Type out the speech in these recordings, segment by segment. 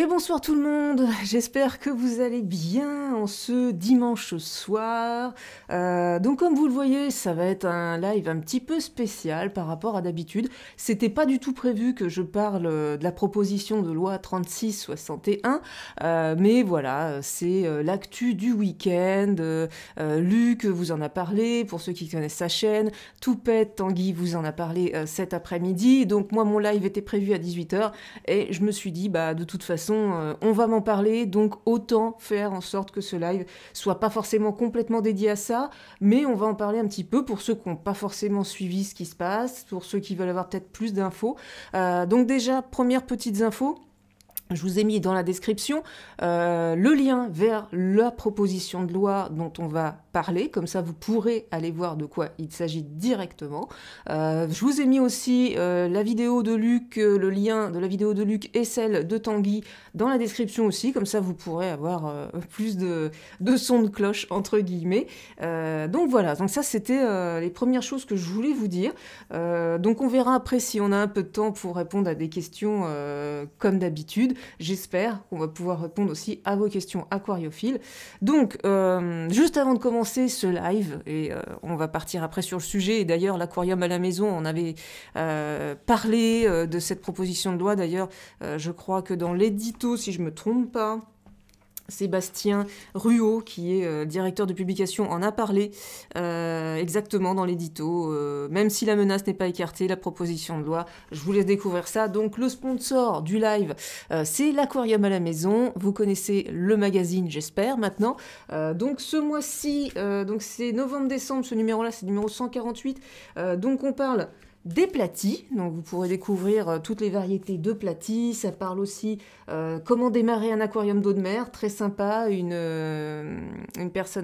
Et bonsoir tout le monde, j'espère que vous allez bien ce dimanche soir. Euh, donc comme vous le voyez, ça va être un live un petit peu spécial par rapport à d'habitude. C'était pas du tout prévu que je parle euh, de la proposition de loi 3661, euh, mais voilà, c'est l'actu du week-end. Luc vous en a parlé, pour ceux qui connaissent sa chaîne. Toupette, Tanguy vous en a parlé cet après-midi. Donc moi, mon live était prévu à 18h et je me suis dit, bah de toute façon, on va m'en parler, donc autant faire en sorte que ce live soit pas forcément complètement dédié à ça, mais on va en parler un petit peu pour ceux qui n'ont pas forcément suivi ce qui se passe, pour ceux qui veulent avoir peut-être plus d'infos. Euh, donc déjà, première petites infos. Je vous ai mis dans la description euh, le lien vers la proposition de loi dont on va parler, comme ça vous pourrez aller voir de quoi il s'agit directement. Euh, je vous ai mis aussi euh, la vidéo de Luc, euh, le lien de la vidéo de Luc et celle de Tanguy dans la description aussi, comme ça vous pourrez avoir plus de, sons de cloche entre guillemets. donc voilà, donc ça c'était les premières choses que je voulais vous dire. donc on verra après si on a un peu de temps pour répondre à des questions comme d'habitude. J'espère qu'on va pouvoir répondre aussi à vos questions aquariophiles. Donc juste avant de commencer, ce live, et euh, on va partir après sur le sujet, et d'ailleurs l'aquarium à la maison, on avait euh, parlé euh, de cette proposition de loi, d'ailleurs je crois que dans l'édito, si je ne me trompe pas, Sébastien Ruot, qui est euh, directeur de publication, en a parlé euh, exactement dans l'édito. Euh, même si la menace n'est pas écartée, la proposition de loi, je vous laisse découvrir ça. Donc le sponsor du live, c'est l'aquarium à la maison. Vous connaissez le magazine, j'espère, maintenant. donc ce mois-ci, donc c'est novembre-décembre, ce numéro-là, c'est numéro 148. donc on parle des platis. Donc vous pourrez découvrir euh, toutes les variétés de platis. Ça parle aussi euh, comment démarrer un aquarium d'eau de mer. Très sympa. Une, euh, une personne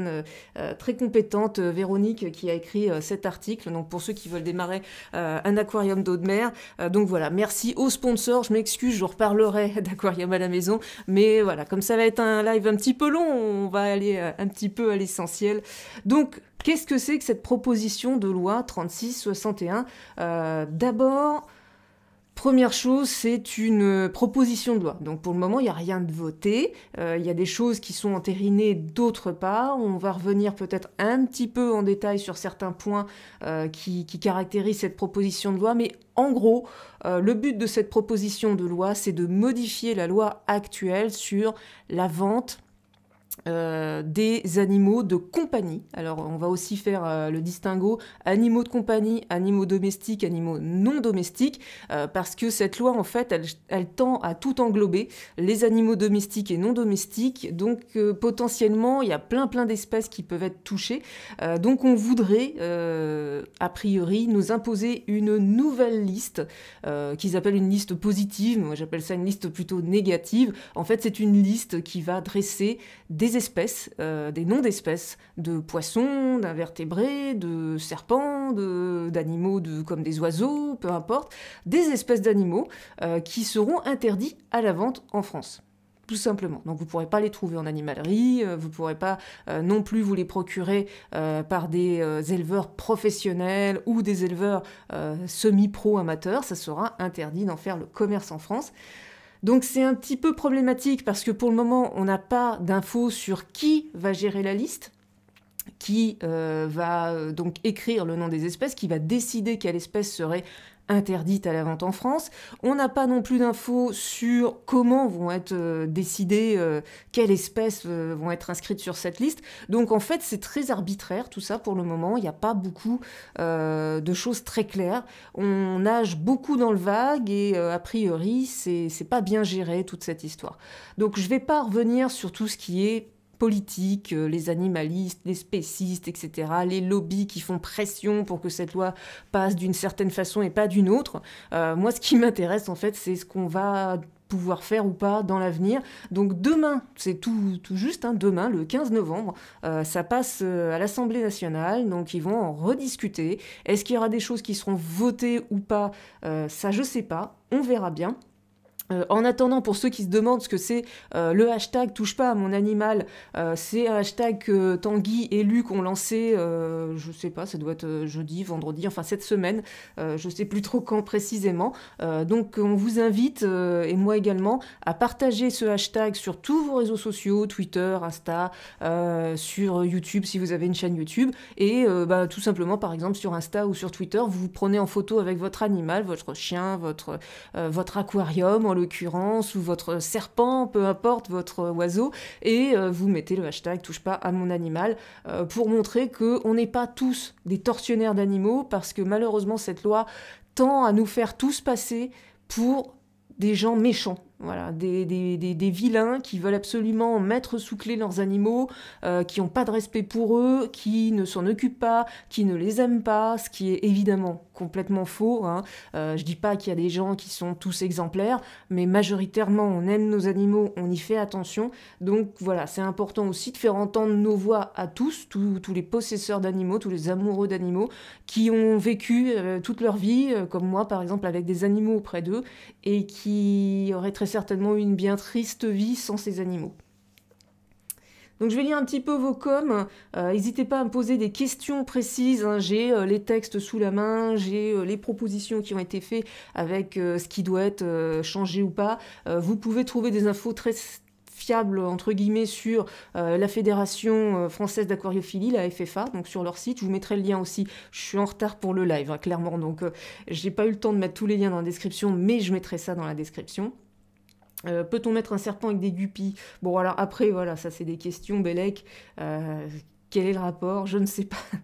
très compétente, Véronique, qui a écrit cet article. Donc pour ceux qui veulent démarrer un aquarium d'eau de mer. donc voilà, merci aux sponsors. Je m'excuse, je reparlerai d'aquarium à la maison. Mais voilà, comme ça va être un live un petit peu long, on va aller un petit peu à l'essentiel. Donc Qu'est-ce que c'est que cette proposition de loi 3661 euh, D'abord, Première chose, c'est une euh, proposition de loi. Donc pour le moment, il n'y a rien de voté. Euh, il y a des choses qui sont entérinées d'autre part. On va revenir peut-être un petit peu en détail sur certains points qui, caractérisent cette proposition de loi. Mais en gros, le but de cette proposition de loi, c'est de modifier la loi actuelle sur la vente euh, des animaux de compagnie. Alors on va aussi faire euh, le distinguo animaux de compagnie, animaux domestiques, animaux non domestiques, euh, parce que cette loi en fait elle, elle, tend à tout englober, les animaux domestiques et non domestiques, donc potentiellement il y a plein plein d'espèces qui peuvent être touchées, donc on voudrait a priori nous imposer une nouvelle liste qu'ils appellent une liste positive, moi j'appelle ça une liste plutôt négative, en fait c'est une liste qui va dresser des des espèces, euh, des noms d'espèces, de poissons, d'invertébrés, de serpents, d'animaux comme des oiseaux, peu importe, des espèces d'animaux euh, qui seront interdits à la vente en France tout simplement. Donc vous ne pourrez pas les trouver en animalerie, euh, vous ne pourrez pas non plus vous les procurer par des éleveurs professionnels ou des éleveurs semi-pro amateurs, ça sera interdit d'en faire le commerce en France. Donc c'est un petit peu problématique parce que pour le moment, on n'a pas d'infos sur qui va gérer la liste qui euh, va euh, donc écrire le nom des espèces, qui va décider quelle espèce serait interdite à la vente en France. On n'a pas non plus d'infos sur comment vont être euh, décidées, euh, quelles espèces euh, vont être inscrites sur cette liste. Donc en fait, c'est très arbitraire tout ça pour le moment. Il n'y a pas beaucoup de choses très claires. On nage beaucoup dans le vague et a priori, c'est pas bien géré toute cette histoire. Donc je ne vais pas revenir sur tout ce qui est politiques, euh, les animalistes, les spécistes, etc., les lobbies qui font pression pour que cette loi passe d'une certaine façon et pas d'une autre. Euh, moi, ce qui m'intéresse, en fait, c'est ce qu'on va pouvoir faire ou pas dans l'avenir. Donc demain, c'est tout, juste, hein, demain, le 15 novembre, euh, ça passe à l'Assemblée nationale, donc ils vont en rediscuter. Est-ce qu'il y aura des choses qui seront votées ou pas Ça, je sais pas, on verra bien. Euh, en attendant, pour ceux qui se demandent ce que c'est euh, le hashtag touche pas à mon animal, euh, c'est un hashtag que Tanguy et Luc ont lancé, je sais pas, ça doit être jeudi, vendredi, enfin cette semaine, je sais plus trop quand précisément. donc on vous invite, et moi également, à partager ce hashtag sur tous vos réseaux sociaux, Twitter, Insta, sur YouTube si vous avez une chaîne YouTube, et bah, tout simplement par exemple sur Insta ou sur Twitter, vous vous prenez en photo avec votre animal, votre chien, votre aquarium, l'occurrence, ou votre serpent, peu importe, votre oiseau, et euh, vous mettez le hashtag touche pas à mon animal euh, pour montrer qu'on n'est pas tous des tortionnaires d'animaux, parce que malheureusement cette loi tend à nous faire tous passer pour des gens méchants voilà, des, des, vilains qui veulent absolument mettre sous clé leurs animaux, euh, qui n'ont pas de respect pour eux, qui ne s'en occupent pas, qui ne les aiment pas, ce qui est évidemment complètement faux. Hein. Euh, je dis pas qu'il y a des gens qui sont tous exemplaires, mais majoritairement on aime nos animaux, on y fait attention. Donc voilà, c'est important aussi de faire entendre nos voix à tous, tous, les possesseurs d'animaux, tous les amoureux d'animaux, qui ont vécu euh, toute leur vie, euh, comme moi par exemple, avec des animaux auprès d'eux, et qui auraient très certainement une bien triste vie sans ces animaux. Donc je vais lire un petit peu vos coms. Euh, n'hésitez pas à me poser des questions précises. Hein. J'ai euh, les textes sous la main, j'ai euh, les propositions qui ont été faites avec ce qui doit être changé ou pas. vous pouvez trouver des infos très fiables entre guillemets sur la Fédération française d'aquariophilie, la FFA, donc sur leur site. Je vous mettrai le lien aussi. Je suis en retard pour le live, hein, clairement, donc j'ai pas eu le temps de mettre tous les liens dans la description, mais je mettrai ça dans la description. Euh, peut-on mettre un serpent avec des guppies Bon, alors après, voilà, ça c'est des questions, Bellec. Euh, quel est le rapport Je ne sais pas.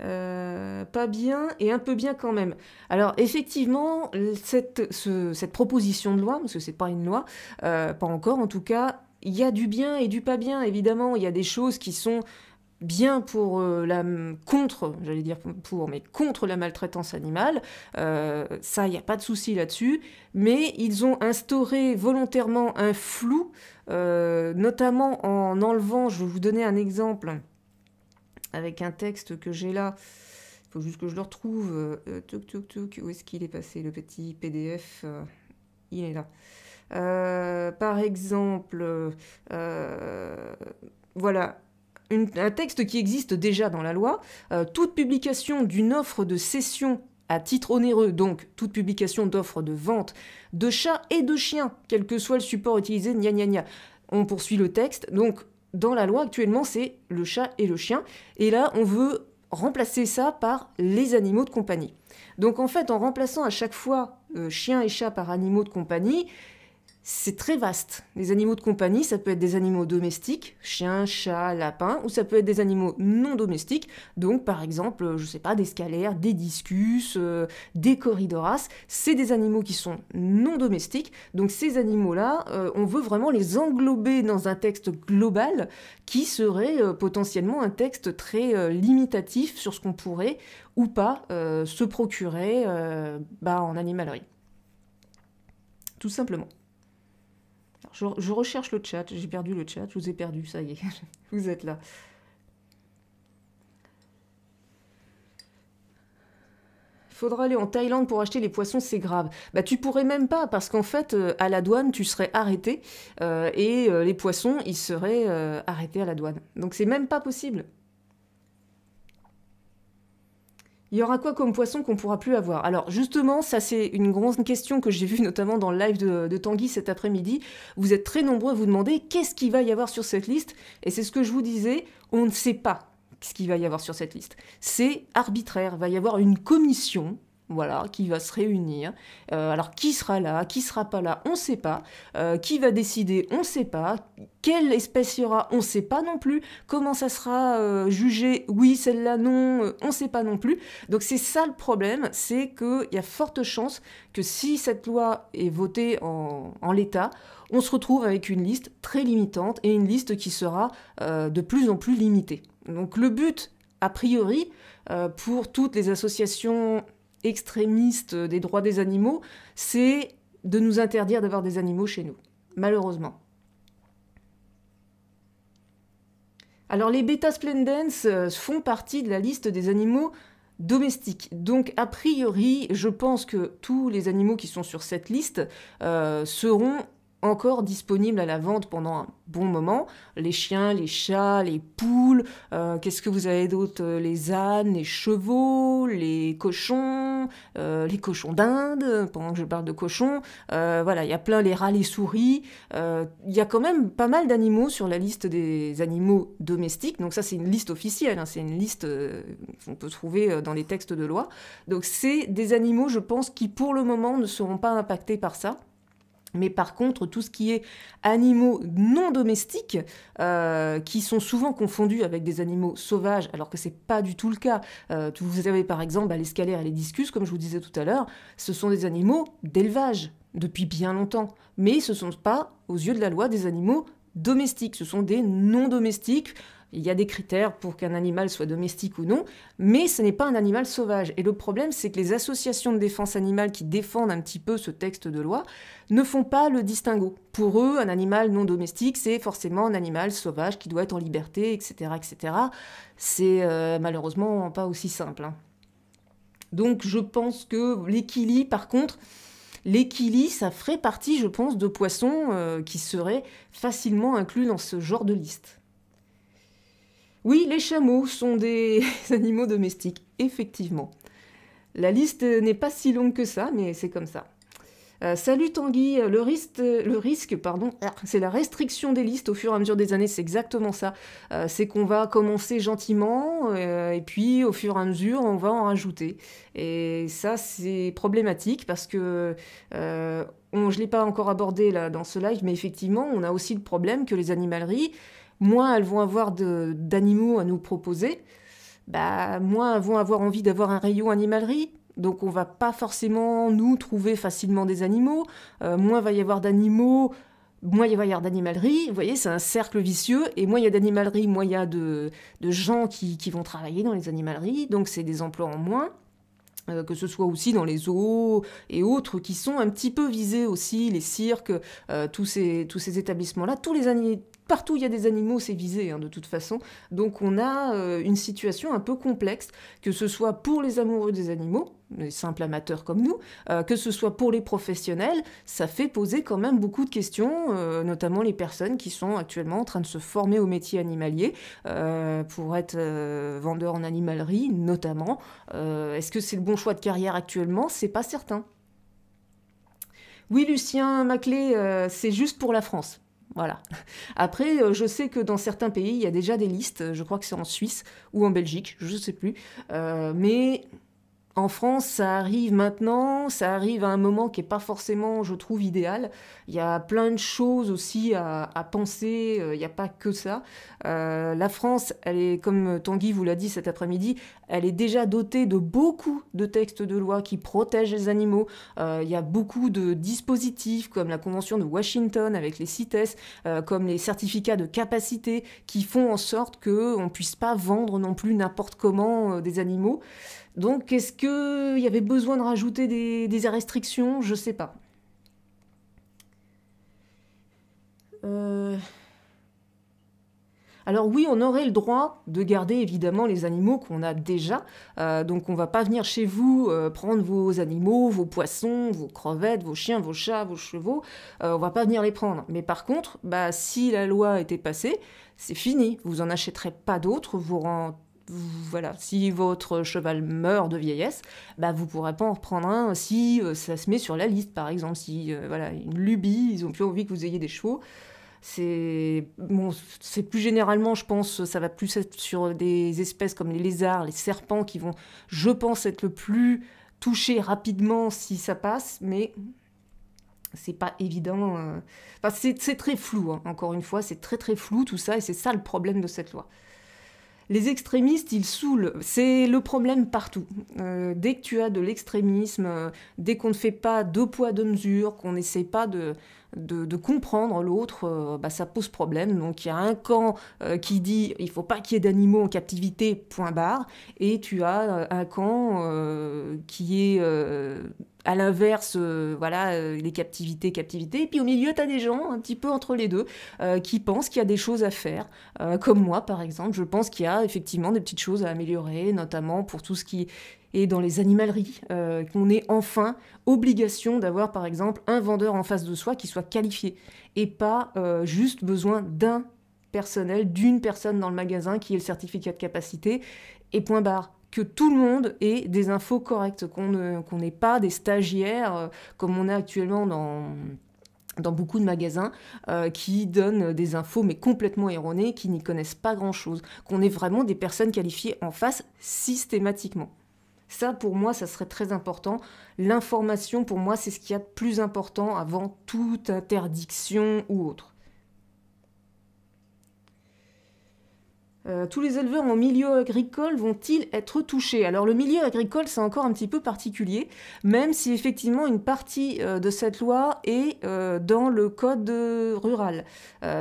Euh, pas bien et un peu bien quand même. Alors effectivement, cette, cette proposition de loi, parce que c'est pas une loi, pas encore en tout cas, il y a du bien et du pas bien, évidemment. Il y a des choses qui sont bien pour euh, la contre, j'allais dire pour, mais contre la maltraitance animale. Euh, ça, il n'y a pas de souci là-dessus. Mais ils ont instauré volontairement un flou, euh, notamment en enlevant. Je vais vous donner un exemple avec un texte que j'ai là. Il faut juste que je le retrouve. Tuk Où est-ce qu'il est passé le petit PDF Il est là. par exemple, voilà, un texte qui existe déjà dans la loi, euh, toute publication d'une offre de cession à titre onéreux, donc toute publication d'offres de vente de chats et de chiens, quel que soit le support utilisé, gna On poursuit le texte, donc dans la loi actuellement c'est le chat et le chien, et là on veut remplacer ça par les animaux de compagnie. Donc en fait en remplaçant à chaque fois euh, chien et chat par animaux de compagnie, c'est très vaste. Les animaux de compagnie, ça peut être des animaux domestiques, chiens, chats, lapins, ou ça peut être des animaux non domestiques, donc par exemple, je ne sais pas, des scalaires, des discus, euh, des corridoras. C'est des animaux qui sont non domestiques, donc ces animaux-là, euh, on veut vraiment les englober dans un texte global qui serait euh, potentiellement un texte très limitatif sur ce qu'on pourrait ou pas se procurer bah, en animalerie. Tout simplement. Je, recherche le chat, j'ai perdu le chat, je vous ai perdu, ça y est, vous êtes là. Faudra aller en Thaïlande pour acheter les poissons, c'est grave. Bah tu pourrais même pas, parce qu'en fait, euh, à la douane, tu serais arrêté, euh, et euh, les poissons, ils seraient arrêtés à la douane. Donc c'est même pas possible. il y aura quoi comme poisson qu'on pourra plus avoir Alors justement, ça c'est une grosse question que j'ai vue notamment dans le live de, de Tanguy cet après-midi. Vous êtes très nombreux à vous demander qu'est-ce qu'il va y avoir sur cette liste Et c'est ce que je vous disais, on ne sait pas ce qu'il va y avoir sur cette liste. C'est arbitraire, il va y avoir une commission voilà, qui va se réunir. Euh, alors qui sera là, qui sera pas là, on ne sait pas. Euh, qui va décider, on ne sait pas. Quelle espèce il y aura, on ne sait pas non plus. Comment ça sera euh, jugé, oui, celle-là, non, on ne sait pas non plus. Donc c'est ça le problème, c'est qu'il y a forte chance que si cette loi est votée en l'état, on se retrouve avec une liste très limitante et une liste qui sera de plus en plus limitée. Donc le but, a priori, pour toutes les associations extrémiste des droits des animaux, c'est de nous interdire d'avoir des animaux chez nous, malheureusement. Alors les Betasplendens splendens euh, font partie de la liste des animaux domestiques. Donc a priori, je pense que tous les animaux qui sont sur cette liste euh, seront encore disponibles à la vente pendant un bon moment. Les chiens, les chats, les poules, euh, qu'est-ce que vous avez d'autre euh, Les ânes, les chevaux, les cochons, euh, les cochons d'Inde, pendant que je parle de cochons. voilà, il y a plein les rats, les souris. Il y a quand même pas mal d'animaux sur la liste des animaux domestiques. Donc ça, c'est une liste officielle, hein. c'est une liste qu'on peut trouver dans les textes de loi. Donc c'est des animaux, je pense, qui pour le moment ne seront pas impactés par ça. Mais par contre, tout ce qui est animaux non domestiques, euh, qui sont souvent confondus avec des animaux sauvages, alors que c'est pas du tout le cas. Euh, vous avez par exemple bah, les et les discus, comme je vous disais tout à l'heure, ce sont des animaux d'élevage depuis bien longtemps. Mais ce ne sont pas, aux yeux de la loi, des animaux domestiques. Ce sont des non domestiques il y a des critères pour qu'un animal soit domestique ou non, mais ce n'est pas un animal sauvage. Et le problème, c'est que les associations de défense animale qui défendent un petit peu ce texte de loi ne font pas le distinguo. Pour eux, un animal non domestique, c'est forcément un animal sauvage qui doit être en liberté, etc. etc. C'est euh, malheureusement pas aussi simple. Hein. Donc je pense que l'équilibre, par contre, l'équilibre, ça ferait partie, je pense, de poissons euh, qui seraient facilement inclus dans ce genre de liste. Oui, les chameaux sont des animaux domestiques, effectivement. La liste n'est pas si longue que ça, mais c'est comme ça. Euh, salut Tanguy, le, risque, pardon, ah, c'est la restriction des listes au fur et à mesure des années, c'est exactement ça. Euh, c'est qu'on va commencer gentiment euh, et puis au fur et à mesure on va en rajouter. Et ça c'est problématique parce que je ne l'ai pas encore abordé là dans ce live, mais effectivement on a aussi le problème que les animaleries moins elles vont avoir d'animaux à nous proposer, bah, moins elles vont avoir envie d'avoir un rayon animalerie. Donc on va pas forcément, nous, trouver facilement des animaux. Euh, moins va y avoir d'animaux, moins il va y avoir d'animalerie. Vous voyez, c'est un cercle vicieux. Et moins il y a d'animalerie, moins il y a de, gens qui, vont travailler dans les animaleries. Donc c'est des emplois en moins. Euh, que ce soit aussi dans les zoos et autres qui sont un petit peu visés aussi, les cirques, euh, tous ces, tous ces établissements-là, tous les, partout où il y a des animaux, c'est visé hein, de toute façon. Donc on a euh, une situation un peu complexe, que ce soit pour les amoureux des animaux, les simples amateurs comme nous, euh, que ce soit pour les professionnels, ça fait poser quand même beaucoup de questions, euh, notamment les personnes qui sont actuellement en train de se former au métier animalier pour être vendeur en animalerie, notamment. Est-ce que c'est le bon choix de carrière actuellement C'est pas certain. Oui, Lucien Maclé, c'est juste pour la France. Voilà. Après, euh, je sais que dans certains pays, il y a déjà des listes, je crois que c'est en Suisse ou en Belgique, je ne sais plus. Euh, mais en France, ça arrive maintenant, ça arrive à un moment qui n'est pas forcément, je trouve, idéal. Il y a plein de choses aussi à, penser, euh, il n'y a pas que ça. Euh, la France, elle est, comme Tanguy vous l'a dit cet après-midi, elle est déjà dotée de beaucoup de textes de loi qui protègent les animaux. Euh, il y a beaucoup de dispositifs comme la Convention de Washington avec les CITES, comme les certificats de capacité qui font en sorte qu'on ne puisse pas vendre non plus n'importe comment des animaux. Donc, est-ce qu'il y avait besoin de rajouter des, restrictions Je sais pas. Euh. Alors oui, on aurait le droit de garder évidemment les animaux qu'on a déjà. Euh, donc on va pas venir chez vous euh, prendre vos animaux, vos poissons, vos crevettes, vos chiens, vos chats, vos chevaux. On on va pas venir les prendre. Mais par contre, bah, si la loi était passée, c'est fini. Vous en achèterez pas d'autres. Vous, voilà, si votre cheval meurt de vieillesse, bah vous pourrez pas en reprendre un si euh, ça se met sur la liste, par exemple, si euh, voilà une lubie, ils ont plus envie que vous ayez des chevaux. C'est plus généralement, je pense, ça va plus être sur des espèces comme les lézards, les serpents qui vont, je pense, être le plus touchés rapidement si ça passe, mais c'est pas évident. Euh. c'est très flou, hein. encore une fois, c'est très très flou tout ça, et c'est ça le problème de cette loi. Les extrémistes, ils saoulent. C'est le problème partout. Euh, dès que tu as de l'extrémisme, euh, dès qu'on ne fait pas deux poids, deux mesures, qu'on n'essaie pas de, de, comprendre l'autre, euh, bah, ça pose problème. Donc il y a un camp qui dit il faut pas qu'il y ait d'animaux en captivité, point barre. Et tu as un camp qui est à l'inverse, euh, voilà, euh, les captivités, captivités. Et puis au milieu, tu as des gens un petit peu entre les deux euh, qui pensent qu'il y a des choses à faire, comme moi par exemple. Je pense qu'il y a effectivement des petites choses à améliorer, notamment pour tout ce qui est dans les animaleries, qu'on ait enfin obligation d'avoir par exemple un vendeur en face de soi qui soit qualifié et pas juste besoin d'un personnel, d'une personne dans le magasin qui ait le certificat de capacité et point barre que tout le monde ait des infos correctes, qu'on n'ait pas des stagiaires euh, comme on a actuellement dans dans beaucoup de magasins euh, qui donnent des infos mais complètement erronées, qui n'y connaissent pas grand-chose, qu'on ait vraiment des personnes qualifiées en face systématiquement. Ça, pour moi, ça serait très important. L'information, pour moi, c'est ce qu'il y a de plus important avant toute interdiction ou autre. Euh, tous les éleveurs en milieu agricole vont-ils être touchés Alors le milieu agricole, c'est encore un petit peu particulier, même si effectivement une partie euh, de cette loi est euh, dans le code rural.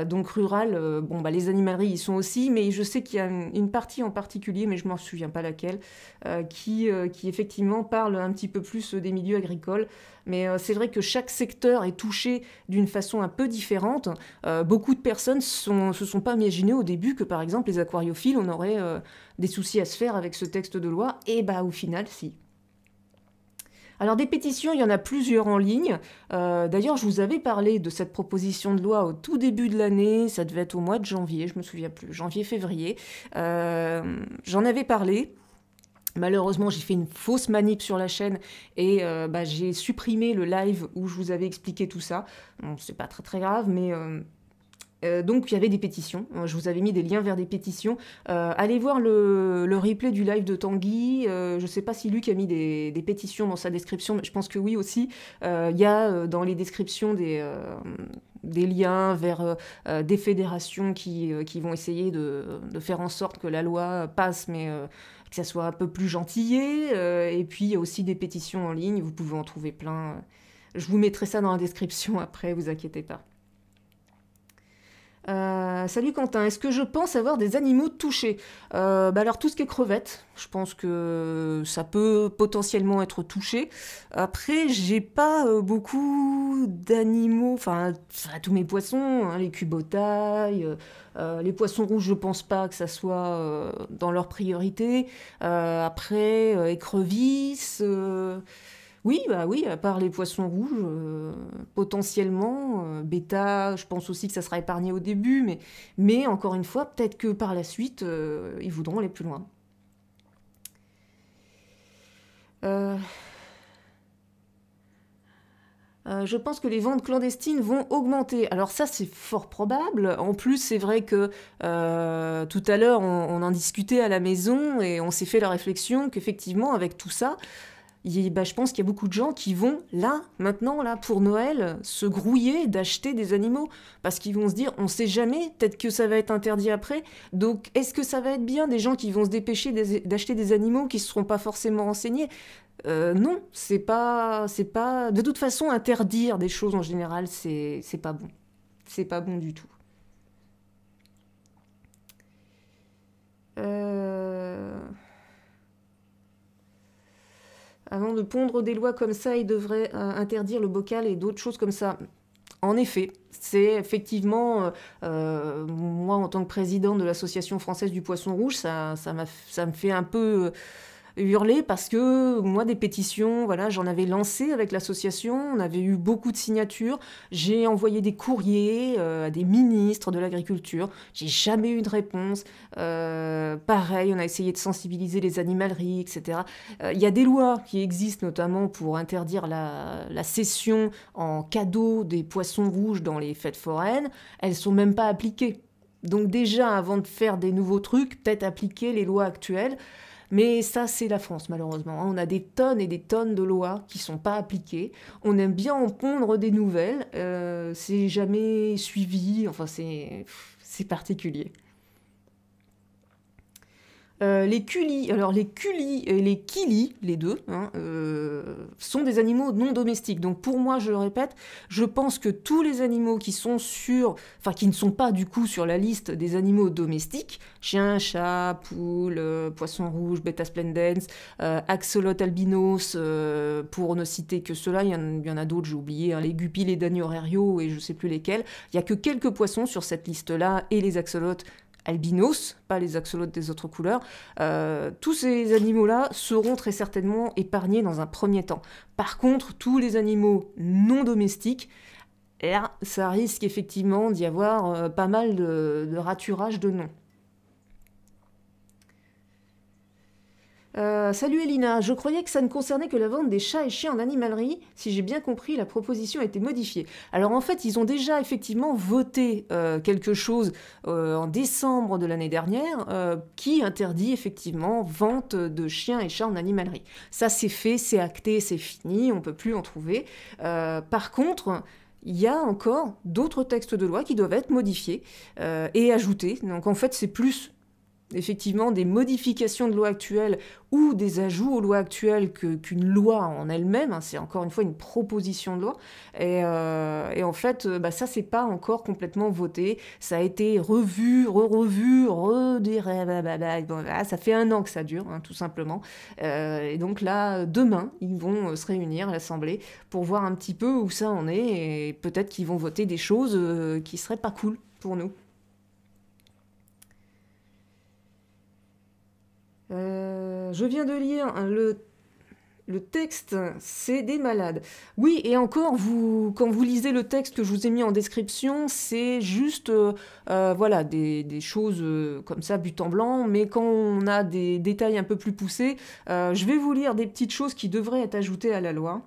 donc rural, bon, bah, les animaleries y sont aussi, mais je sais qu'il y a une, partie en particulier, mais je m'en souviens pas laquelle, qui effectivement parle un petit peu plus des milieux agricoles mais euh, c'est vrai que chaque secteur est touché d'une façon un peu différente. Euh, beaucoup de personnes se sont pas imaginées au début que, par exemple, les aquariophiles, on aurait euh, des soucis à se faire avec ce texte de loi. Et bah, au final, si. Alors des pétitions, il y en a plusieurs en ligne. D'ailleurs, je vous avais parlé de cette proposition de loi au tout début de l'année, ça devait être au mois de janvier, je me souviens plus, janvier-février. J'en avais parlé. Malheureusement, j'ai fait une fausse manip sur la chaîne et euh, bah, j'ai supprimé le live où je vous avais expliqué tout ça. c'est pas très très grave, mais euh, euh, donc il y avait des pétitions, je vous avais mis des liens vers des pétitions. allez voir le, replay du live de Tanguy, je ne sais pas si Luc a mis des, pétitions dans sa description, mais je pense que oui aussi. Il y a dans les descriptions des, liens vers des fédérations qui, vont essayer de, de, faire en sorte que la loi passe, mais que ça soit un peu plus gentillé. Euh, et puis, il y a aussi des pétitions en ligne, vous pouvez en trouver plein. Je vous mettrai ça dans la description après, vous inquiétez pas. Euh, salut Quentin, est-ce que je pense avoir des animaux touchés euh, bah Alors tout ce qui est crevettes, je pense que ça peut potentiellement être touché. Après, j'ai pas euh, beaucoup d'animaux, enfin tous mes poissons, hein, les cubotailles, les poissons rouges, je pense pas que ça soit dans leur priorité. après, écrevisses. Oui, bah oui, à part les poissons rouges, euh, potentiellement, euh, bêta, je pense aussi que ça sera épargné au début, mais, mais encore une fois, peut-être que par la suite, euh, ils voudront aller plus loin. je pense que les ventes clandestines vont augmenter. Alors ça, c'est fort probable. En plus, c'est vrai que tout à l'heure, on, en discutait à la maison et on s'est fait la réflexion qu'effectivement, avec tout ça, bah, je pense qu'il y a beaucoup de gens qui vont, là, maintenant, là, pour Noël, se grouiller d'acheter des animaux. Parce qu'ils vont se dire, on sait jamais, peut-être que ça va être interdit après. Donc, est-ce que ça va être bien des gens qui vont se dépêcher d'acheter des animaux qui ne seront pas forcément renseignés euh, non, c'est pas, c'est pas. De toute façon, interdire des choses en général, c'est, c'est pas bon. C'est pas bon du tout. Euh... Avant de pondre des lois comme ça, il devrait euh, interdire le bocal et d'autres choses comme ça. En effet, c'est effectivement, euh, euh, moi en tant que président de l'Association française du poisson rouge, ça, ça me fait un peu hurler parce que moi, des pétitions, voilà, j'en avais lancé avec l'association, on avait eu beaucoup de signatures, j'ai envoyé des courriers euh, à des ministres de l'agriculture, j'ai jamais eu de réponse. Euh, pareil, on a essayé de sensibiliser les animaleries, etc. Euh, il y a des lois qui existent notamment pour interdire la, cession en cadeau des poissons rouges dans les fêtes foraines, elles sont même pas appliquées. Donc déjà, avant de faire des nouveaux trucs, peut-être appliquer les lois actuelles. Mais ça, c'est la France, malheureusement. Hein. On a des tonnes et des tonnes de lois qui ne sont pas appliquées. On aime bien en pondre des nouvelles. Euh, c'est jamais suivi. Enfin, c'est particulier. Euh, les culis, alors les culis et les kilis, les deux, hein, euh, sont des animaux non domestiques. Donc pour moi, je le répète, je pense que tous les animaux qui sont sur, enfin qui ne sont pas du coup sur la liste des animaux domestiques, chien, chat, poule, euh, poisson rouge, splendens, axolot albinos, pour ne citer que ceux-là, il y, en a d'autres, j'ai oublié, hein, les guppies, les daignorario et je ne sais plus lesquels. Il y a que quelques poissons sur cette liste-là et les axolotes albinos, pas les axolotes des autres couleurs, euh, tous ces animaux-là seront très certainement épargnés dans un premier temps. Par contre, tous les animaux non domestiques, eh ça risque effectivement d'y avoir euh, pas mal de, de raturage de noms. Euh, salut Elina, je croyais que ça ne concernait que la vente des chats et chiens en animalerie. Si j'ai bien compris, la proposition a été modifiée. Alors en fait, ils ont déjà effectivement voté euh, quelque chose euh, en décembre de l'année dernière qui interdit effectivement vente de chiens et chats en animalerie. Ça c'est fait, c'est acté, c'est fini, on ne peut plus en trouver. par contre, il y a encore d'autres textes de loi qui doivent être modifiés et ajoutés. Donc en fait, c'est plus effectivement des modifications de loi actuelle ou des ajouts aux lois actuelles qu'une loi en elle-même. Hein, c'est encore une fois une proposition de loi. Et, euh, en fait, euh, bah, ça, c'est pas encore complètement voté. Ça a été revu, re-revu, re bah, bah, bah, Ça fait un an que ça dure, hein, tout simplement. Euh, et donc là, demain, ils vont se réunir à l'Assemblée pour voir un petit peu où ça en est et peut-être qu'ils vont voter des choses qui seraient pas cool pour nous. Euh, je viens de lire le, le texte, c'est des malades. Oui, et encore, vous, quand vous lisez le texte que je vous ai mis en description, c'est juste euh, euh, voilà, des, des, choses comme ça, but en blanc, mais quand on a des détails un peu plus poussés, je vais vous lire des petites choses qui devraient être ajoutées à la loi.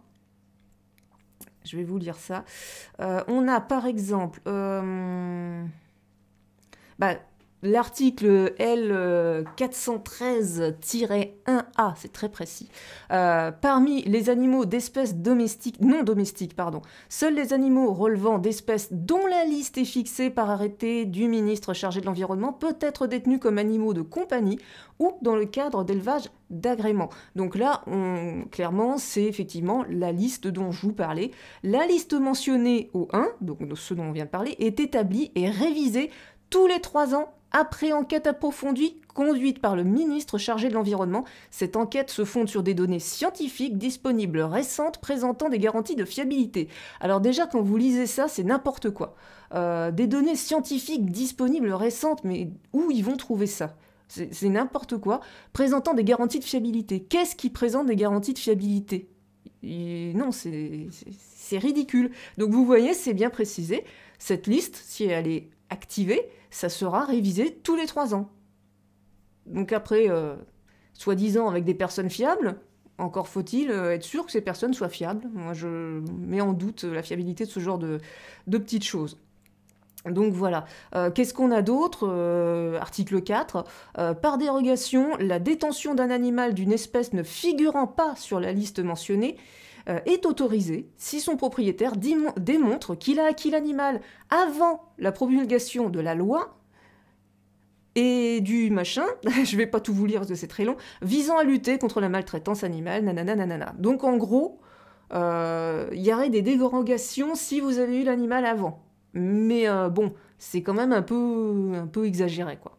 Je vais vous lire ça. on a par exemple... Bah, L'article L413-1A, c'est très précis. Euh, parmi les animaux d'espèces domestiques, non domestiques, pardon, seuls les animaux relevant d'espèces dont la liste est fixée par arrêté du ministre chargé de l'environnement peut être détenus comme animaux de compagnie ou dans le cadre d'élevage d'agrément. Donc là, clairement, c'est effectivement la liste dont je vous parlais. La liste mentionnée au 1, donc de ce dont on vient de parler, est établie et révisée tous les trois ans après enquête approfondie conduite par le ministre chargé de l'Environnement, cette enquête se fonde sur des données scientifiques disponibles récentes présentant des garanties de fiabilité. Alors déjà, quand vous lisez ça, c'est n'importe quoi. Euh, des données scientifiques disponibles récentes, mais où ils vont trouver ça c'est n'importe quoi, présentant des garanties de fiabilité. Qu'est-ce qui présente des garanties de fiabilité non, c'est ridicule. Donc vous voyez, c'est bien précisé. Cette liste, si elle est activée, ça sera révisé tous les trois ans. Donc après, euh, soi-disant avec des personnes fiables, encore faut-il euh, être sûr que ces personnes soient fiables. Moi, je mets en doute la fiabilité de ce genre de, petites choses. Donc voilà. Euh, qu'est-ce qu'on a d'autre Article 4. par dérogation, la détention d'un animal d'une espèce ne figurant pas sur la liste mentionnée euh, est autorisé si son propriétaire démontre qu'il a acquis l'animal avant la promulgation de la loi et du machin, je vais pas tout vous lire parce que c'est très long, visant à lutter contre la maltraitance animale, nanana, nanana. Donc en gros, il euh, y aurait des dérogations si vous avez eu l'animal avant. Mais euh, bon, c'est quand même un peu, un peu exagéré, quoi.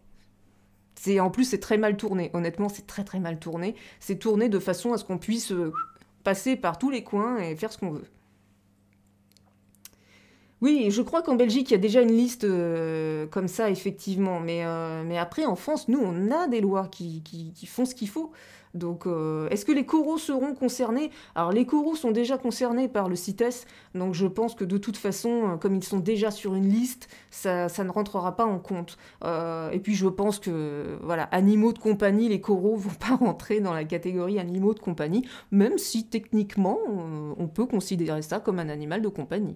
en plus, c'est très mal tourné. Honnêtement, c'est très très mal tourné. C'est tourné de façon à ce qu'on puisse passer par tous les coins et faire ce qu'on veut. Oui, je crois qu'en Belgique, il y a déjà une liste euh, comme ça, effectivement. Mais, euh, mais après, en France, nous, on a des lois qui font ce qu'il faut. Donc, euh, est-ce que les coraux seront concernés Alors, les coraux sont déjà concernés par le CITES, donc je pense que de toute façon, euh, comme ils sont déjà sur une liste, ça, ne rentrera pas en compte. Euh, et puis, je pense que, voilà, animaux de compagnie, les coraux vont pas rentrer dans la catégorie animaux de compagnie, même si techniquement, on peut considérer ça comme un animal de compagnie.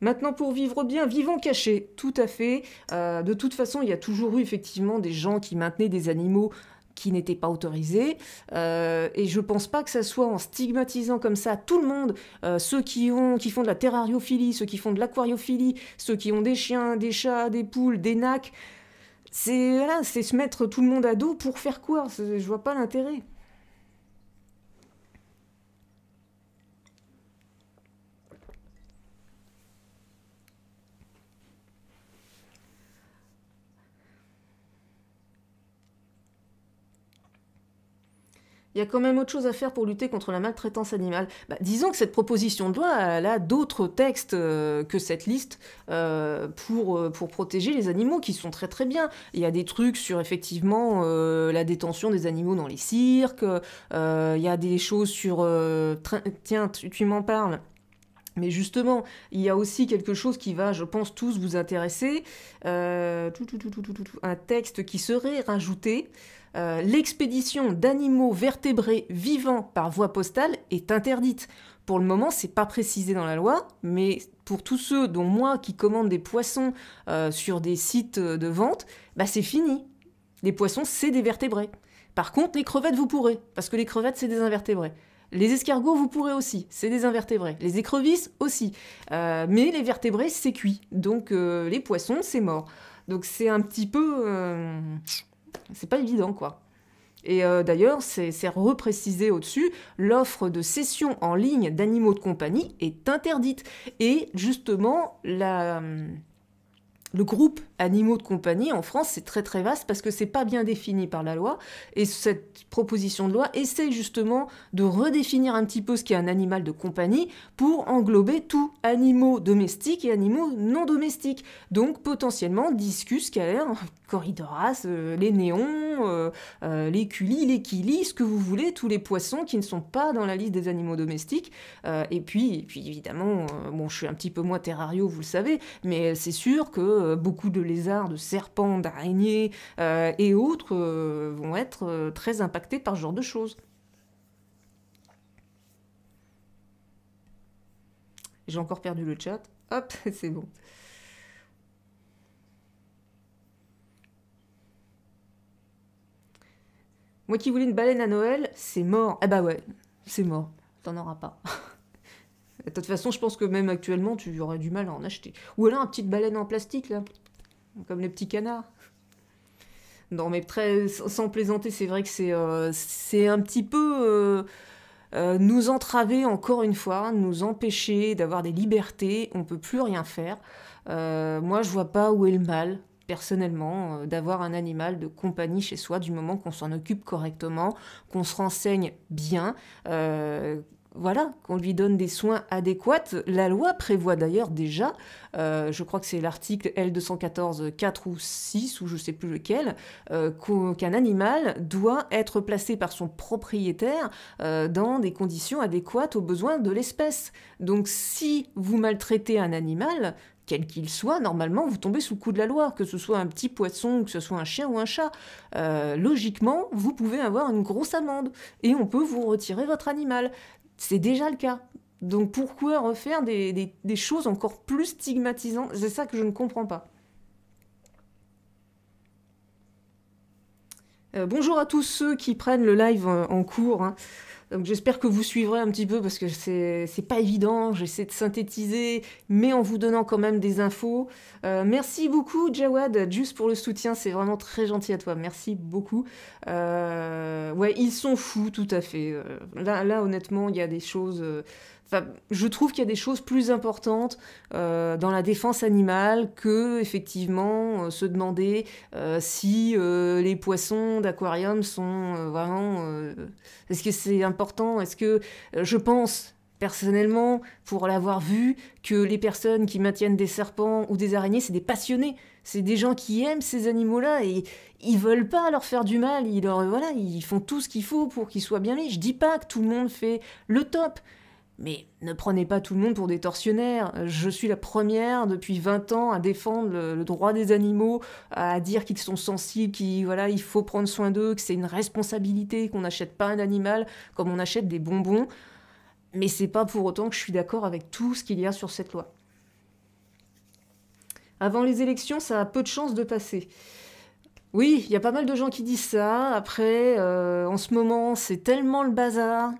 Maintenant, pour vivre bien, vivant caché, tout à fait. de toute façon, il y a toujours eu effectivement des gens qui maintenaient des animaux qui n'étaient pas autorisés. Euh, et je pense pas que ça soit en stigmatisant comme ça tout le monde, euh, ceux qui, ont, qui font de la terrariophilie, ceux qui font de l'aquariophilie, ceux qui ont des chiens, des chats, des poules, des nacs. C'est c'est se mettre tout le monde à dos pour faire quoi Je vois pas l'intérêt. il y a quand même autre chose à faire pour lutter contre la maltraitance animale. Bah, disons que cette proposition de loi, elle a d'autres textes euh, que cette liste euh, pour, euh, pour protéger les animaux, qui sont très très bien. Il y a des trucs sur effectivement la détention des animaux dans les cirques, il y a des choses sur... tiens, tu m'en parles. Mais justement, il y a aussi quelque chose qui va, je pense, tous vous intéresser, un texte qui serait rajouté euh, l'expédition d'animaux vertébrés vivants par voie postale est interdite. Pour le moment, c'est pas précisé dans la loi, mais pour tous ceux, dont moi, qui commandent des poissons euh, sur des sites euh, de vente, bah c'est fini. Les poissons, c'est des vertébrés. Par contre, les crevettes, vous pourrez, parce que les crevettes, c'est des invertébrés. Les escargots, vous pourrez aussi, c'est des invertébrés. Les écrevisses aussi. mais les vertébrés, c'est cuit. Donc les poissons, c'est mort. Donc c'est un petit peu... C'est pas évident, quoi. Et euh, d'ailleurs, c'est reprécisé au-dessus, l'offre de cession en ligne d'animaux de compagnie est interdite. Et justement, la, le groupe animaux de compagnie en France, c'est très très vaste parce que c'est pas bien défini par la loi. Et cette proposition de loi essaie justement de redéfinir un petit peu ce qu'est un animal de compagnie pour englober tous animaux domestiques et animaux non domestiques. Donc potentiellement discus, calère, corridoras, euh, les néons, euh, euh, les culis, les kilis, ce que vous voulez, tous les poissons qui ne sont pas dans la liste des animaux domestiques. et puis, et puis évidemment, bon, je suis un petit peu moins terrario, vous le savez, mais c'est sûr que euh, beaucoup de lézards, de serpents, d'araignées euh, et autres euh, vont être très impactés par ce genre de choses. J'ai encore perdu le chat. Hop, c'est bon. Moi qui voulais une baleine à Noël, c'est mort. Ah bah ouais, c'est mort. T'en auras pas. De toute façon, je pense que même actuellement, tu aurais du mal à en acheter. Ou alors, un petite baleine en plastique, là. Comme les petits canards. Non, mais sans plaisanter, c'est vrai que c'est euh, un petit peu euh, euh, nous entraver encore une fois, nous empêcher d'avoir des libertés, on ne peut plus rien faire. moi, je vois pas où est le mal, personnellement, d'avoir un animal de compagnie chez soi du moment qu'on s'en occupe correctement, qu'on se renseigne bien voilà, qu'on lui donne des soins adéquats. La loi prévoit d'ailleurs déjà, euh, je crois que c'est l'article L214 4 ou 6, ou je ne sais plus lequel, euh, qu'un animal doit être placé par son propriétaire euh, dans des conditions adéquates aux besoins de l'espèce. Donc si vous maltraitez un animal, quel qu'il soit, normalement, vous tombez sous le coup de la loi, que ce soit un petit poisson, que ce soit un chien ou un chat. logiquement, vous pouvez avoir une grosse amende et on peut vous retirer votre animal c'est déjà le cas. Donc pourquoi refaire des, choses encore plus stigmatisantes C'est ça que je ne comprends pas. Euh, bonjour à tous ceux qui prennent le live euh, en, cours. Hein. Donc j'espère que vous suivrez un petit peu parce que c'est pas évident, j'essaie de synthétiser, mais en vous donnant quand même des infos. Euh, merci beaucoup Jawad, juste pour le soutien, c'est vraiment très gentil à toi, merci beaucoup. Euh, ouais, ils sont fous, tout à fait. Euh, là, là honnêtement, il y a des choses je trouve qu'il y a des choses plus importantes euh, dans la défense animale que effectivement euh, se demander euh, si les poissons d'aquarium sont vraiment. Est-ce que c'est important Est-ce que je pense personnellement, pour l'avoir vu, que les personnes qui maintiennent des serpents ou des araignées, c'est des passionnés, c'est des gens qui aiment ces animaux-là et ils veulent pas leur faire du mal. Ils ils font tout ce qu'il faut pour qu'ils soient bien Je dis pas que tout le monde fait le top. Mais ne prenez pas tout le monde pour des tortionnaires. Je suis la première depuis 20 ans à défendre le, droit des animaux, à dire qu'ils sont sensibles, qu'il voilà, il faut prendre soin d'eux, que c'est une responsabilité, qu'on n'achète pas un animal comme on achète des bonbons. Mais c'est pas pour autant que je suis d'accord avec tout ce qu'il y a sur cette loi. Avant les élections, ça a peu de chances de passer. Oui, il y a pas mal de gens qui disent ça. Après, euh, en ce moment, c'est tellement le bazar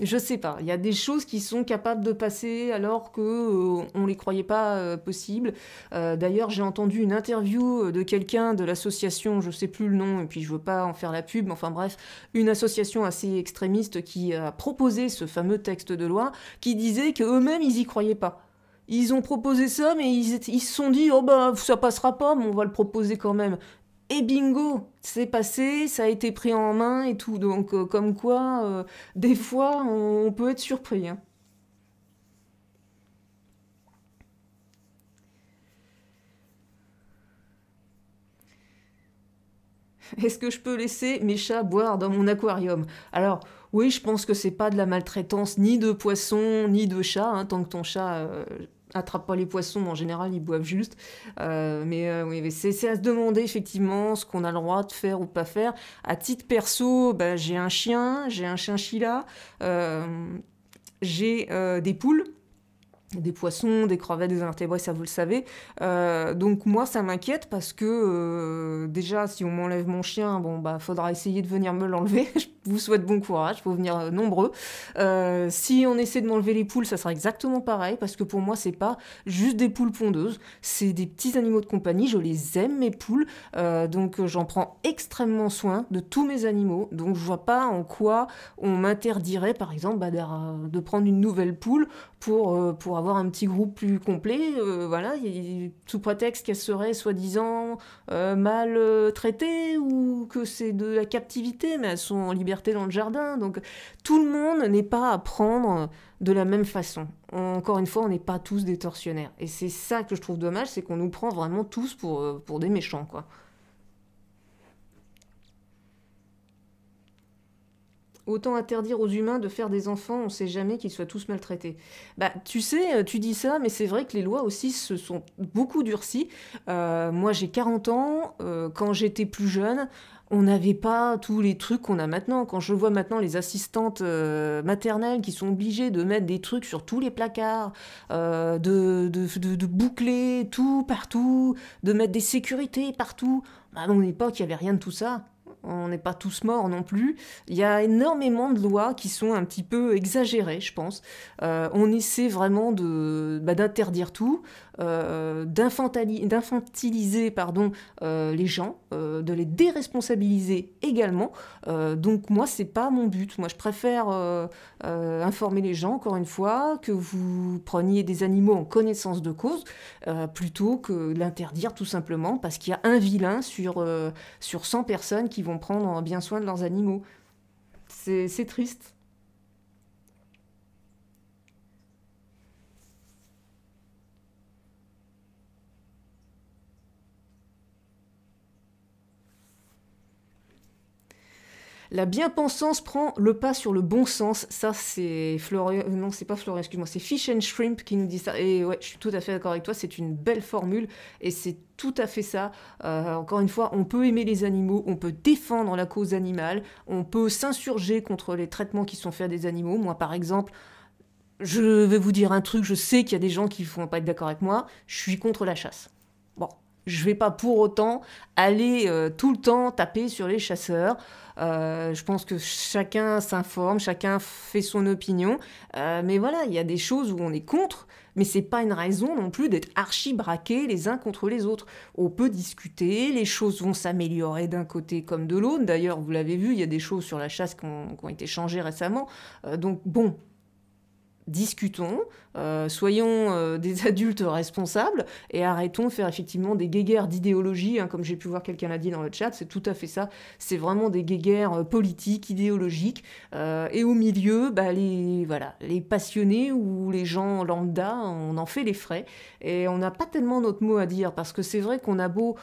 je sais pas. Il y a des choses qui sont capables de passer alors que euh, on les croyait pas euh, possibles. possible. Euh, d'ailleurs, j'ai entendu une interview de quelqu'un de l'association, je sais plus le nom, et puis je veux pas en faire la pub. Enfin bref, une association assez extrémiste qui a proposé ce fameux texte de loi, qui disait que eux-mêmes ils y croyaient pas. Ils ont proposé ça, mais ils, ils se sont dit oh bah ça passera pas, mais on va le proposer quand même et bingo, c'est passé, ça a été pris en main et tout. Donc, euh, comme quoi, euh, des fois, on, peut être surpris. Hein. Est-ce que je peux laisser mes chats boire dans mon aquarium Alors, oui, je pense que c'est pas de la maltraitance ni de poisson, ni de chat, hein, tant que ton chat euh, attrape pas les poissons, mais en général ils boivent juste. Euh, mais euh, oui, c'est à se demander effectivement ce qu'on a le droit de faire ou pas faire. À titre perso, bah, j'ai un chien, j'ai un chien-chila. Euh, j'ai des poules des poissons, des crevettes, des invertébrés, ça vous le savez. Euh, donc moi, ça m'inquiète parce que euh, déjà, si on m'enlève mon chien, bon bah faudra essayer de venir me l'enlever. Je vous souhaite bon courage, faut venir euh, nombreux. si on essaie de m'enlever les poules, ça sera exactement pareil parce que pour moi, c'est pas juste des poules pondeuses, c'est des petits animaux de compagnie. Je les aime mes poules, donc j'en prends extrêmement soin de tous mes animaux. Donc je vois pas en quoi on m'interdirait, par exemple, bah, de prendre une nouvelle poule pour pour avoir avoir un petit groupe plus complet, euh, voilà, sous prétexte qu'elle seraient soi-disant euh, mal euh, traitée ou que c'est de la captivité, mais elles sont en liberté dans le jardin. Donc tout le monde n'est pas à prendre de la même façon. Encore une fois, on n'est pas tous des tortionnaires. Et c'est ça que je trouve dommage, c'est qu'on nous prend vraiment tous pour, pour des méchants, quoi. Autant interdire aux humains de faire des enfants, on sait jamais qu'ils soient tous maltraités. Bah, tu sais, euh, tu dis ça, mais c'est vrai que les lois aussi se sont beaucoup durcies. Euh, moi, j'ai 40 ans. Euh, quand j'étais plus jeune, on n'avait pas tous les trucs qu'on a maintenant. Quand je vois maintenant les assistantes maternelles qui sont obligées de mettre des trucs sur tous les placards, de boucler tout partout, de mettre des sécurités partout. à mon époque, il n'y avait rien de tout ça on n'est pas tous morts non plus. Il y a énormément de lois qui sont un petit peu exagérées, je pense. Euh, on essaie vraiment bah, d'interdire tout. Euh, d'infantiliser pardon euh, les gens, euh, de les déresponsabiliser également. donc moi c'est pas mon but. Moi je préfère informer les gens encore une fois que vous preniez des animaux en connaissance de cause plutôt que l'interdire tout simplement parce qu'il y a un vilain sur sur 100 personnes qui vont prendre bien soin de leurs animaux. C'est triste. La bien-pensance prend le pas sur le bon sens. Ça, c'est Florian. Euh, non, c'est pas Florian, excuse-moi, c'est Fish and Shrimp qui nous dit ça. Et ouais, je suis tout à fait d'accord avec toi, c'est une belle formule et c'est tout à fait ça. Euh, encore une fois, on peut aimer les animaux, on peut défendre la cause animale, on peut s'insurger contre les traitements qui sont faits des animaux. Moi, par exemple, je vais vous dire un truc, je sais qu'il y a des gens qui ne vont pas être d'accord avec moi, je suis contre la chasse. Bon, je vais pas pour autant aller euh, tout le temps taper sur les chasseurs. Euh, je pense que chacun s'informe, chacun fait son opinion. Euh, mais voilà, il y a des choses où on est contre, mais c'est pas une raison non plus d'être archi braqués les uns contre les autres. On peut discuter, les choses vont s'améliorer d'un côté comme de l'autre. D'ailleurs, vous l'avez vu, il y a des choses sur la chasse qui ont été changées récemment. donc bon, discutons, euh, soyons euh, des adultes responsables et arrêtons de faire effectivement des guéguerres d'idéologie, hein, comme j'ai pu voir quelqu'un l'a dit dans le chat, c'est tout à fait ça, c'est vraiment des guéguerres euh, politiques, idéologiques, et au milieu, bah, les, voilà, les passionnés ou les gens lambda, on en fait les frais, et on n'a pas tellement notre mot à dire, parce que c'est vrai qu'on a beau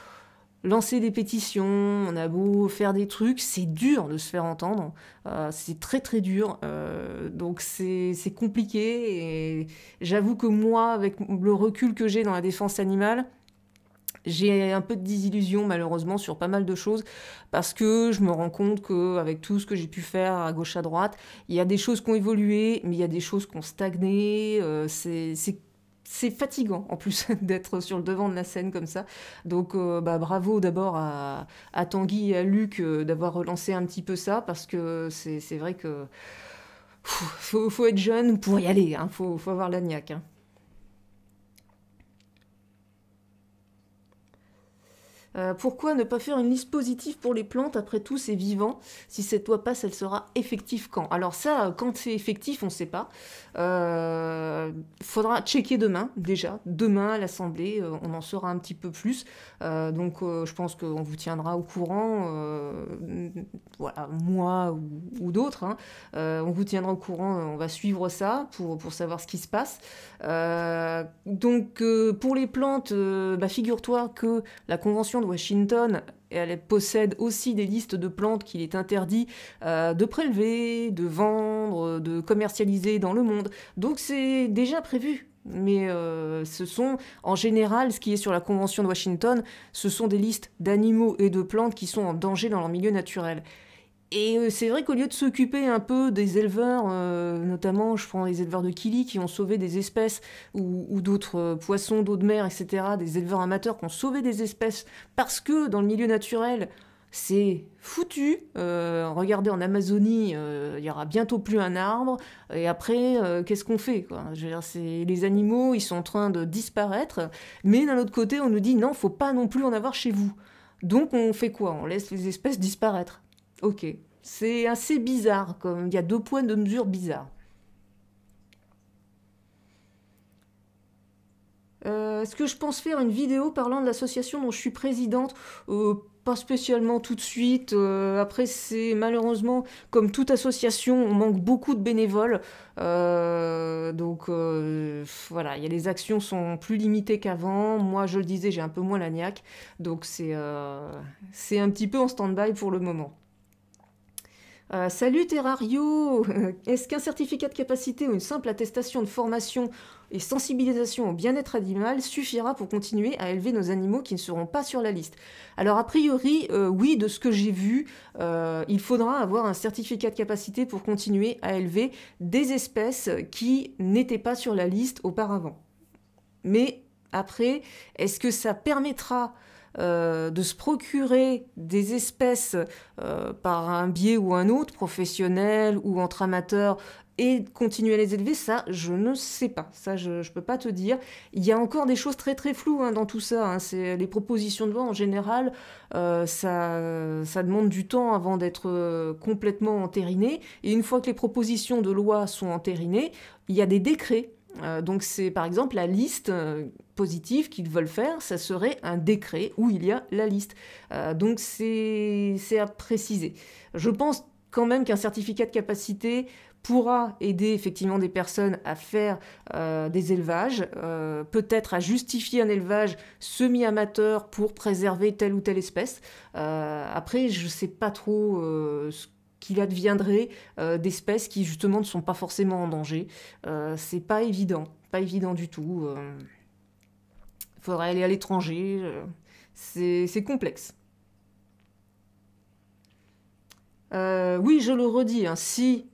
lancer des pétitions, on a beau faire des trucs, c'est dur de se faire entendre, euh, c'est très très dur, euh, donc c'est compliqué, et j'avoue que moi, avec le recul que j'ai dans la défense animale, j'ai un peu de désillusion malheureusement sur pas mal de choses parce que je me rends compte que tout ce que j'ai pu faire à gauche à droite, il y a des choses qui ont évolué, mais il y a des choses qui ont stagné. Euh, c'est c'est fatigant en plus d'être sur le devant de la scène comme ça. Donc euh, bah, bravo d'abord à, Tanguy et à Luc euh, d'avoir relancé un petit peu ça parce que c'est vrai que faut, être jeune pour y aller, il hein. faut, avoir la niaque. Hein. Euh, pourquoi ne pas faire une liste positive pour les plantes Après tout, c'est vivant. Si cette loi passe, elle sera effective quand Alors ça, euh, quand c'est effectif, on ne sait pas. Il euh, faudra checker demain, déjà. Demain, à l'Assemblée, on en saura un petit peu plus. donc je pense qu'on vous tiendra au courant, voilà, moi ou, d'autres. Hein. on vous tiendra au courant, on va suivre ça pour, savoir ce qui se passe. donc pour les plantes, bah, figure-toi que la Convention de Washington, elle possède aussi des listes de plantes qu'il est interdit euh, de prélever, de vendre, de commercialiser dans le monde. Donc c'est déjà prévu. Mais euh, ce sont, en général, ce qui est sur la Convention de Washington, ce sont des listes d'animaux et de plantes qui sont en danger dans leur milieu naturel. Et euh, c'est vrai qu'au lieu de s'occuper un peu des éleveurs, euh, notamment je prends les éleveurs de Kili qui ont sauvé des espèces, ou, d'autres euh, poissons d'eau de mer, etc., des éleveurs amateurs qui ont sauvé des espèces, parce que dans le milieu naturel, c'est foutu. regardez en Amazonie, il y aura bientôt plus un arbre, et après, qu'est-ce qu'on fait les animaux, ils sont en train de disparaître, mais d'un autre côté, on nous dit non, faut pas non plus en avoir chez vous. Donc on fait quoi On laisse les espèces disparaître. Ok. C'est assez bizarre. Comme... Il y a deux points de mesure bizarres. Euh, est-ce que je pense faire une vidéo parlant de l'association dont je suis présidente euh, Pas spécialement tout de suite. Euh, après, c'est malheureusement, comme toute association, on manque beaucoup de bénévoles. donc voilà, les actions sont plus limitées qu'avant. Moi, je le disais, j'ai un peu moins la Donc c'est un petit peu en stand-by pour le moment. Euh, salut Terrario Est-ce qu'un certificat de capacité ou une simple attestation de formation et sensibilisation au bien-être animal suffira pour continuer à élever nos animaux qui ne seront pas sur la liste Alors a priori, euh, oui, de ce que j'ai vu, euh, il faudra avoir un certificat de capacité pour continuer à élever des espèces qui n'étaient pas sur la liste auparavant. Mais après, est-ce que ça permettra euh, de se procurer des espèces euh, par un biais ou un autre, professionnel ou entre amateurs, et continuer à les élever, ça, je ne sais pas. Ça, je ne peux pas te dire. Il y a encore des choses très très floues hein, dans tout ça. Hein. C'est les propositions de loi en général, euh, ça, ça demande du temps avant d'être complètement entériné. Et une fois que les propositions de loi sont entérinées, il y a des décrets euh, donc c'est par exemple la liste euh, positive qu'ils veulent faire, ça serait un décret où il y a la liste. Euh, donc c'est à préciser. Je pense quand même qu'un certificat de capacité pourra aider effectivement des personnes à faire des élevages, peut-être à justifier un élevage semi-amateur pour préserver telle ou telle espèce. après, je ne sais pas trop qu'il adviendrait euh, d'espèces qui justement ne sont pas forcément en danger. Euh, c'est pas évident, pas évident du tout. Il euh. faudrait aller à l'étranger, c'est complexe. oui, je le redis, hein, si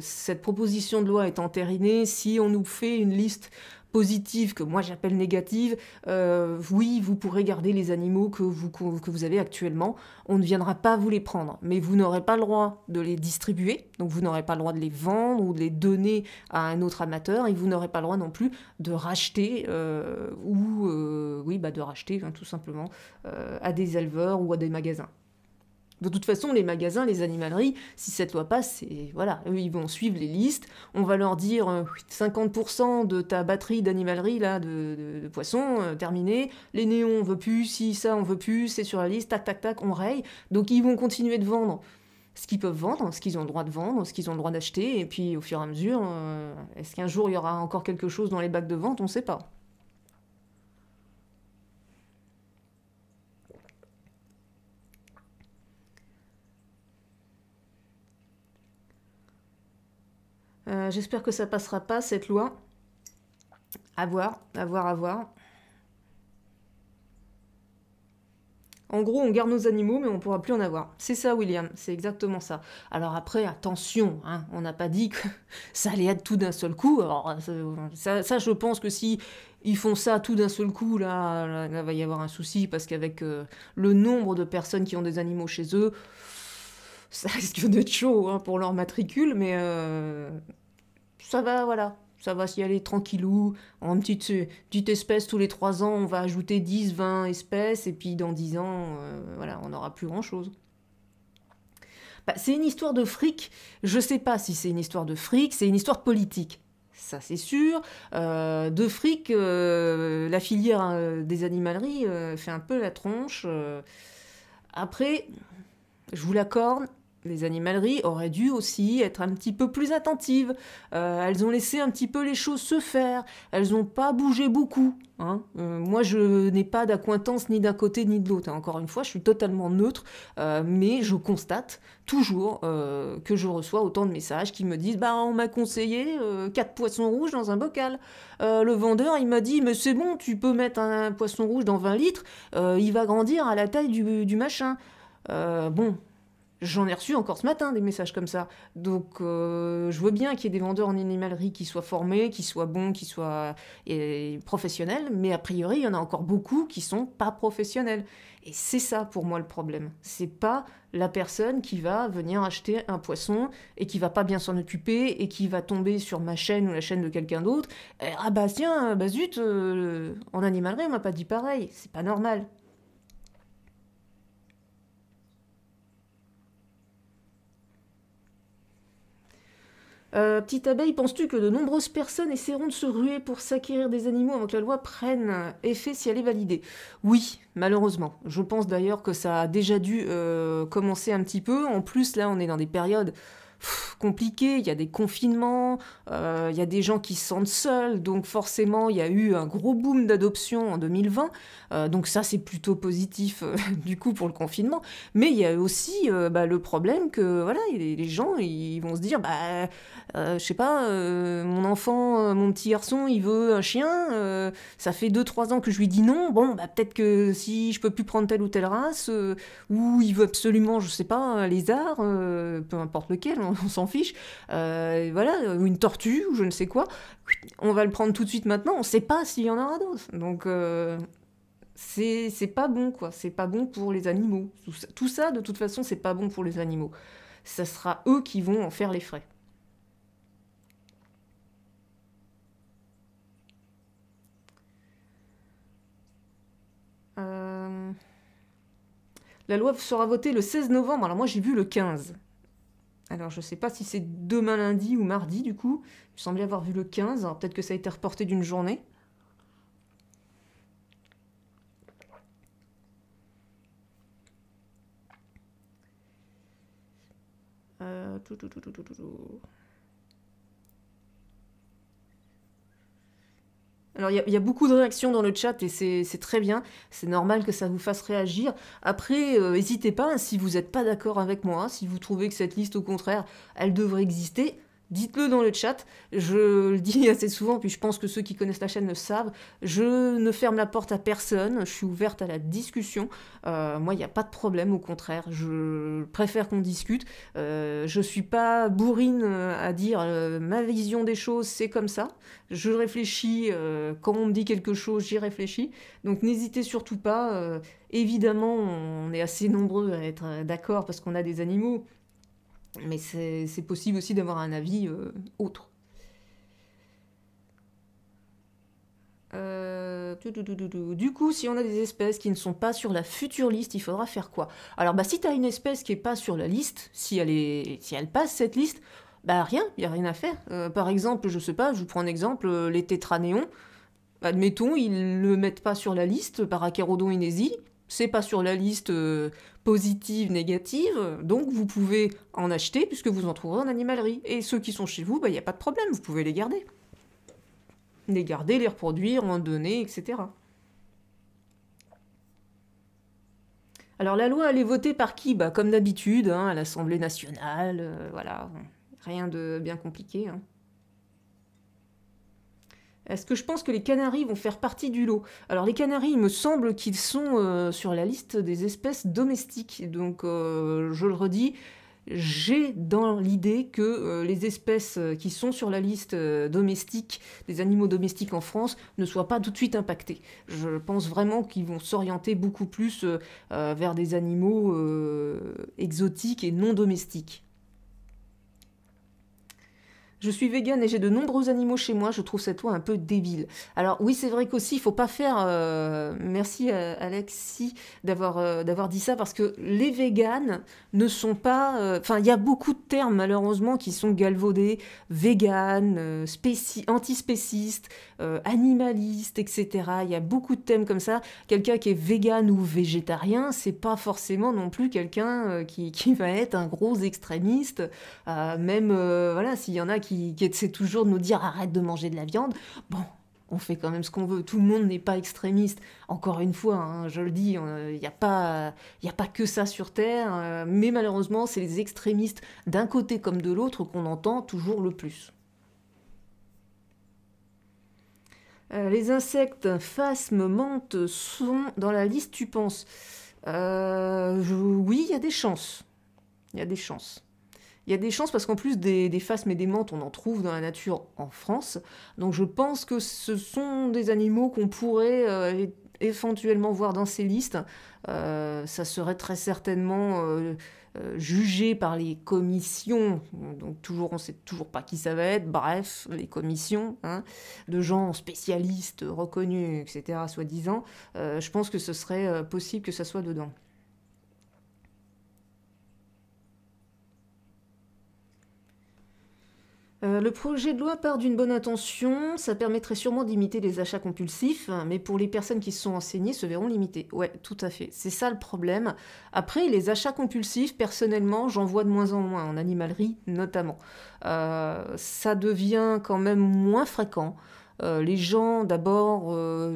cette proposition de loi est entérinée, si on nous fait une liste positives, que moi j'appelle négative, euh, oui, vous pourrez garder les animaux que vous, que vous avez actuellement, on ne viendra pas vous les prendre, mais vous n'aurez pas le droit de les distribuer, donc vous n'aurez pas le droit de les vendre ou de les donner à un autre amateur, et vous n'aurez pas le droit non plus de racheter, euh, ou euh, oui, bah de racheter hein, tout simplement à des éleveurs ou à des magasins. De toute façon, les magasins, les animaleries, si cette loi passe, voilà, ils vont suivre les listes. On va leur dire 50% euh, de ta batterie d'animalerie là, de, de, poissons, euh, terminée. Les néons, on veut plus. Si ça, on veut plus. C'est sur la liste. Tac, tac, tac, on raye. Donc ils vont continuer de vendre ce qu'ils peuvent vendre, ce qu'ils ont le droit de vendre, ce qu'ils ont le droit d'acheter. Et puis au fur et à mesure, euh, est-ce qu'un jour il y aura encore quelque chose dans les bacs de vente On ne sait pas. Euh, j'espère que ça passera pas cette loi. À voir, à voir, à voir. En gros, on garde nos animaux, mais on ne pourra plus en avoir. C'est ça, William, c'est exactement ça. Alors après, attention, hein, on n'a pas dit que ça allait être tout d'un seul coup. Alors, ça, je pense que si ils font ça tout d'un seul coup, là, il va y avoir un souci, parce qu'avec euh, le nombre de personnes qui ont des animaux chez eux, ça risque d'être chaud hein, pour leur matricule, mais... Euh, ça va, voilà. Ça va s'y aller tranquillou, en petite, euh, petite espèce tous les 3 ans, on va ajouter 10, 20 espèces, et puis dans 10 ans, euh, voilà, on n'aura plus grand-chose. Bah, c'est une histoire de fric, je sais pas si c'est une histoire de fric, c'est une histoire politique ça c'est sûr. Euh, de fric, la filière des animaleries fait un peu la tronche. après, je vous l'accorde, les animaleries auraient dû aussi être un petit peu plus attentives. Euh, elles ont laissé un petit peu les choses se faire. Elles n'ont pas bougé beaucoup. Hein. Euh, moi, je n'ai pas d'acquaintance ni d'un côté ni de l'autre. Encore une fois, je suis totalement neutre, euh, mais je constate toujours que je reçois autant de messages qui me disent Bah, on m'a conseillé quatre poissons rouges dans un bocal. le vendeur, il m'a dit Mais c'est bon, tu peux mettre un poisson rouge dans 20 litres, il va grandir à la taille du, du machin. bon, J'en ai reçu encore ce matin des messages comme ça. Donc, euh, je vois bien qu'il y ait des vendeurs en animalerie qui soient formés, qui soient bons, qui soient professionnels, mais a priori, il y en a encore beaucoup qui sont pas professionnels. Et c'est ça pour moi le problème. C'est pas la personne qui va venir acheter un poisson et qui va pas bien s'en occuper et qui va tomber sur ma chaîne ou la chaîne de quelqu'un d'autre. Eh, ah bah tiens, bah zut, euh, en animalerie, on m'a pas dit pareil. C'est pas normal. Euh, petite abeille, penses-tu que de nombreuses personnes essaieront de se ruer pour s'acquérir des animaux avant que la loi prenne effet si elle est validée Oui, malheureusement. Je pense d'ailleurs que ça a déjà dû euh, commencer un petit peu. En plus, là, on est dans des périodes compliqué, il y a des confinements, euh, il y a des gens qui se sentent seuls, donc forcément il y a eu un gros boom d'adoption en 2020, euh, donc ça c'est plutôt positif euh, du coup pour le confinement, mais il y a aussi bah, le problème que voilà, les gens ils vont se dire, bah je sais pas, mon enfant, mon petit garçon il veut un chien, ça fait 2-3 ans que je lui dis non, bon bah peut-être que si je peux plus prendre telle ou telle race, ou il veut absolument, je sais pas, un lézard, peu importe lequel, on, s'en fiche. Euh, voilà, ou une tortue, ou je ne sais quoi. On va le prendre tout de suite maintenant, on ne sait pas s'il y en aura d'autres. Donc, euh, c'est pas bon, quoi. C'est pas bon pour les animaux. Tout ça, de toute façon, c'est pas bon pour les animaux. Ça sera eux qui vont en faire les frais. Euh, la loi sera votée le 16 novembre. Alors moi j'ai vu le 15. Alors, je ne sais pas si c'est demain lundi ou mardi, du coup. Il semblait avoir vu le 15. peut-être que ça a été reporté d'une journée. Euh, tout. Alors, il y, a beaucoup de réactions dans le chat et c'est très bien. C'est normal que ça vous fasse réagir. Après, euh, n'hésitez pas, hein, si vous n'êtes pas d'accord avec moi, si vous trouvez que cette liste, au contraire, elle devrait exister, Dites-le dans le chat, je le dis assez souvent, puis je pense que ceux qui connaissent la chaîne le savent, je ne ferme la porte à personne, je suis ouverte à la discussion, euh, moi il n'y a pas de problème, au contraire, je préfère qu'on discute, euh, je suis pas bourrine euh, à dire euh, ma vision des choses c'est comme ça, je réfléchis, quand on me dit quelque chose j'y réfléchis, donc n'hésitez surtout pas, évidemment on est assez nombreux à être d'accord parce qu'on a des animaux, mais c'est possible aussi d'avoir un avis euh, autre. Euh, du coup, si on a des espèces qui ne sont pas sur la future liste, il faudra faire quoi Alors, bah, si tu as une espèce qui n'est pas sur la liste, si elle, est... si elle passe cette liste, bah rien, il n'y a rien à faire. Euh, par exemple, je sais pas, je vous prends un exemple, les tétranéons. Admettons, ils ne le mettent pas sur la liste par Acherodon c'est pas sur la liste euh, positive, négative, donc vous pouvez en acheter puisque vous en trouverez en animalerie. Et ceux qui sont chez vous, il bah, n'y a pas de problème, vous pouvez les garder. Les garder, les reproduire, en donner, etc. Alors la loi, elle est votée par qui bah, Comme d'habitude, hein, à l'Assemblée nationale, euh, voilà, rien de bien compliqué. Hein. Est-ce que je pense que les canaris vont faire partie du lot Alors les canaris, il me semble qu'ils sont euh, sur la liste des espèces domestiques. Donc euh, je le redis, j'ai dans l'idée que euh, les espèces qui sont sur la liste domestique, des animaux domestiques en France, ne soient pas tout de suite impactées. Je pense vraiment qu'ils vont s'orienter beaucoup plus vers des animaux exotiques et non domestiques. Je suis végane et j'ai de nombreux animaux chez moi, je trouve cette loi un peu débile. Alors oui, c'est vrai qu'aussi, il faut pas faire... Euh, merci euh, Alexis d'avoir euh, d'avoir dit ça, parce que les véganes ne sont pas... Enfin, il y a beaucoup de termes malheureusement qui sont galvaudés. Véganes, antispécistes, animaliste, etc. Il y a beaucoup de thèmes comme ça. Quelqu'un qui est végane ou végétarien, c'est pas forcément non plus quelqu'un qui, qui, va être un gros extrémiste. même, voilà, s'il y en a qui qui, essaie toujours de nous dire arrête de manger de la viande. Bon, on fait quand même ce qu'on veut. Tout le monde n'est pas extrémiste. Encore une fois, hein, je le dis, il euh, n'y a, pas, y a pas que ça sur Terre. Euh, mais malheureusement, c'est les extrémistes d'un côté comme de l'autre qu'on entend toujours le plus. Euh, les insectes, phasmes, mentes sont dans la liste, tu penses Oui, il y a des chances. Il y a des chances. Il y a des chances parce qu'en plus des, des phasmes et des mantes, on en trouve dans la nature en France. Donc je pense que ce sont des animaux qu'on pourrait euh, éventuellement voir dans ces listes. Euh, ça serait très certainement euh, jugé par les commissions. Donc toujours, on sait toujours pas qui ça va être. Bref, les commissions hein, de gens spécialistes reconnus, etc. Soi-disant, je pense que ce serait possible que ça soit dedans. Euh, le projet de loi part d'une bonne intention, ça permettrait sûrement d'imiter les achats compulsifs, mais pour les personnes qui se sont enseignées, se verront limitées. Ouais, tout à fait, c'est ça le problème. Après, les achats compulsifs, personnellement, j'en vois de moins en moins, en animalerie notamment. Euh, ça devient quand même moins fréquent. Euh, les gens d'abord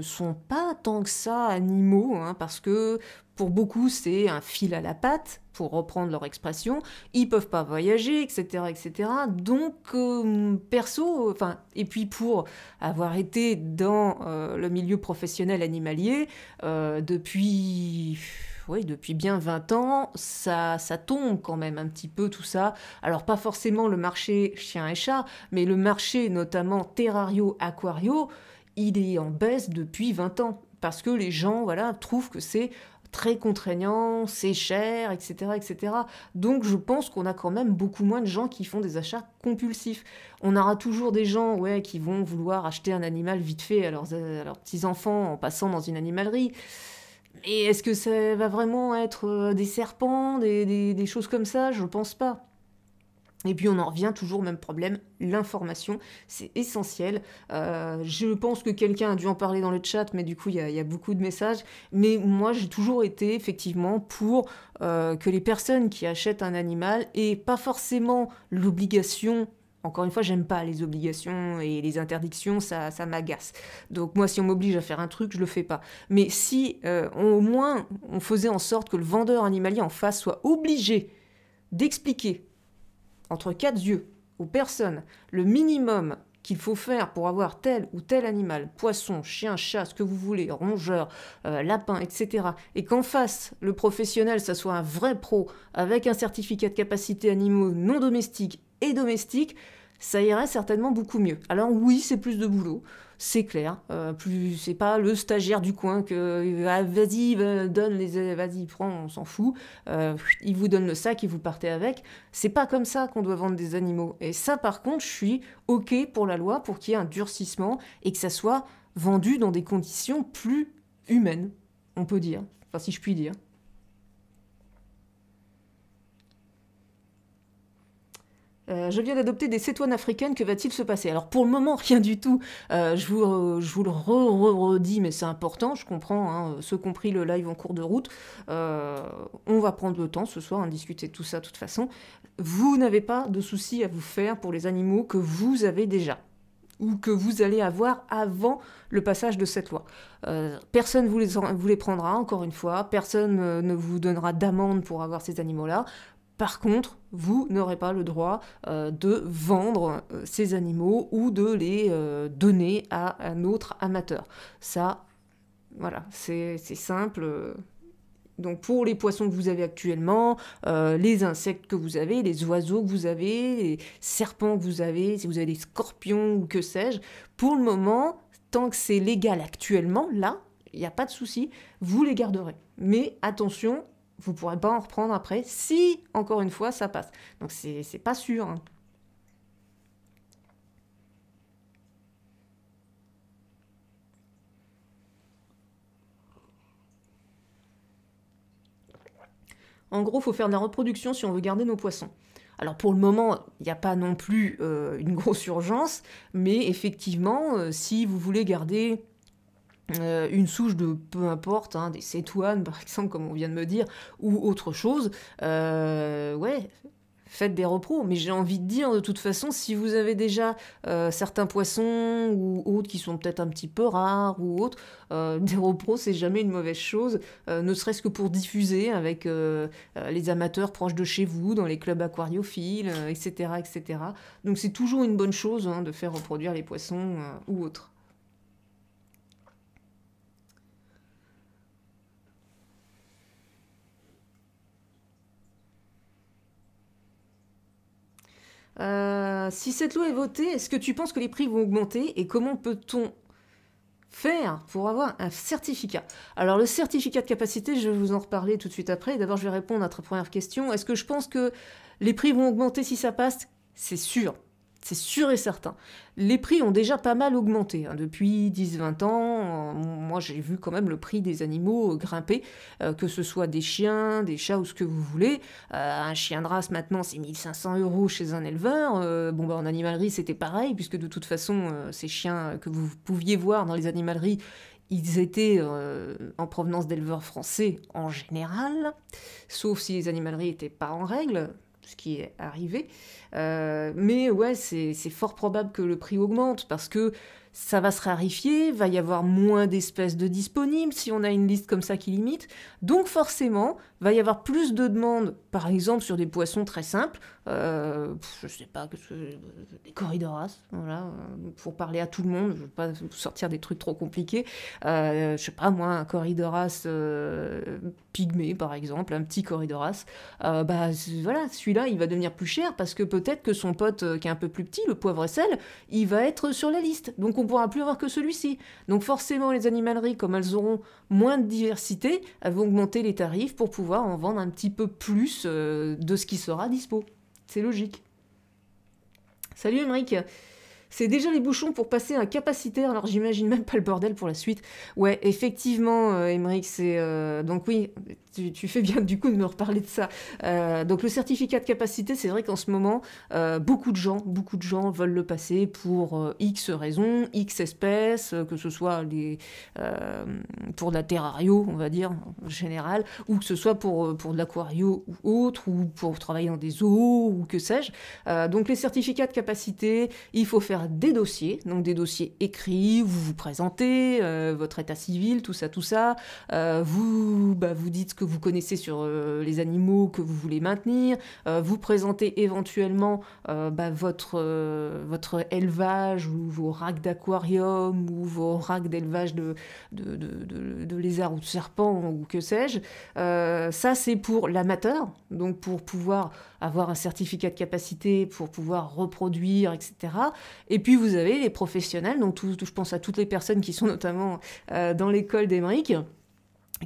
sont pas tant que ça animaux hein, parce que pour beaucoup, c'est un fil à la patte, pour reprendre leur expression. Ils peuvent pas voyager, etc., etc. Donc, euh, perso, enfin, et puis pour avoir été dans euh, le milieu professionnel animalier euh, depuis, oui, depuis bien 20 ans, ça, ça tombe quand même un petit peu tout ça. Alors, pas forcément le marché chien et chat, mais le marché notamment terrario-aquario, il est en baisse depuis 20 ans parce que les gens voilà, trouvent que c'est très contraignant, c'est cher, etc., etc. Donc je pense qu'on a quand même beaucoup moins de gens qui font des achats compulsifs. On aura toujours des gens ouais, qui vont vouloir acheter un animal vite fait à leurs, euh, petits-enfants en passant dans une animalerie. Mais est-ce que ça va vraiment être euh, des serpents, des, choses comme ça Je pense pas. Et puis on en revient toujours au même problème, l'information, c'est essentiel. Euh, je pense que quelqu'un a dû en parler dans le chat, mais du coup il y, a beaucoup de messages. Mais moi j'ai toujours été effectivement pour euh, que les personnes qui achètent un animal aient pas forcément l'obligation encore une fois, j'aime pas les obligations et les interdictions, ça, m'agace. Donc moi, si on m'oblige à faire un truc, je le fais pas. Mais si euh, au moins on faisait en sorte que le vendeur animalier en face soit obligé d'expliquer entre quatre yeux ou personne, le minimum qu'il faut faire pour avoir tel ou tel animal, poisson, chien, chat, ce que vous voulez, rongeur, euh, lapin, etc. Et qu'en face, le professionnel, ça soit un vrai pro avec un certificat de capacité animaux non domestiques et domestiques, ça irait certainement beaucoup mieux. Alors oui, c'est plus de boulot, c'est clair. Euh, plus c'est pas le stagiaire du coin que euh, ah, vas-y euh, donne les vas-y prends on s'en fout. il vous donne le sac et vous partez avec. C'est pas comme ça qu'on doit vendre des animaux. Et ça par contre je suis ok pour la loi pour qu'il y ait un durcissement et que ça soit vendu dans des conditions plus humaines, on peut dire. Enfin si je puis dire. Euh, je viens d'adopter des cétoines africaines, que va-t-il se passer Alors pour le moment, rien du tout. Euh, euh, je, vous, le redis, -re mais c'est important, je comprends, hein, ce compris le live en cours de route. on va prendre le temps ce soir, en hein, discuter tout ça de toute façon. Vous n'avez pas de soucis à vous faire pour les animaux que vous avez déjà ou que vous allez avoir avant le passage de cette loi. personne ne vous les prendra, encore une fois, personne ne vous donnera d'amende pour avoir ces animaux-là. Par contre, vous n'aurez pas le droit euh, de vendre euh, ces animaux ou de les euh, donner à un autre amateur. Ça, voilà, c'est simple. Donc pour les poissons que vous avez actuellement, les insectes que vous avez, les oiseaux que vous avez, les serpents que vous avez, si vous avez des scorpions ou que sais-je, pour le moment, tant que c'est légal actuellement, là, il n'y a pas de souci, vous les garderez. Mais attention, vous pourrez pas en reprendre après si, encore une fois, ça passe. Donc c'est pas sûr. Hein. En gros, faut faire de la reproduction si on veut garder nos poissons. Alors pour le moment, il n'y a pas non plus euh, une grosse urgence, mais effectivement, euh, si vous voulez garder euh, une souche de peu importe, hein, des cétoines par exemple, comme on vient de me dire, ou autre chose, euh, ouais, faites des repros. Mais j'ai envie de dire, de toute façon, si vous avez déjà euh, certains poissons ou autres qui sont peut-être un petit peu rares ou autres, des repros, c'est jamais une mauvaise chose, ne serait-ce que pour diffuser avec les amateurs proches de chez vous, dans les clubs aquariophiles, etc., etc. Donc c'est toujours une bonne chose hein, de faire reproduire les poissons ou autres. Euh, si cette loi est votée, est-ce que tu penses que les prix vont augmenter et comment peut-on faire pour avoir un certificat Alors le certificat de capacité, je vais vous en reparler tout de suite après. D'abord, je vais répondre à ta première question. Est-ce que je pense que les prix vont augmenter si ça passe C'est sûr c'est sûr et certain. Les prix ont déjà pas mal augmenté. Hein, depuis 10-20 ans, moi j'ai vu quand même le prix des animaux euh, grimper, euh, que ce soit des chiens, des chats ou ce que vous voulez. Euh, un chien de race maintenant c'est 1500 euros chez un éleveur. bon bah en animalerie c'était pareil, puisque de toute façon ces chiens que vous pouviez voir dans les animaleries, ils étaient en provenance d'éleveurs français en général, sauf si les animaleries n'étaient pas en règle, ce qui est arrivé. Euh, mais ouais, c'est fort probable que le prix augmente parce que ça va se rarifier, va y avoir moins d'espèces de disponibles si on a une liste comme ça qui limite. Donc forcément, va y avoir plus de demandes, par exemple sur des poissons très simples, euh, je sais pas, des corridoras, voilà, euh, pour parler à tout le monde, je veux pas sortir des trucs trop compliqués. Euh, je sais pas moi, un corridoras euh, pygmé, par exemple, un petit corridoras, euh, bah voilà, celui-là il va devenir plus cher parce que peut-être que son pote qui est un peu plus petit, le poivre sel, il va être sur la liste. Donc on pourra plus avoir que celui-ci. Donc forcément, les animaleries, comme elles auront moins de diversité, elles vont augmenter les tarifs pour pouvoir en vendre un petit peu plus euh, de ce qui sera dispo. C'est logique. Salut Emmerich c'est déjà les bouchons pour passer un capacitaire, alors j'imagine même pas le bordel pour la suite. Ouais, effectivement, Emeric. Euh, c'est... Euh, donc oui, tu, fais bien du coup de me reparler de ça. Euh, donc le certificat de capacité, c'est vrai qu'en ce moment, euh, beaucoup de gens, beaucoup de gens veulent le passer pour euh, X raisons, X espèces, que ce soit pour de la terrario, on va dire, en général, ou que ce soit pour, pour de l'aquario ou autre, ou pour travailler dans des zoos, ou que sais-je. donc les certificats de capacité, il faut faire des dossiers, donc des dossiers écrits, vous vous présentez, votre état civil, tout ça, tout ça, vous, bah, vous dites que vous connaissez sur euh, les animaux que vous voulez maintenir, euh, vous présentez éventuellement euh, bah, votre, votre élevage ou vos racks d'aquarium ou vos racks d'élevage de, de, de, lézards ou de serpents ou que sais-je. ça, c'est pour l'amateur, donc pour pouvoir avoir un certificat de capacité, pour pouvoir reproduire, etc. Et puis vous avez les professionnels, donc tout, je pense à toutes les personnes qui sont notamment dans l'école d'Emeric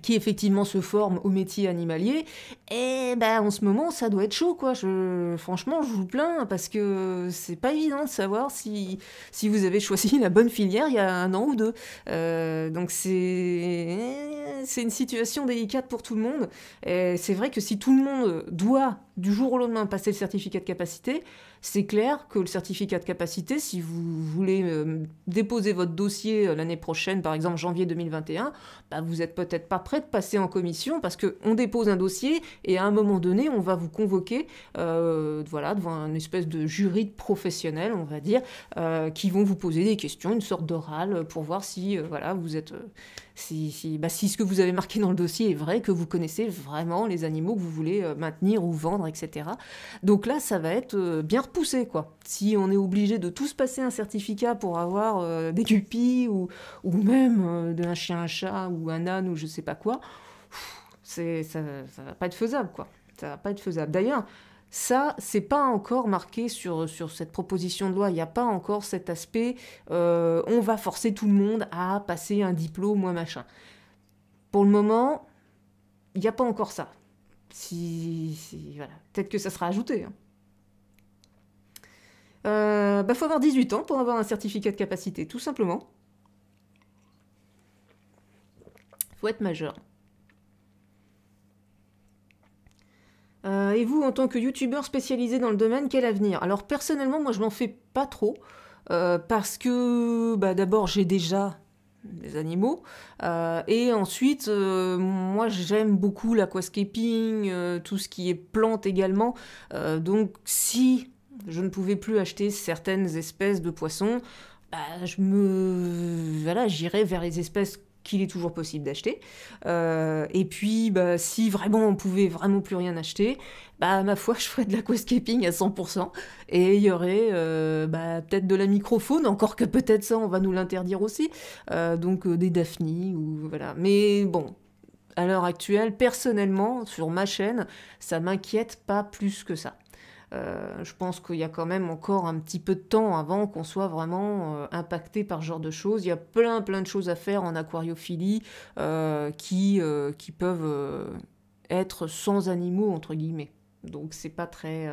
qui effectivement se forment au métier animalier, et eh ben en ce moment ça doit être chaud quoi. franchement, je vous plains parce que c'est pas évident de savoir si, si vous avez choisi la bonne filière il y a un an ou deux. Euh, donc c'est c'est une situation délicate pour tout le monde. c'est vrai que si tout le monde doit du jour au lendemain passer le certificat de capacité, c'est clair que le certificat de capacité, si vous voulez euh, déposer votre dossier euh, l'année prochaine, par exemple janvier 2021, bah, vous n'êtes peut-être pas prêt de passer en commission parce qu'on dépose un dossier et à un moment donné, on va vous convoquer euh, voilà, devant une espèce de jury de professionnels, on va dire, qui vont vous poser des questions, une sorte d'oral pour voir si voilà, vous êtes bah, si, ce que vous avez marqué dans le dossier est vrai, que vous connaissez vraiment les animaux que vous voulez euh, maintenir ou vendre, etc. Donc là, ça va être euh, bien repoussé, quoi. Si on est obligé de tous passer un certificat pour avoir euh, des cupies ou, même un chien, un chat ou un âne ou je sais pas quoi, c'est, ça, ça va pas être faisable, quoi. Ça va pas être faisable. D'ailleurs, ça, c'est pas encore marqué sur, cette proposition de loi. Il n'y a pas encore cet aspect euh, on va forcer tout le monde à passer un diplôme, un machin. Pour le moment, il n'y a pas encore ça. Si, Peut-être que ça sera ajouté. Il hein. euh, bah, faut avoir 18 ans pour avoir un certificat de capacité, tout simplement. Faut être majeur. Euh, et vous, en tant que youtubeur spécialisé dans le domaine, quel avenir Alors personnellement, moi je m'en fais pas trop, euh, parce que bah, d'abord j'ai déjà des animaux, euh, et ensuite moi j'aime beaucoup l'aquascaping, tout ce qui est plantes également, donc si je ne pouvais plus acheter certaines espèces de poissons, bah, je me voilà, j'irai vers les espèces qu'il est toujours possible d'acheter. Euh, et puis, bah, si vraiment on pouvait vraiment plus rien acheter, bah, ma foi, je ferais de l'aquascaping à 100%. Et il y aurait euh, bah, peut-être de la microfaune, encore que peut-être ça, on va nous l'interdire aussi. Euh, donc des daphnies, ou voilà. Mais bon, à l'heure actuelle, personnellement, sur ma chaîne, ça m'inquiète pas plus que ça. Euh, je pense qu'il y a quand même encore un petit peu de temps avant qu'on soit vraiment euh, impacté par ce genre de choses. Il y a plein plein de choses à faire en aquariophilie euh, qui, qui peuvent être sans animaux entre guillemets. Donc c'est pas très.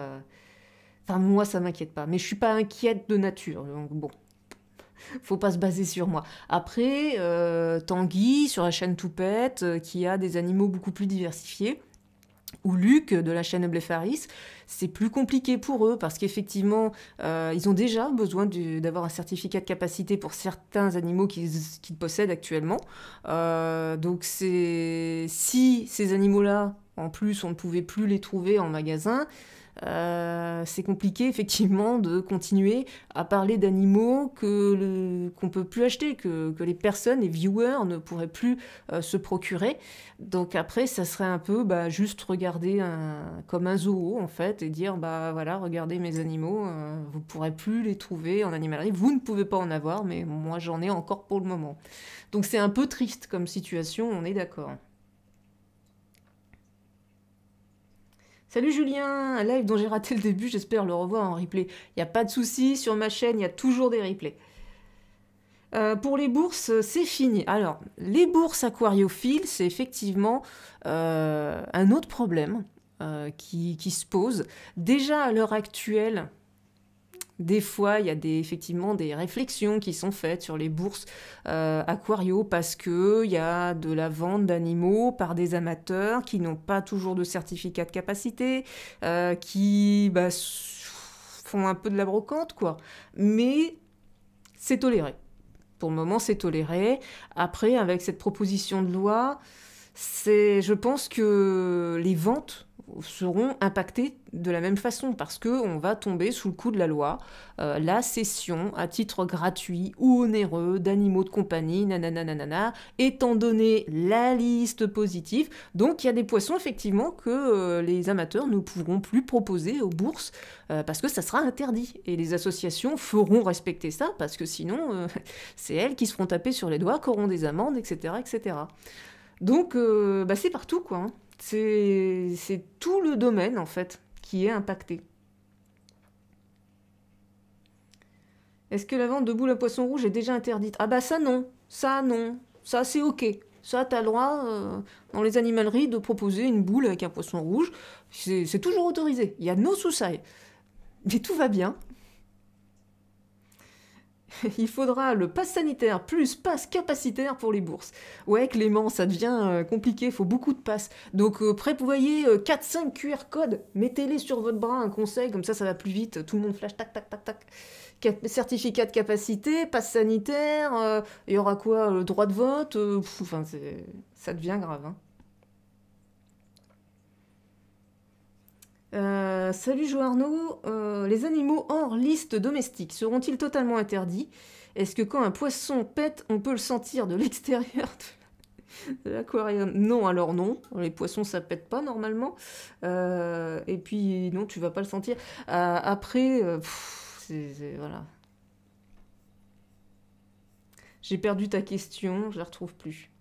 Enfin moi ça m'inquiète pas, mais je suis pas inquiète de nature. Donc bon. Faut pas se baser sur moi. Après, Tanguy sur la chaîne Toupette, qui a des animaux beaucoup plus diversifiés, ou Luc de la chaîne Blefaris, c'est plus compliqué pour eux parce qu'effectivement, euh, ils ont déjà besoin d'avoir un certificat de capacité pour certains animaux qu'ils possèdent actuellement. Euh, donc si ces animaux-là, en plus, on ne pouvait plus les trouver en magasin, euh, c'est compliqué effectivement de continuer à parler d'animaux que qu'on peut plus acheter, que, les personnes, les viewers ne pourraient plus euh, se procurer. Donc après, ça serait un peu bah, juste regarder comme un zoo en fait et dire bah voilà, regardez mes animaux, euh, vous ne pourrez plus les trouver en animalerie, vous ne pouvez pas en avoir, mais moi j'en ai encore pour le moment. Donc c'est un peu triste comme situation, on est d'accord. Salut Julien, un live dont j'ai raté le début, j'espère le revoir en replay. Il n'y a pas de souci, sur ma chaîne, il y a toujours des replays. Euh, pour les bourses, c'est fini. Alors, les bourses aquariophiles, c'est effectivement euh, un autre problème euh, qui, se pose. Déjà à l'heure actuelle, des fois, il y a effectivement des réflexions qui sont faites sur les bourses euh, aquario parce qu'il y a de la vente d'animaux par des amateurs qui n'ont pas toujours de certificat de capacité, euh, qui bah, font un peu de la brocante, quoi. Mais c'est toléré. Pour le moment, c'est toléré. Après, avec cette proposition de loi, c'est, je pense que les ventes seront impactés de la même façon parce que on va tomber sous le coup de la loi euh, la cession à titre gratuit ou onéreux d'animaux de compagnie nanana étant donné la liste positive donc il y a des poissons effectivement que euh, les amateurs ne pourront plus proposer aux bourses euh, parce que ça sera interdit et les associations feront respecter ça parce que sinon c'est elles qui se feront taper sur les doigts qu'auront des amendes etc etc donc bah, c'est partout quoi hein. C'est tout le domaine, en fait, qui est impacté. Est-ce que la vente de boules à poisson rouge est déjà interdite Ah bah ça non, ça non, ça c'est ok. Ça, t'as le droit, euh, dans les animaleries, de proposer une boule avec un poisson rouge. C'est toujours autorisé. Il y a nos soucis. Mais tout va bien. Il faudra le pass sanitaire plus pass capacitaire pour les bourses. Ouais, Clément, ça devient euh, compliqué, il faut beaucoup de passes. Donc euh, prévoyez 4-5 euh, QR codes, mettez-les sur votre bras, un conseil, comme ça ça va plus vite, tout le monde flash, tac, tac, tac, tac. certificat de capacité, passe sanitaire, il y aura quoi, le droit de vote, enfin ça devient grave. Hein. Euh, salut Joarno, euh, les animaux hors liste domestique seront-ils totalement interdits Est-ce que quand un poisson pète, on peut le sentir de l'extérieur de l'aquarium Non, alors non, les poissons ça pète pas normalement. Euh, et puis non, tu vas pas le sentir. après, voilà. J'ai perdu ta question, je la retrouve plus.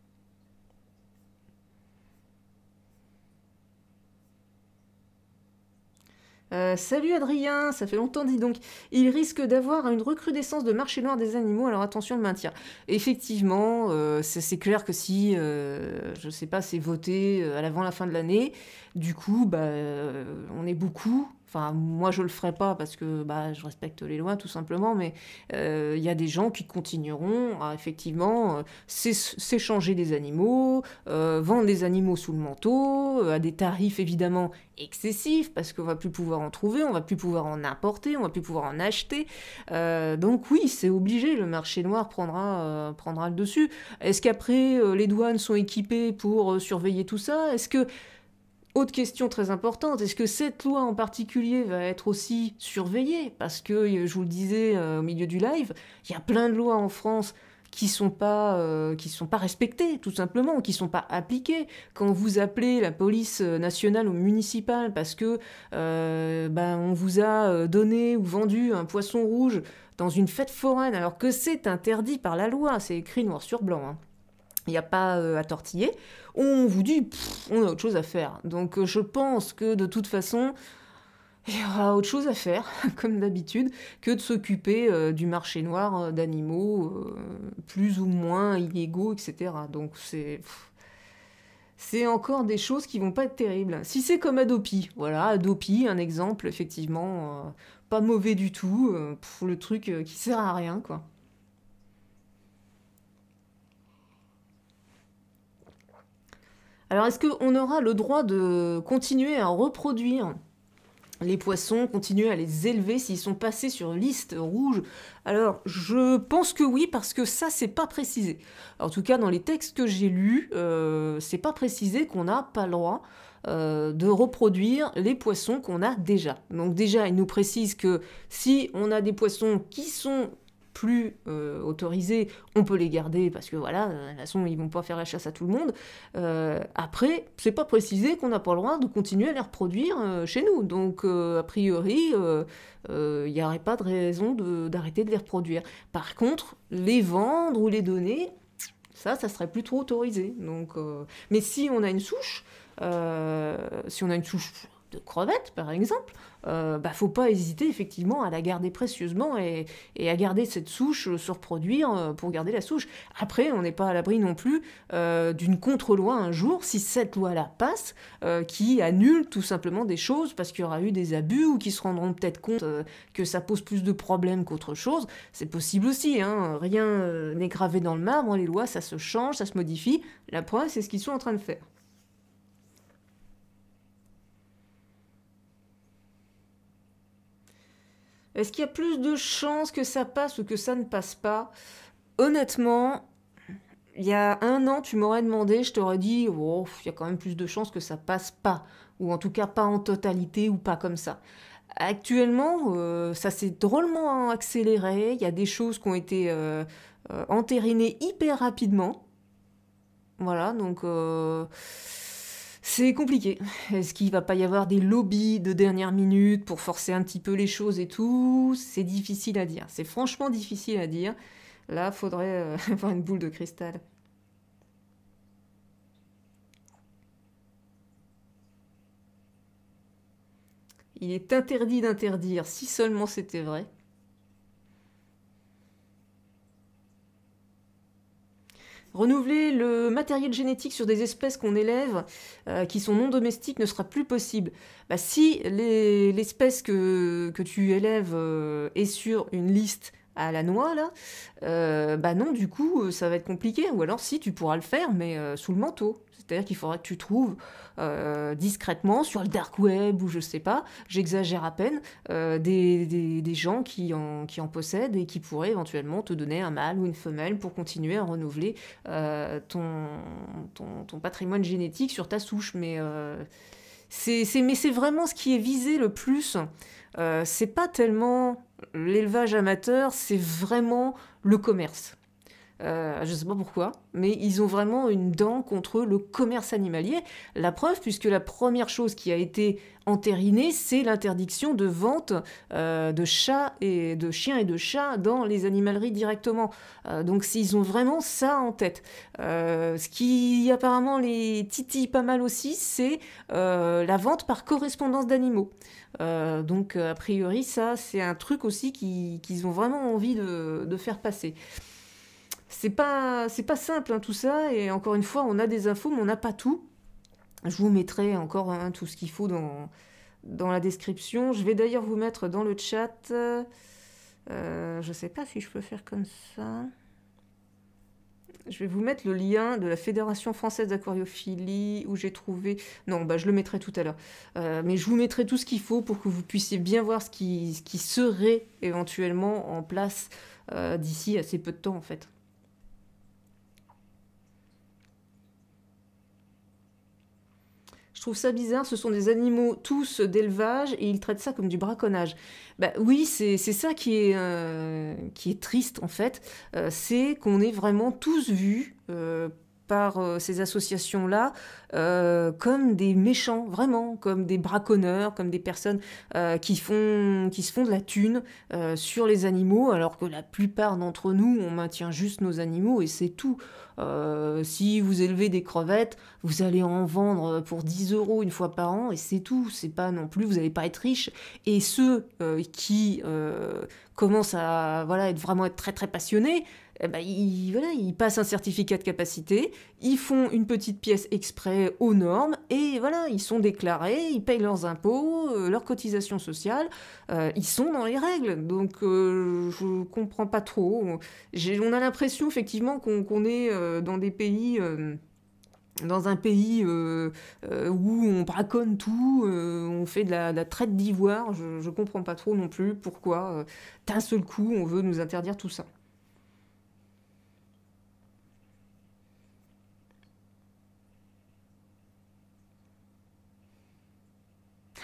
Euh, salut Adrien, ça fait longtemps dis donc. Il risque d'avoir une recrudescence de marché noir des animaux, alors attention de maintien. Effectivement, euh, c'est clair que si, je euh, je sais pas, c'est voté à l'avant la fin de l'année, du coup, bah, on est beaucoup Enfin, moi, je le ferai pas parce que bah, je respecte les lois, tout simplement. Mais euh, il y a des gens qui continueront à effectivement euh, s'échanger des animaux, euh, vendre des animaux sous le manteau, à des tarifs évidemment excessifs parce qu'on va plus pouvoir en trouver, on va plus pouvoir en importer, on va plus pouvoir en acheter. donc oui, c'est obligé. Le marché noir prendra prendra le dessus. Est-ce qu'après les douanes sont équipées pour surveiller tout ça Est-ce que autre question très importante, est-ce que cette loi en particulier va être aussi surveillée Parce que, euh, je vous le disais euh, au milieu du live, il y a plein de lois en France qui ne euh, sont pas respectées tout simplement qui ne sont pas appliquées quand vous appelez la police nationale ou municipale parce que ben, on vous a donné ou vendu un poisson rouge dans une fête foraine alors que c'est interdit par la loi c'est écrit noir sur blanc hein il n'y a pas euh, à tortiller, on vous dit, on a autre chose à faire. Donc euh, je pense que de toute façon, il y aura autre chose à faire, comme d'habitude, que de s'occuper euh, du marché noir d'animaux plus ou moins illégaux, etc. Donc c'est... C'est encore des choses qui vont pas être terribles. Si c'est comme Adopi, voilà, Adopi, un exemple, effectivement, pas mauvais du tout, pour le truc qui sert à rien, quoi. Alors est-ce qu'on aura le droit de continuer à reproduire les poissons, continuer à les élever s'ils sont passés sur liste rouge Alors, je pense que oui, parce que ça, c'est pas précisé. En tout cas, dans les textes que j'ai lus, euh, c'est pas précisé qu'on n'a pas le droit euh, de reproduire les poissons qu'on a déjà. Donc déjà, il nous précise que si on a des poissons qui sont plus euh, autorisés, on peut les garder parce que voilà, euh, de toute ils vont pas faire la chasse à tout le monde. Euh, après, c'est pas précisé qu'on n'a pas le droit de continuer à les reproduire chez nous. Donc, a priori, il n'y aurait pas de raison d'arrêter de, les reproduire. Par contre, les vendre ou les donner, ça, ça serait plutôt autorisé. Donc, Mais si on a une souche, si on a une souche de crevettes, par exemple, euh, bah, faut pas hésiter effectivement à la garder précieusement et, à garder cette souche se reproduire euh, pour garder la souche. Après, on n'est pas à l'abri non plus euh, d'une contre-loi un jour, si cette loi-là passe, euh, qui annule tout simplement des choses parce qu'il y aura eu des abus ou qui se rendront peut-être compte que ça pose plus de problèmes qu'autre chose. C'est possible aussi, hein. rien n'est gravé dans le marbre, hein. les lois, ça se change, ça se modifie. La preuve, c'est ce qu'ils sont en train de faire. Est-ce qu'il y a plus de chances que ça passe ou que ça ne passe pas Honnêtement, il y a un an, tu m'aurais demandé, je t'aurais dit, oh, il y a quand même plus de chances que ça passe pas, ou en tout cas pas en totalité ou pas comme ça. Actuellement, euh, ça s'est drôlement accéléré, il y a des choses qui ont été enterrinées euh, euh, entérinées hyper rapidement. Voilà, donc... C'est compliqué. Est-ce qu'il va pas y avoir des lobbies de dernière minute pour forcer un petit peu les choses et tout C'est difficile à dire. C'est franchement difficile à dire. Là, faudrait euh, avoir une boule de cristal. Il est interdit d'interdire, si seulement c'était vrai. Renouveler le matériel génétique sur des espèces qu'on élève euh, qui sont non domestiques ne sera plus possible. Bah, si l'espèce que, tu élèves euh, est sur une liste à la noix, là, euh, bah non, du coup, euh, ça va être compliqué. Ou alors, si, tu pourras le faire, mais euh, sous le manteau. C'est-à-dire qu'il faudra que tu trouves discrètement sur le dark web ou je sais pas, j'exagère à peine, des, gens qui en, qui en possèdent et qui pourraient éventuellement te donner un mâle ou une femelle pour continuer à renouveler ton, ton, patrimoine génétique sur ta souche. Mais c'est, mais c'est vraiment ce qui est visé le plus. c'est pas tellement l'élevage amateur, c'est vraiment le commerce. Euh, je ne sais pas pourquoi, mais ils ont vraiment une dent contre le commerce animalier. La preuve, puisque la première chose qui a été entérinée, c'est l'interdiction de vente euh, de chats et de chiens et de chats dans les animaleries directement. Euh, donc ils ont vraiment ça en tête. ce qui apparemment les titille pas mal aussi, c'est la vente par correspondance d'animaux. donc a priori, ça, c'est un truc aussi qu'ils ont vraiment envie de faire passer c'est pas, c'est pas simple hein, tout ça. Et encore une fois, on a des infos, mais on n'a pas tout. Je vous mettrai encore hein, tout ce qu'il faut dans, dans la description. Je vais d'ailleurs vous mettre dans le chat. Euh, je sais pas si je peux faire comme ça. Je vais vous mettre le lien de la Fédération française d'aquariophilie où j'ai trouvé. Non, bah, je le mettrai tout à l'heure. Euh, mais je vous mettrai tout ce qu'il faut pour que vous puissiez bien voir ce qui, ce qui serait éventuellement en place euh, d'ici assez peu de temps en fait. trouve ça bizarre, ce sont des animaux tous d'élevage et ils traitent ça comme du braconnage. Bah oui, c'est ça qui est, euh, qui est triste en fait, euh, c'est qu'on est vraiment tous vus euh, par ces associations-là comme des méchants, vraiment, comme des braconneurs, comme des personnes qui, font, qui se font de la thune sur les animaux, alors que la plupart d'entre nous, on maintient juste nos animaux et c'est tout. Euh, si vous élevez des crevettes, vous allez en vendre pour 10 euros une fois par an et c'est tout. C'est pas non plus, vous n'allez pas être riche. Et ceux euh, qui euh, commencent à voilà, être vraiment être très très passionnés, eh ben, ils, ils passent un certificat de capacité, ils font une petite pièce exprès aux normes, et voilà, ils sont déclarés, ils payent leurs impôts, euh, leurs cotisations sociales, euh, ils sont dans les règles. Donc euh, je comprends pas trop. On a l'impression effectivement qu'on est dans des pays dans un pays où on braconne tout, on fait la, de la traite d'ivoire, je ne comprends pas trop non plus pourquoi d'un seul coup on veut nous interdire tout ça.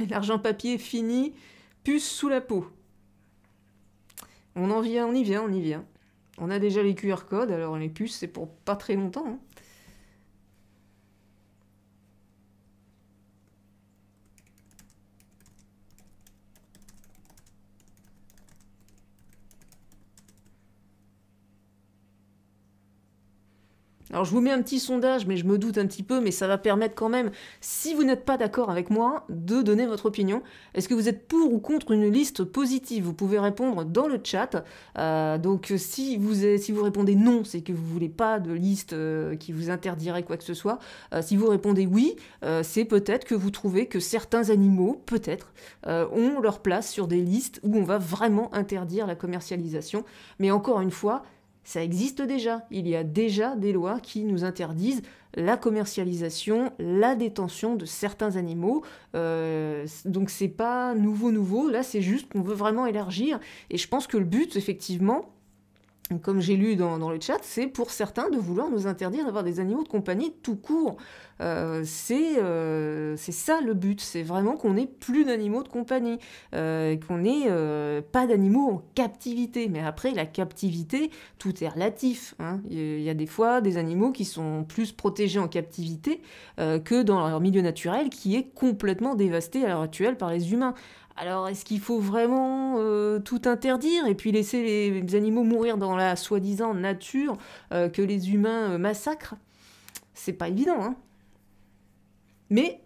l'argent papier fini, puce sous la peau. On en vient, on y vient, on y vient. On a déjà les QR codes, alors les puces, c'est pour pas très longtemps. Hein. Alors je vous mets un petit sondage, mais je me doute un petit peu, mais ça va permettre quand même, si vous n'êtes pas d'accord avec moi, de donner votre opinion. Est-ce que vous êtes pour ou contre une liste positive Vous pouvez répondre dans le chat. Euh, donc si vous, si vous répondez non, c'est que vous ne voulez pas de liste euh, qui vous interdirait quoi que ce soit. Euh, si vous répondez oui, c'est peut-être que vous trouvez que certains animaux, peut-être, ont leur place sur des listes où on va vraiment interdire la commercialisation. Mais encore une fois, ça existe déjà. Il y a déjà des lois qui nous interdisent la commercialisation, la détention de certains animaux. Euh, donc c'est pas nouveau nouveau. Là c'est juste qu'on veut vraiment élargir. Et je pense que le but effectivement comme j'ai lu dans, le chat, c'est pour certains de vouloir nous interdire d'avoir des animaux de compagnie tout court. Euh, euh, c'est ça le but, c'est vraiment qu'on n'ait plus d'animaux de compagnie, euh, qu'on n'ait pas d'animaux en captivité. Mais après, la captivité, tout est relatif. Hein. Il y a des fois des animaux qui sont plus protégés en captivité que dans leur milieu naturel qui est complètement dévasté à l'heure actuelle par les humains. Alors, est-ce qu'il faut vraiment euh, tout interdire et puis laisser les, animaux mourir dans la soi-disant nature euh, que les humains euh, massacrent C'est pas évident, hein Mais,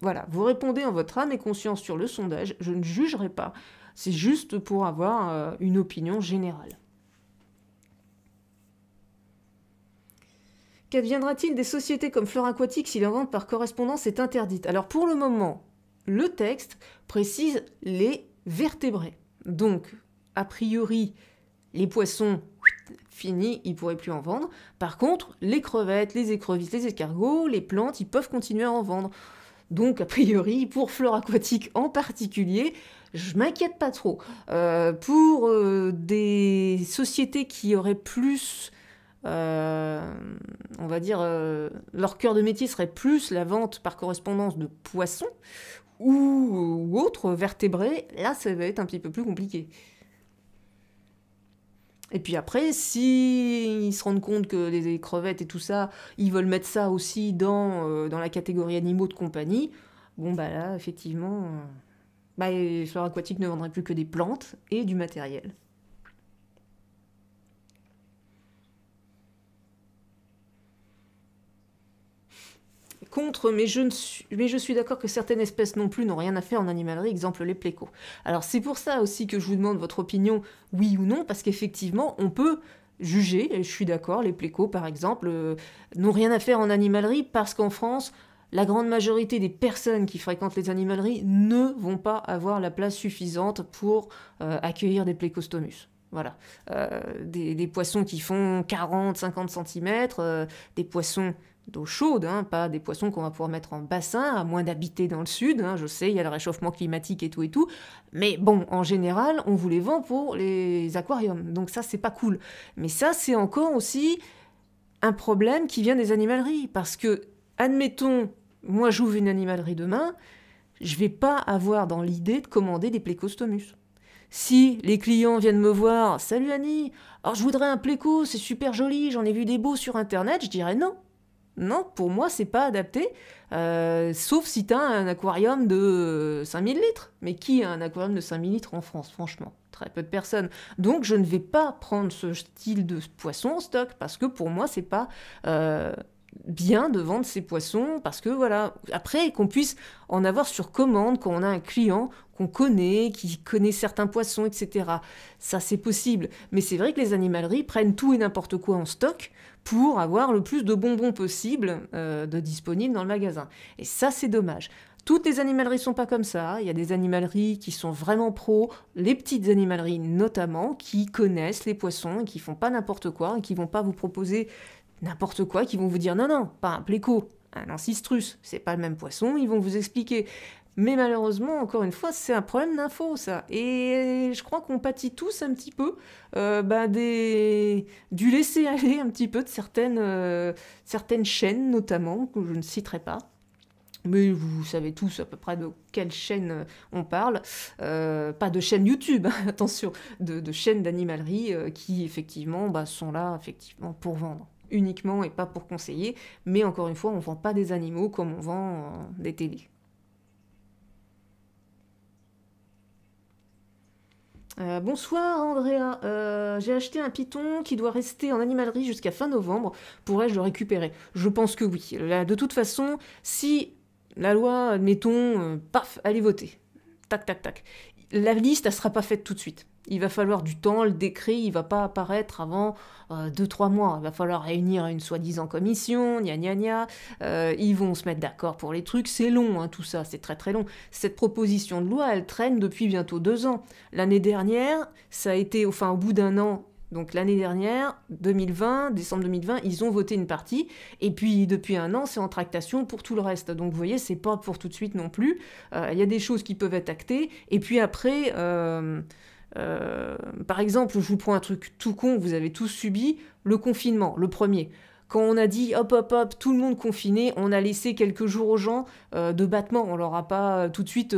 voilà, vous répondez en votre âme et conscience sur le sondage, je ne jugerai pas. C'est juste pour avoir une opinion générale. Qu'adviendra-t-il des sociétés comme Fleur Aquatique si la par correspondance est interdite Alors pour le moment, le texte précise les vertébrés. Donc, a priori, les poissons, finis, ils ne pourraient plus en vendre. Par contre, les crevettes, les écrevisses, les escargots, les plantes, ils peuvent continuer à en vendre. Donc, a priori, pour flore aquatique en particulier, je m'inquiète pas trop. Euh, pour euh, des sociétés qui auraient plus, euh, on va dire, leur cœur de métier serait plus la vente par correspondance de poissons, ou, ou autres vertébrés, là ça va être un petit peu plus compliqué. Et puis après, si se rendent compte que les crevettes et tout ça, ils veulent mettre ça aussi dans, euh, dans la catégorie animaux de compagnie, bon bah là, effectivement, euh, bah, les fleurs aquatiques ne vendraient plus que des plantes et du matériel. contre, mais je, suis, d'accord que certaines espèces non plus n'ont rien à faire en animalerie, exemple les plécos. Alors c'est pour ça aussi que je vous demande votre opinion, oui ou non, parce qu'effectivement, on peut juger, et je suis d'accord, les plécos par exemple, euh, n'ont rien à faire en animalerie parce qu'en France, la grande majorité des personnes qui fréquentent les animaleries ne vont pas avoir la place suffisante pour euh, accueillir des plécostomus. Voilà. Euh, des, poissons qui font 40-50 cm, des poissons d'eau chaude, hein, pas des poissons qu'on va pouvoir mettre en bassin, à moins d'habiter dans le sud. Hein, je sais, il y a le réchauffement climatique et tout et tout. Mais bon, en général, on vous les vend pour les aquariums. Donc ça, c'est pas cool. Mais ça, c'est encore aussi un problème qui vient des animaleries. Parce que, admettons, moi j'ouvre une animalerie demain, je vais pas avoir dans l'idée de commander des plécostomus. Si les clients viennent me voir, salut Annie, alors je voudrais un pléco, c'est super joli, j'en ai vu des beaux sur internet, je dirais non, non, pour moi, c'est pas adapté, euh, sauf si tu as un aquarium de 5000 litres. Mais qui a un aquarium de 5000 litres en France, franchement Très peu de personnes. Donc, je ne vais pas prendre ce style de poisson en stock, parce que pour moi, c'est pas... Euh, bien de vendre ces poissons parce que voilà après qu'on puisse en avoir sur commande quand on a un client qu'on connaît qui connaît certains poissons etc ça c'est possible mais c'est vrai que les animaleries prennent tout et n'importe quoi en stock pour avoir le plus de bonbons possible euh, de disponibles dans le magasin. Et ça, c'est dommage. Toutes les animaleries sont pas comme ça. Il y a des animaleries qui sont vraiment pros, les petites animaleries notamment, qui connaissent les poissons et qui font pas n'importe quoi et qui vont pas vous proposer n'importe quoi, qui vont vous dire non, non, pas un pléco, un ancistrus, c'est pas le même poisson, ils vont vous expliquer. Mais malheureusement, encore une fois, c'est un problème d'info, ça. Et je crois qu'on pâtit tous un petit peu euh, bah, du laisser-aller un petit peu de certaines, euh, certaines chaînes, notamment, que je ne citerai pas. Mais vous savez tous à peu près de quelle chaîne euh, on parle. pas de chaînes YouTube, hein, attention, de, chaînes d'animalerie qui, effectivement, bah, sont là effectivement, pour vendre uniquement et pas pour conseiller. Mais encore une fois, on ne vend pas des animaux comme on vend des télés. Euh, bonsoir Andrea, euh, j'ai acheté un python qui doit rester en animalerie jusqu'à fin novembre. Pourrais-je le récupérer Je pense que oui. de toute façon, si la loi, admettons, euh, paf, allez voter. Tac, tac, tac. La liste, elle sera pas faite tout de suite. Il va falloir du temps, le décret, il va pas apparaître avant 2-3 euh, mois. Il va falloir réunir une soi-disant commission, gna gna gna. Euh, ils vont se mettre d'accord pour les trucs. C'est long, hein, tout ça, c'est très très long. Cette proposition de loi, elle traîne depuis bientôt 2 ans. L'année dernière, ça a été, enfin au bout d'un an, donc l'année dernière, 2020, décembre 2020, ils ont voté une partie. Et puis depuis un an, c'est en tractation pour tout le reste. Donc vous voyez, c'est pas pour tout de suite non plus. Euh, il y a des choses qui peuvent être actées. Et puis après. Euh, par exemple, je vous prends un truc tout con, vous avez tous subi le confinement, le premier. Quand on a dit hop hop hop, tout le monde confiné, on a laissé quelques jours aux gens euh, de battement. On leur a pas euh, tout de suite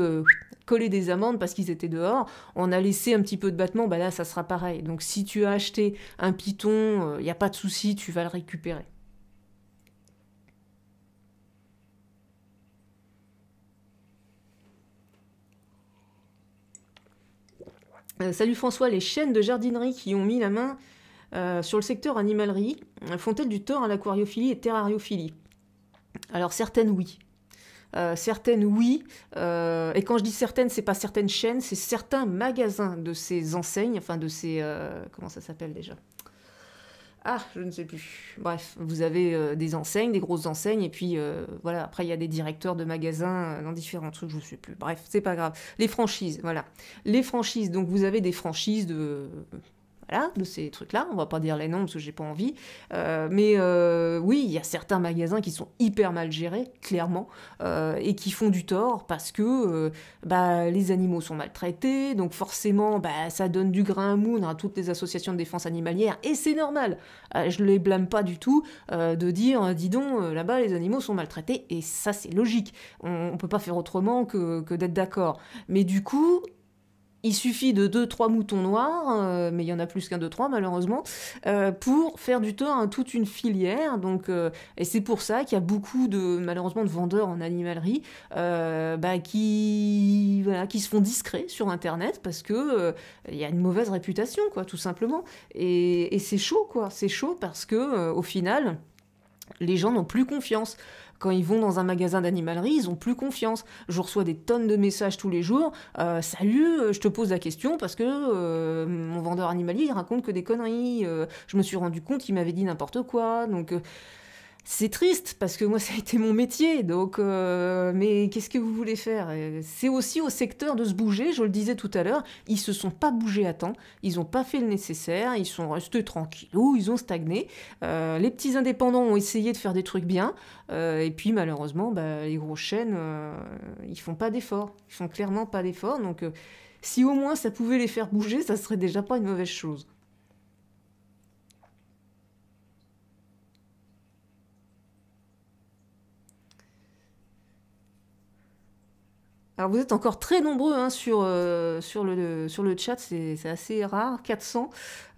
collé des amendes parce qu'ils étaient dehors. On a laissé un petit peu de battement, bah là ça sera pareil. Donc si tu as acheté un piton, il n'y a pas de souci, tu vas le récupérer. Euh, salut François, les chaînes de jardinerie qui ont mis la main euh, sur le secteur animalerie euh, font-elles du tort à l'aquariophilie et terrariophilie Alors certaines oui. certaines oui, et quand je dis certaines, c'est pas certaines chaînes, c'est certains magasins de ces enseignes, enfin de ces comment ça s'appelle déjà ah, je ne sais plus. Bref, vous avez euh, des enseignes, des grosses enseignes, et puis euh, voilà, après il y a des directeurs de magasins euh, dans différents trucs, je ne sais plus. Bref, c'est pas grave. Les franchises, voilà. Les franchises, donc vous avez des franchises de de ces trucs-là. On va pas dire les noms parce que j'ai pas envie. Euh, mais euh, oui, il y a certains magasins qui sont hyper mal gérés, clairement, euh, et qui font du tort parce que bah, les animaux sont maltraités, donc forcément, bah, ça donne du grain à moudre à toutes les associations de défense animalière, et c'est normal. je les blâme pas du tout de dire, dis donc, là-bas, les animaux sont maltraités, et ça, c'est logique. On, peut pas faire autrement que d'être d'accord. Mais du coup, il suffit de deux, trois moutons noirs, euh, mais il y en a plus qu'un, deux, trois, malheureusement, euh, pour faire du tort à toute une filière. Donc, euh, et c'est pour ça qu'il y a beaucoup de, malheureusement, de vendeurs en animalerie bah, qui, qui se font discrets sur Internet parce que il y a une mauvaise réputation, quoi, tout simplement. Et, et c'est chaud, quoi. C'est chaud parce que, au final, les gens n'ont plus confiance. Quand ils vont dans un magasin d'animalerie, ils ont plus confiance. Je reçois des tonnes de messages tous les jours. Euh, salut, euh, je te pose la question parce que euh, mon vendeur animalier il raconte que des conneries. je me suis rendu compte qu'il m'avait dit n'importe quoi. Donc c'est triste parce que moi ça a été mon métier, donc euh, mais qu'est-ce que vous voulez faire C'est aussi au secteur de se bouger, je le disais tout à l'heure, ils se sont pas bougés à temps, ils n'ont pas fait le nécessaire, ils sont restés tranquilles, ou ils ont stagné. Euh, les petits indépendants ont essayé de faire des trucs bien, euh, et puis malheureusement bah, les gros chaînes ils font pas d'efforts, ils font clairement pas d'efforts, donc si au moins ça pouvait les faire bouger, ça serait déjà pas une mauvaise chose. Alors vous êtes encore très nombreux hein, sur, euh, sur, le, sur le chat, c'est assez rare, 400.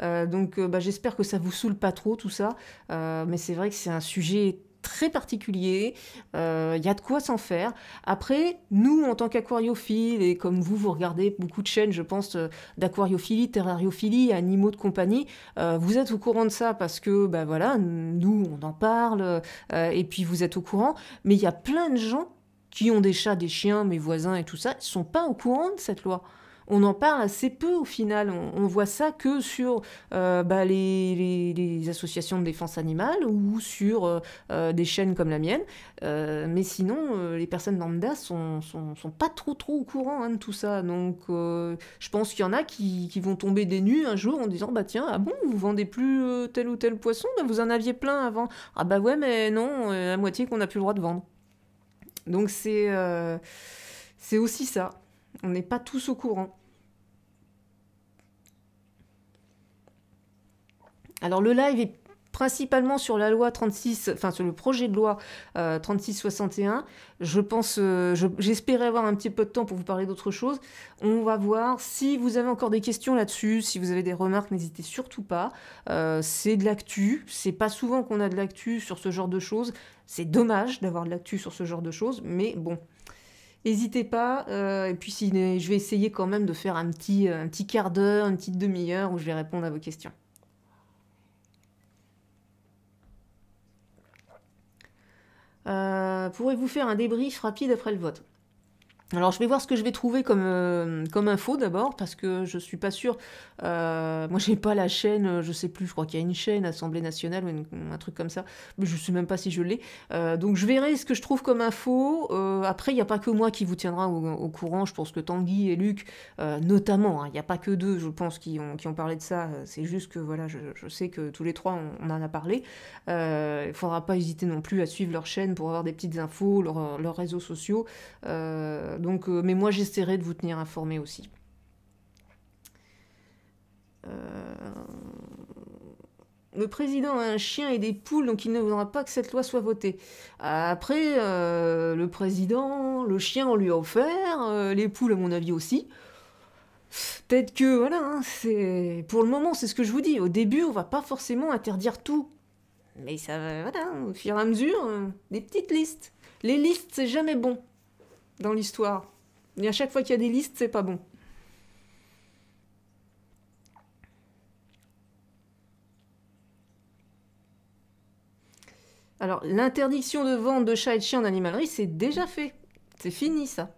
Euh, donc euh, bah, j'espère que ça vous saoule pas trop tout ça. mais c'est vrai que c'est un sujet très particulier, il y a de quoi s'en faire. Après, nous, en tant qu'aquariophiles, et comme vous, vous regardez beaucoup de chaînes, je pense, d'aquariophilie, terrariophilie, animaux de compagnie, vous êtes au courant de ça parce que, bah voilà, nous, on en parle, et puis vous êtes au courant, mais il y a plein de gens qui ont des chats, des chiens, mes voisins et tout ça, ils sont pas au courant de cette loi. On en parle assez peu au final. On, voit ça que sur euh, bah, les, associations de défense animale ou sur euh, euh, des chaînes comme la mienne. mais sinon, les personnes lambda sont, sont, pas trop trop au courant hein, de tout ça. Donc, je pense qu'il y en a qui, vont tomber des nues un jour en disant bah tiens ah bon vous vendez plus tel ou tel poisson bah, vous en aviez plein avant ah bah ouais mais non la moitié qu'on n'a plus le droit de vendre. Donc euh, c'est aussi ça. On n'est pas tous au courant. Alors le live est principalement sur la loi 36, enfin sur le projet de loi 3661. Euh, je pense, euh, j'espérais avoir un petit peu de temps pour vous parler d'autre chose. On va voir si vous avez encore des questions là-dessus, si vous avez des remarques, n'hésitez surtout pas. Euh, c'est de l'actu, c'est pas souvent qu'on a de l'actu sur ce genre de choses. C'est dommage d'avoir de l'actu sur ce genre de choses, mais bon. N'hésitez pas, et puis si, je vais essayer quand même de faire un petit, un petit quart d'heure, une petite demi-heure où je vais répondre à vos questions. Euh, pourrez-vous faire un débrief rapide après le vote alors je vais voir ce que je vais trouver comme, euh, comme info d'abord, parce que je suis pas sûre. Euh, moi j'ai pas la chaîne, euh, je sais plus, je crois qu'il y a une chaîne, Assemblée nationale ou un truc comme ça, mais je sais même pas si je l'ai. Euh, donc je verrai ce que je trouve comme info. après, il n'y a pas que moi qui vous tiendra au, courant, je pense que Tanguy et Luc, notamment, hein, il n'y a pas que deux, je pense, qui ont, qui ont parlé de ça. C'est juste que voilà, je, sais que tous les trois on, en a parlé. Il faudra pas hésiter non plus à suivre leur chaîne pour avoir des petites infos, leurs réseaux sociaux. Euh, mais moi, j'essaierai de vous tenir informé aussi. Euh, le président a un chien et des poules, donc il ne voudra pas que cette loi soit votée. Après, euh, le président, le chien, on lui a offert, les poules, à mon avis, aussi. Peut-être que, voilà, hein, c'est... Pour le moment, c'est ce que je vous dis. Au début, on va pas forcément interdire tout. Mais ça va, voilà, hein, au fur et à mesure, des petites listes. Les listes, c'est jamais bon dans l'histoire. Et à chaque fois qu'il y a des listes, c'est pas bon. Alors, l'interdiction de vente de chats et de chiens en animalerie, c'est déjà fait. C'est fini, ça.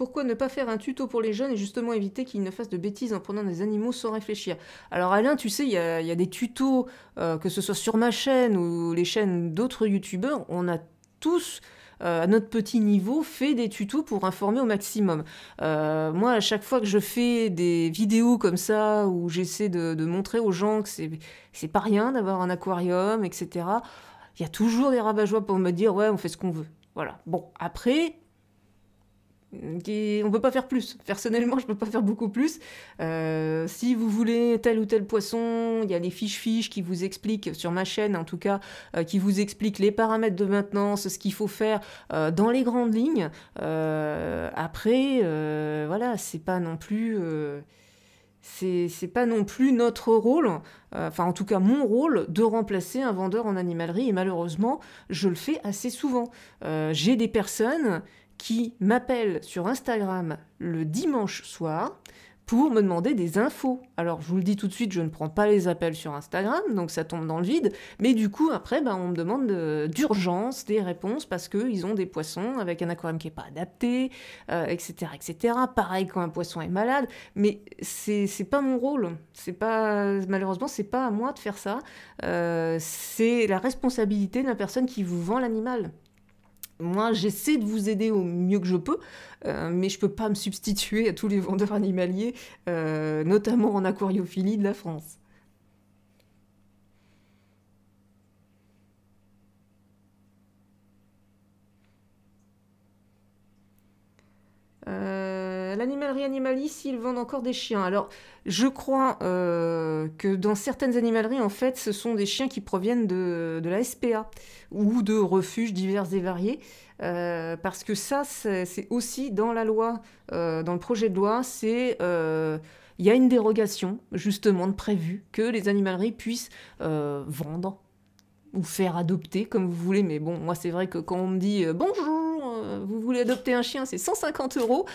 pourquoi ne pas faire un tuto pour les jeunes et justement éviter qu'ils ne fassent de bêtises en prenant des animaux sans réfléchir Alors Alain, tu sais, il y, a, des tutos, euh, que ce soit sur ma chaîne ou les chaînes d'autres youtubeurs, on a tous euh, à notre petit niveau, fait des tutos pour informer au maximum. Euh, moi, à chaque fois que je fais des vidéos comme ça, où j'essaie de, montrer aux gens que c'est pas rien d'avoir un aquarium, etc., il y a toujours des rabat-joie pour me dire, ouais, on fait ce qu'on veut. Voilà. Bon, après, on on peut pas faire plus. Personnellement, je ne peux pas faire beaucoup plus. Euh, si vous voulez tel ou tel poisson, il y a les fiches fiches qui vous expliquent sur ma chaîne, en tout cas, euh, qui vous expliquent les paramètres de maintenance, ce qu'il faut faire euh, dans les grandes lignes. après, voilà, c'est pas non plus c'est pas non plus notre rôle, enfin en tout cas mon rôle, de remplacer un vendeur en animalerie. Et malheureusement, je le fais assez souvent. J'ai des personnes qui m'appelle sur Instagram le dimanche soir pour me demander des infos. Alors je vous le dis tout de suite, je ne prends pas les appels sur Instagram, donc ça tombe dans le vide, mais du coup après ben, on me demande euh, d'urgence des réponses parce qu'ils ont des poissons avec un aquarium qui n'est pas adapté, etc., euh, etc. Pareil quand un poisson est malade, mais c'est pas mon rôle, c'est pas malheureusement c'est pas à moi de faire ça, euh, c'est la responsabilité de la personne qui vous vend l'animal moi, j'essaie de vous aider au mieux que je peux, euh, mais je ne peux pas me substituer à tous les vendeurs animaliers, euh, notamment en aquariophilie de la France. Euh... Euh, L'animalerie animaliste, s'ils vendent encore des chiens. Alors, je crois euh, que dans certaines animaleries, en fait, ce sont des chiens qui proviennent de, la SPA ou de refuges divers et variés. Euh, parce que ça, c'est aussi dans la loi, dans le projet de loi, c'est il y a une dérogation justement de prévu que les animaleries puissent vendre ou faire adopter comme vous voulez. Mais bon, moi, c'est vrai que quand on me dit bonjour euh, vous voulez adopter un chien, c'est 150 euros,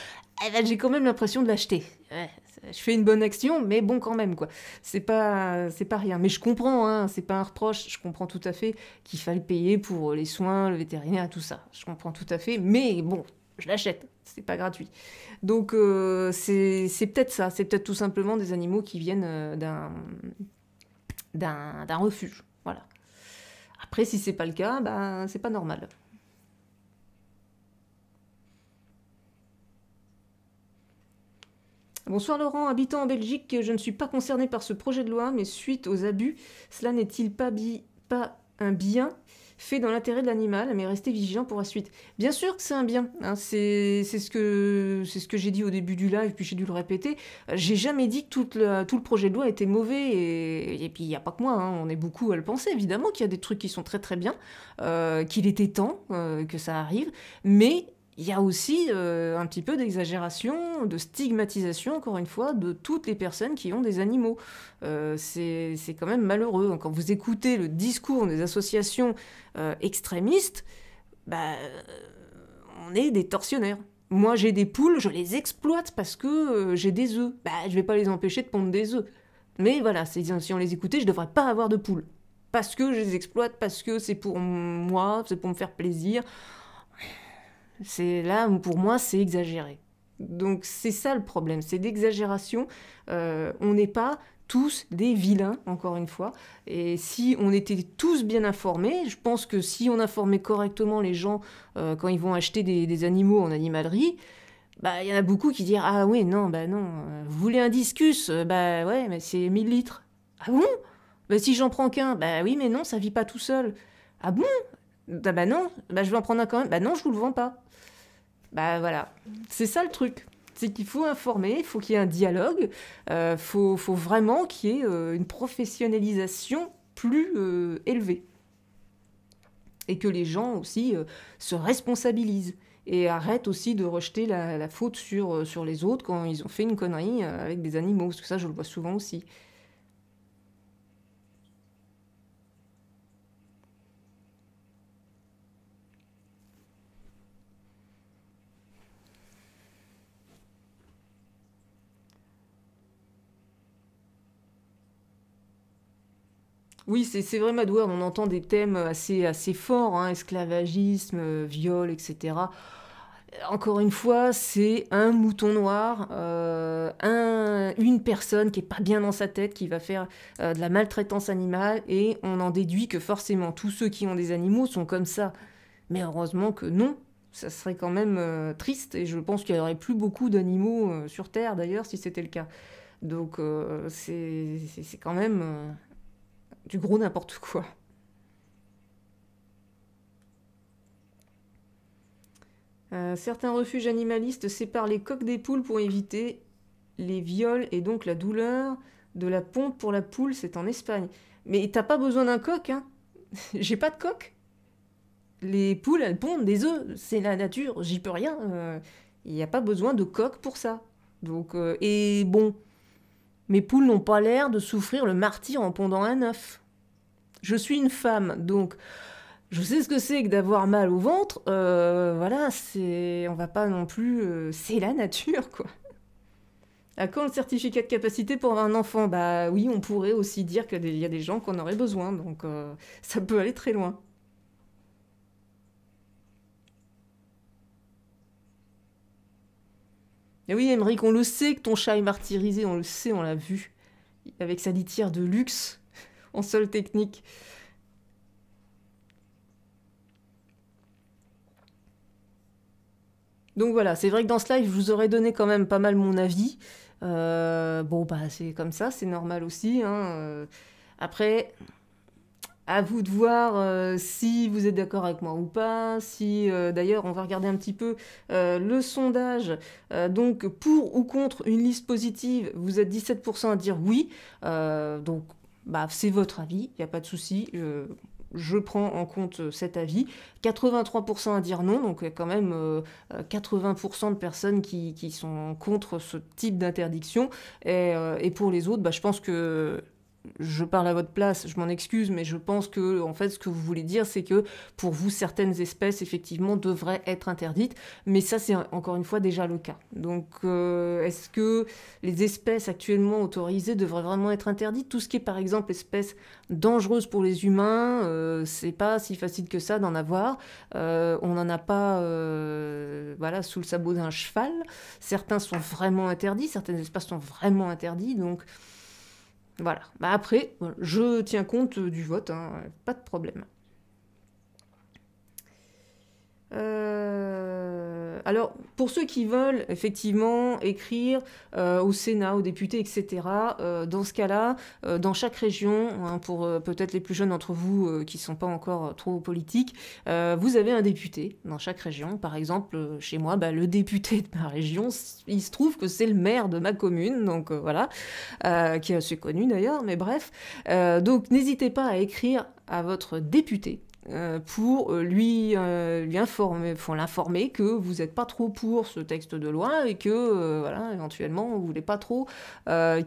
eh ben, j'ai quand même l'impression de l'acheter. je fais une bonne action, mais bon quand même quoi. C'est pas, c'est pas rien. Mais je comprends, hein, c'est pas un reproche. Je comprends tout à fait qu'il fallait payer pour les soins, le vétérinaire, tout ça. Je comprends tout à fait. Mais bon, je l'achète. C'est pas gratuit. Donc euh, c'est, peut-être ça. C'est peut-être tout simplement des animaux qui viennent euh, d'un, d'un, refuge. Voilà. Après, si c'est pas le cas, ben c'est pas normal. Bonsoir Laurent, habitant en Belgique, je ne suis pas concerné par ce projet de loi, mais suite aux abus, cela n'est-il pas, pas, un bien fait dans l'intérêt de l'animal, mais restez vigilant pour la suite. Bien sûr que c'est un bien, hein, c'est ce que, ce que j'ai dit au début du live, puis j'ai dû le répéter. J'ai jamais dit que tout le, projet de loi était mauvais, et, puis il n'y a pas que moi, hein, on est beaucoup à le penser, évidemment qu'il y a des trucs qui sont très très bien, euh, qu'il était temps euh, que ça arrive, mais il y a aussi euh, un petit peu d'exagération, de stigmatisation, encore une fois, de toutes les personnes qui ont des animaux. Euh, c'est quand même malheureux. Quand vous écoutez le discours des associations euh, extrémistes, bah, on est des torsionnaires. Moi, j'ai des poules, je les exploite parce que j'ai des œufs. Bah, je vais pas les empêcher de pondre des œufs. Mais voilà, si on les écoutait, je devrais pas avoir de poules. Parce que je les exploite, parce que c'est pour moi, c'est pour me faire plaisir. C'est là, pour moi, c'est exagéré. Donc c'est ça le problème, c'est d'exagération. Euh, on n'est pas tous des vilains, encore une fois. Et si on était tous bien informés, je pense que si on informait correctement les gens euh, quand ils vont acheter des, animaux en animalerie, bah il y en a beaucoup qui diront ah oui non bah non, euh, vous voulez un discus bah ouais mais c'est 1000 litres. Ah bon Bah si j'en prends qu'un, bah oui mais non ça vit pas tout seul. Ah bon ah bah, non, bah je vais en prendre un quand même. Bah non je vous le vends pas. Bah voilà, c'est ça le truc. C'est qu'il faut informer, il faut qu'il y ait un dialogue, il euh, faut, vraiment qu'il y ait euh, une professionnalisation plus euh, élevée. Et que les gens aussi se responsabilisent et arrêtent aussi de rejeter la, la faute sur, sur les autres quand ils ont fait une connerie avec des animaux, parce que ça je le vois souvent aussi. Oui, c'est vrai, madward, on entend des thèmes assez, assez forts, hein, esclavagisme, euh, viol, etc. Encore une fois, c'est un mouton noir, euh, une personne qui est pas bien dans sa tête, qui va faire euh, de la maltraitance animale, et on en déduit que forcément tous ceux qui ont des animaux sont comme ça. Mais heureusement que non, ça serait quand même triste, et je pense qu'il n'y aurait plus beaucoup d'animaux sur Terre d'ailleurs si c'était le cas. Donc c'est quand même du gros n'importe quoi. Euh, certains refuges animalistes séparent les coques des poules pour éviter les viols et donc la douleur de la pompe pour la poule, c'est en Espagne. Mais t'as pas besoin d'un coq, hein J'ai pas de coq. Les poules, elles pondent des œufs, c'est la nature, j'y peux rien. Euh. Il a pas besoin de coq pour ça. Donc, euh, et bon, mes poules n'ont pas l'air de souffrir le martyr en pondant un œuf. Je suis une femme, donc je sais ce que c'est que d'avoir mal au ventre. Euh, voilà, c'est, on va pas non plus, euh, c'est la nature, quoi. À quand le certificat de capacité pour un enfant Bah oui, on pourrait aussi dire qu'il y a des gens qu'on aurait besoin, donc euh, ça peut aller très loin. Et oui, Emmerich, on le sait que ton chat est martyrisé, on le sait, on l'a vu. Avec sa litière de luxe, en seule technique. Donc voilà, c'est vrai que dans ce live, je vous aurais donné quand même pas mal mon avis. Euh, bon, bah c'est comme ça, c'est normal aussi. Hein. Euh, après, à vous de voir euh, si vous êtes d'accord avec moi ou pas. Si euh, d'ailleurs, on va regarder un petit peu euh, le sondage. donc, pour ou contre une liste positive, vous êtes 17% à dire oui. donc, bah, c'est votre avis, il n'y a pas de souci. Je, prends en compte cet avis. 83% à dire non, donc quand même 80% de personnes qui, sont contre ce type d'interdiction. Et, pour les autres, bah, je pense que je parle à votre place, je m'en excuse, mais je pense que en fait, ce que vous voulez dire, c'est que pour vous, certaines espèces effectivement devraient être interdites, mais ça, c'est encore une fois déjà le cas. Donc, euh, est-ce que les espèces actuellement autorisées devraient vraiment être interdites Tout ce qui est par exemple espèces dangereuses pour les humains, euh, c'est pas si facile que ça d'en avoir. Euh, on n'en a pas, voilà, sous le sabot d'un cheval. Certains sont vraiment interdits, certaines espèces sont vraiment interdites, donc. Voilà. Bah après, je tiens compte du vote, hein, pas de problème. Euh, alors, pour ceux qui veulent effectivement écrire euh, au Sénat, aux députés, etc., euh, dans ce cas-là, dans chaque région, hein, pour peut-être les plus jeunes d'entre vous qui ne sont pas encore trop politiques, vous avez un député dans chaque région. Par exemple, chez moi, bah, le député de ma région, il se trouve que c'est le maire de ma commune, donc voilà, qui est assez connu d'ailleurs, mais bref. donc, n'hésitez pas à écrire à votre député euh, pour euh, euh, lui, informer, l'informer que vous n'êtes pas trop pour ce texte de loi et que, voilà, éventuellement, vous voulez pas trop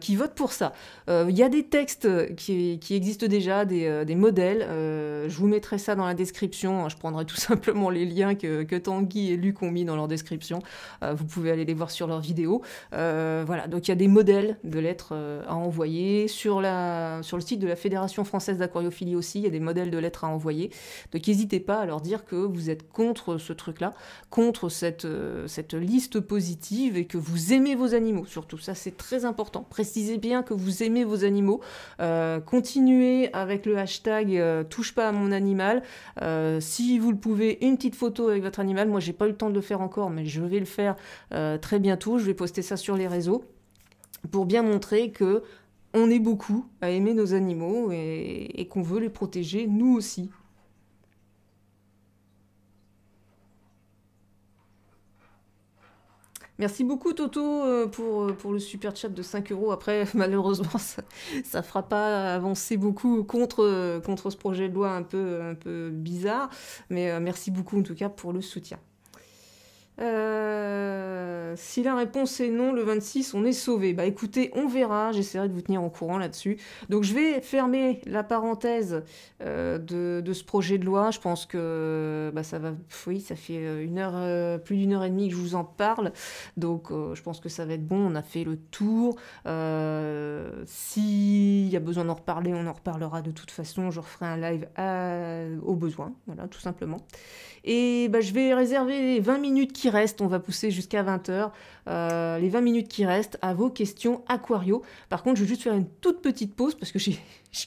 qu'il vote pour ça. Il y a des textes qui, existent déjà, des, modèles. je vous mettrai ça dans la description. Hein. Je prendrai tout simplement les liens que, Tanguy et Luc ont mis dans leur description. vous pouvez aller les voir sur leurs vidéos. voilà, donc il y a des modèles de lettres à envoyer. sur le site de la Fédération française d'aquariophilie aussi, il y a des modèles de lettres à envoyer. Donc n'hésitez pas à leur dire que vous êtes contre ce truc-là, contre euh, cette, liste positive et que vous aimez vos animaux, surtout. Ça, c'est très important. Précisez bien que vous aimez vos animaux. Euh, continuez avec le hashtag euh, touche pas à mon animal. si vous le pouvez, une petite photo avec votre animal. Moi, j'ai pas eu le temps de le faire encore, mais je vais le faire très bientôt. Je vais poster ça sur les réseaux pour bien montrer que on est beaucoup à aimer nos animaux et qu'on veut les protéger nous aussi. Merci beaucoup Toto euh, pour, euh, pour le super chat de 5 euros. Après, malheureusement, ça ne fera pas avancer beaucoup contre, euh, contre ce projet de loi un peu, un peu bizarre. Mais merci beaucoup en tout cas pour le soutien. Euh, si la réponse est non, le 26, on est sauvé. Bah écoutez, on verra, j'essaierai de vous tenir au courant là-dessus. Donc je vais fermer la parenthèse euh, de, ce projet de loi. Je pense que bah, ça va, oui, ça fait euh, une heure, plus d'une heure et demie que je vous en parle. Donc je pense que ça va être bon, on a fait le tour. S'il y a besoin d'en reparler, on en reparlera de toute façon. Je referai un live au besoin, voilà, tout simplement. Et bah, je vais réserver les 20 minutes qui Reste, on va pousser jusqu'à 20h, euh, les 20 minutes qui restent à vos questions Aquario. Par contre, je vais juste faire une toute petite pause parce que j'ai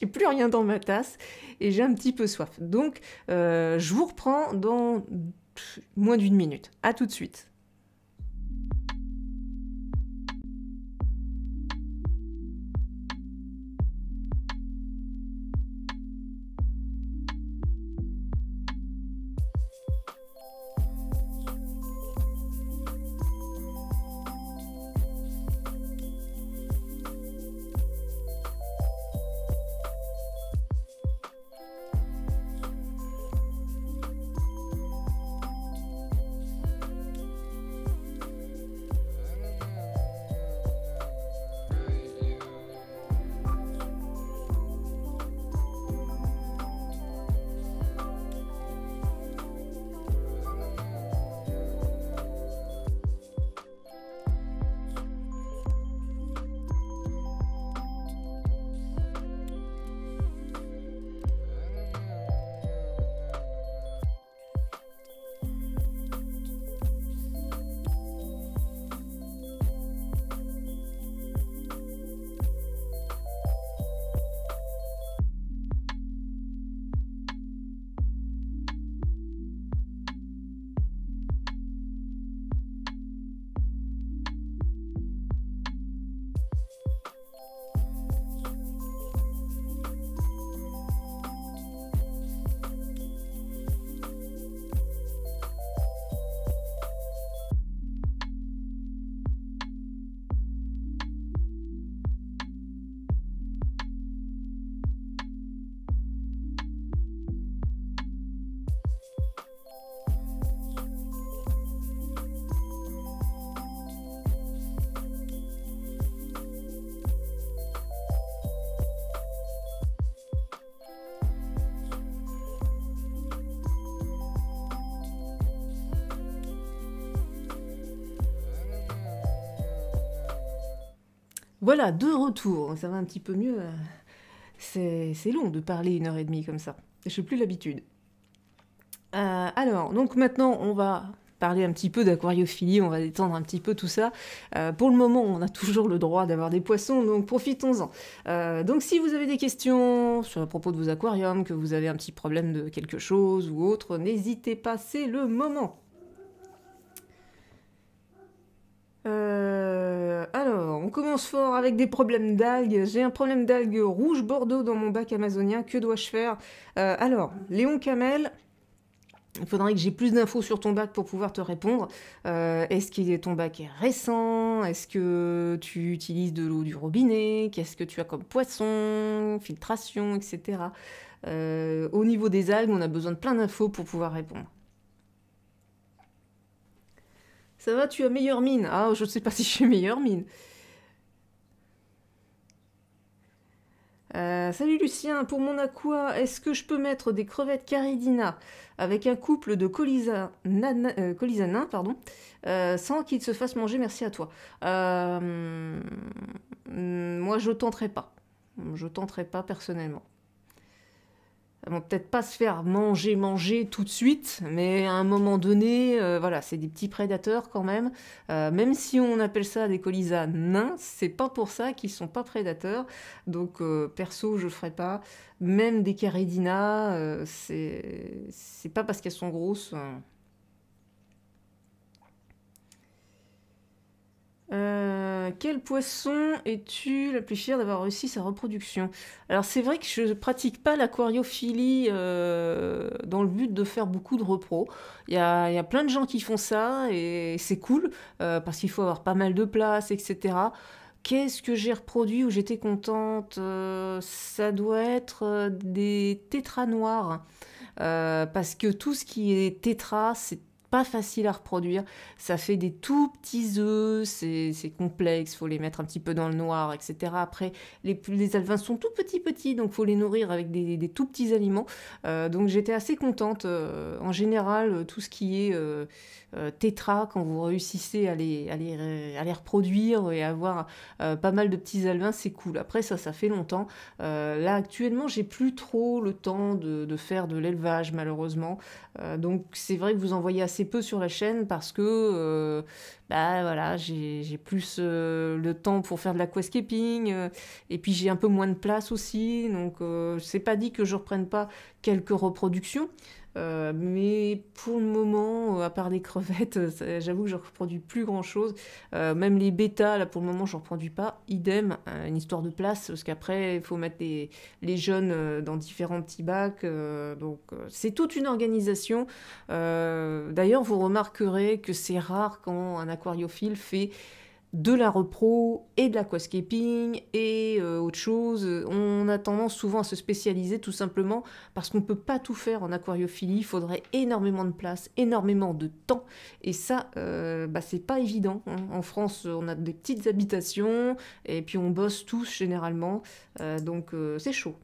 plus rien dans ma tasse et j'ai un petit peu soif. Donc, euh, je vous reprends dans moins d'une minute. À tout de suite. Voilà, de retour, ça va un petit peu mieux. Euh, c'est long de parler une heure et demie comme ça. Je n'ai plus l'habitude. Euh, alors, donc maintenant, on va parler un petit peu d'aquariophilie, on va détendre un petit peu tout ça. Euh, pour le moment, on a toujours le droit d'avoir des poissons, donc profitons-en. donc si vous avez des questions sur à propos de vos aquariums, que vous avez un petit problème de quelque chose ou autre, n'hésitez pas, c'est le moment. Euh, euh, alors, on commence fort avec des problèmes d'algues. J'ai un problème d'algues rouge bordeaux dans mon bac amazonien. Que dois-je faire euh, Alors, Léon Camel, il faudrait que j'ai plus d'infos sur ton bac pour pouvoir te répondre. Euh, est-ce que ton bac est récent Est-ce que tu utilises de l'eau du robinet Qu'est-ce que tu as comme poisson Filtration, etc. au niveau des algues, on a besoin de plein d'infos pour pouvoir répondre. Ça va, tu as meilleure mine. Ah, je ne sais pas si suis meilleure mine. Euh, salut Lucien, pour mon aqua, est-ce que je peux mettre des crevettes caridina avec un couple de colisa, euh, pardon, euh, sans qu'ils se fassent manger Merci à toi. moi, je tenterai pas. Je tenterai pas personnellement vont peut-être pas se faire manger, manger tout de suite, mais à un moment donné, euh, voilà, c'est des petits prédateurs quand même. Euh, même si on appelle ça des colisas nains, c'est pas pour ça qu'ils sont pas prédateurs. Donc euh, perso, je ferai pas. Même des caridinas, c'est pas parce qu'elles sont grosses hein. Euh, quel poisson es-tu la plus fière d'avoir réussi sa reproduction Alors c'est vrai que je ne pratique pas l'aquariophilie euh, dans le but de faire beaucoup de repros. Il y a, plein de gens qui font ça et c'est cool euh, parce qu'il faut avoir pas mal de place, etc. Qu'est-ce que j'ai reproduit où j'étais contente Ça doit être des tétras noirs. parce que tout ce qui est tétra, c'est pas facile à reproduire. Ça fait des tout petits œufs, c'est complexe, faut les mettre un petit peu dans le noir, etc. Après, les, les alvins sont tout petits petits, donc faut les nourrir avec des, tout petits aliments. Euh, donc j'étais assez contente. Euh, en général, euh, tout ce qui est euh, tétra, quand vous réussissez à les, à les, euh, à reproduire et avoir euh, pas mal de petits alvins, c'est cool. Après, ça, ça fait longtemps. là, actuellement, j'ai plus trop le temps de, faire de l'élevage, malheureusement. donc, c'est vrai que vous en voyez assez peu sur la chaîne parce que, bah voilà, j'ai plus le temps pour faire de l'aquascaping et puis j'ai un peu moins de place aussi. Donc, c'est pas dit que je reprenne pas quelques reproductions. Euh, mais pour le moment, euh, à part les crevettes, euh, j'avoue que je ne reproduis plus grand chose. même les bétas là pour le moment, je ne reproduis pas. Idem, une histoire de place, parce qu'après, il faut mettre les, jeunes dans différents petits bacs. donc c'est toute une organisation. D'ailleurs, vous remarquerez que c'est rare quand un aquariophile fait de la repro et de l'aquascaping et euh, autre chose. On a tendance souvent à se spécialiser tout simplement parce qu'on ne peut pas tout faire en aquariophilie. Il faudrait énormément de place, énormément de temps. Et ça, euh, bah, c'est pas évident. Hein. En France, on a des petites habitations et puis on bosse tous généralement. Euh, donc c'est chaud.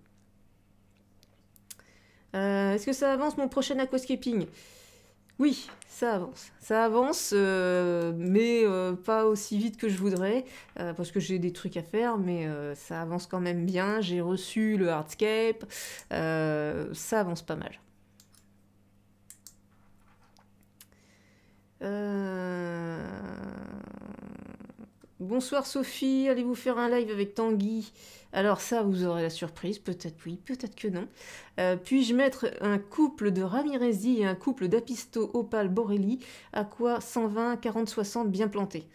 Est-ce que ça avance mon prochain aquascaping oui, ça avance. Ça avance, euh, mais euh, pas aussi vite que je voudrais, euh, parce que j'ai des trucs à faire, mais ça avance quand même bien. J'ai reçu le hardscape, ça avance pas mal. Euh... Bonsoir Sophie, allez vous faire un live avec Tanguy. Alors ça, vous aurez la surprise, peut-être oui, peut-être que non. Euh, puis-je mettre un couple de Ramirezi et un couple d'Apisto Opal Borelli à quoi 120, 40, 60 bien planté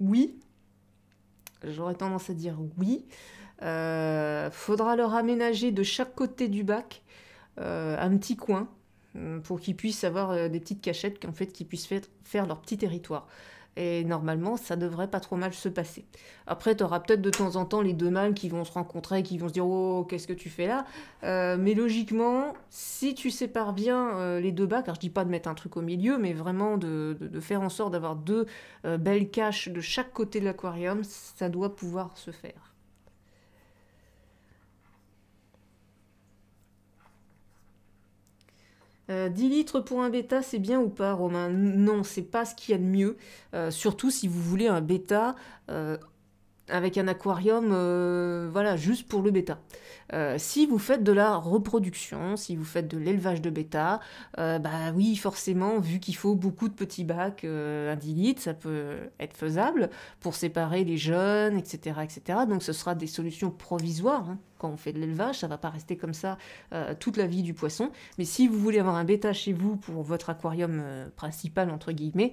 Oui. J'aurais tendance à dire oui. Euh, faudra leur aménager de chaque côté du bac euh, un petit coin euh, pour qu'ils puissent avoir euh, des petites cachettes, qu'en fait, qu'ils puissent faire leur petit territoire. Et normalement, ça devrait pas trop mal se passer. Après, tu auras peut-être de temps en temps les deux mâles qui vont se rencontrer, et qui vont se dire Oh, qu'est-ce que tu fais là euh, Mais logiquement, si tu sépares bien les deux bas, car je dis pas de mettre un truc au milieu, mais vraiment de, faire en sorte d'avoir deux belles caches de chaque côté de l'aquarium, ça doit pouvoir se faire. 10 euh, litres pour un bêta, c'est bien ou pas, Romain Non, c'est pas ce qu'il y a de mieux. Euh, surtout si vous voulez un bêta euh, avec un aquarium, voilà, juste pour le bêta. Euh, si vous faites de la reproduction, si vous faites de l'élevage de bêta, euh, bah oui, forcément, vu qu'il faut beaucoup de petits bacs, un euh, 10 ça peut être faisable pour séparer les jeunes, etc. etc. Donc ce sera des solutions provisoires. Hein. Quand on fait de l'élevage, ça va pas rester comme ça toute la vie du poisson. Mais si vous voulez avoir un bêta chez vous pour votre aquarium principal, entre guillemets,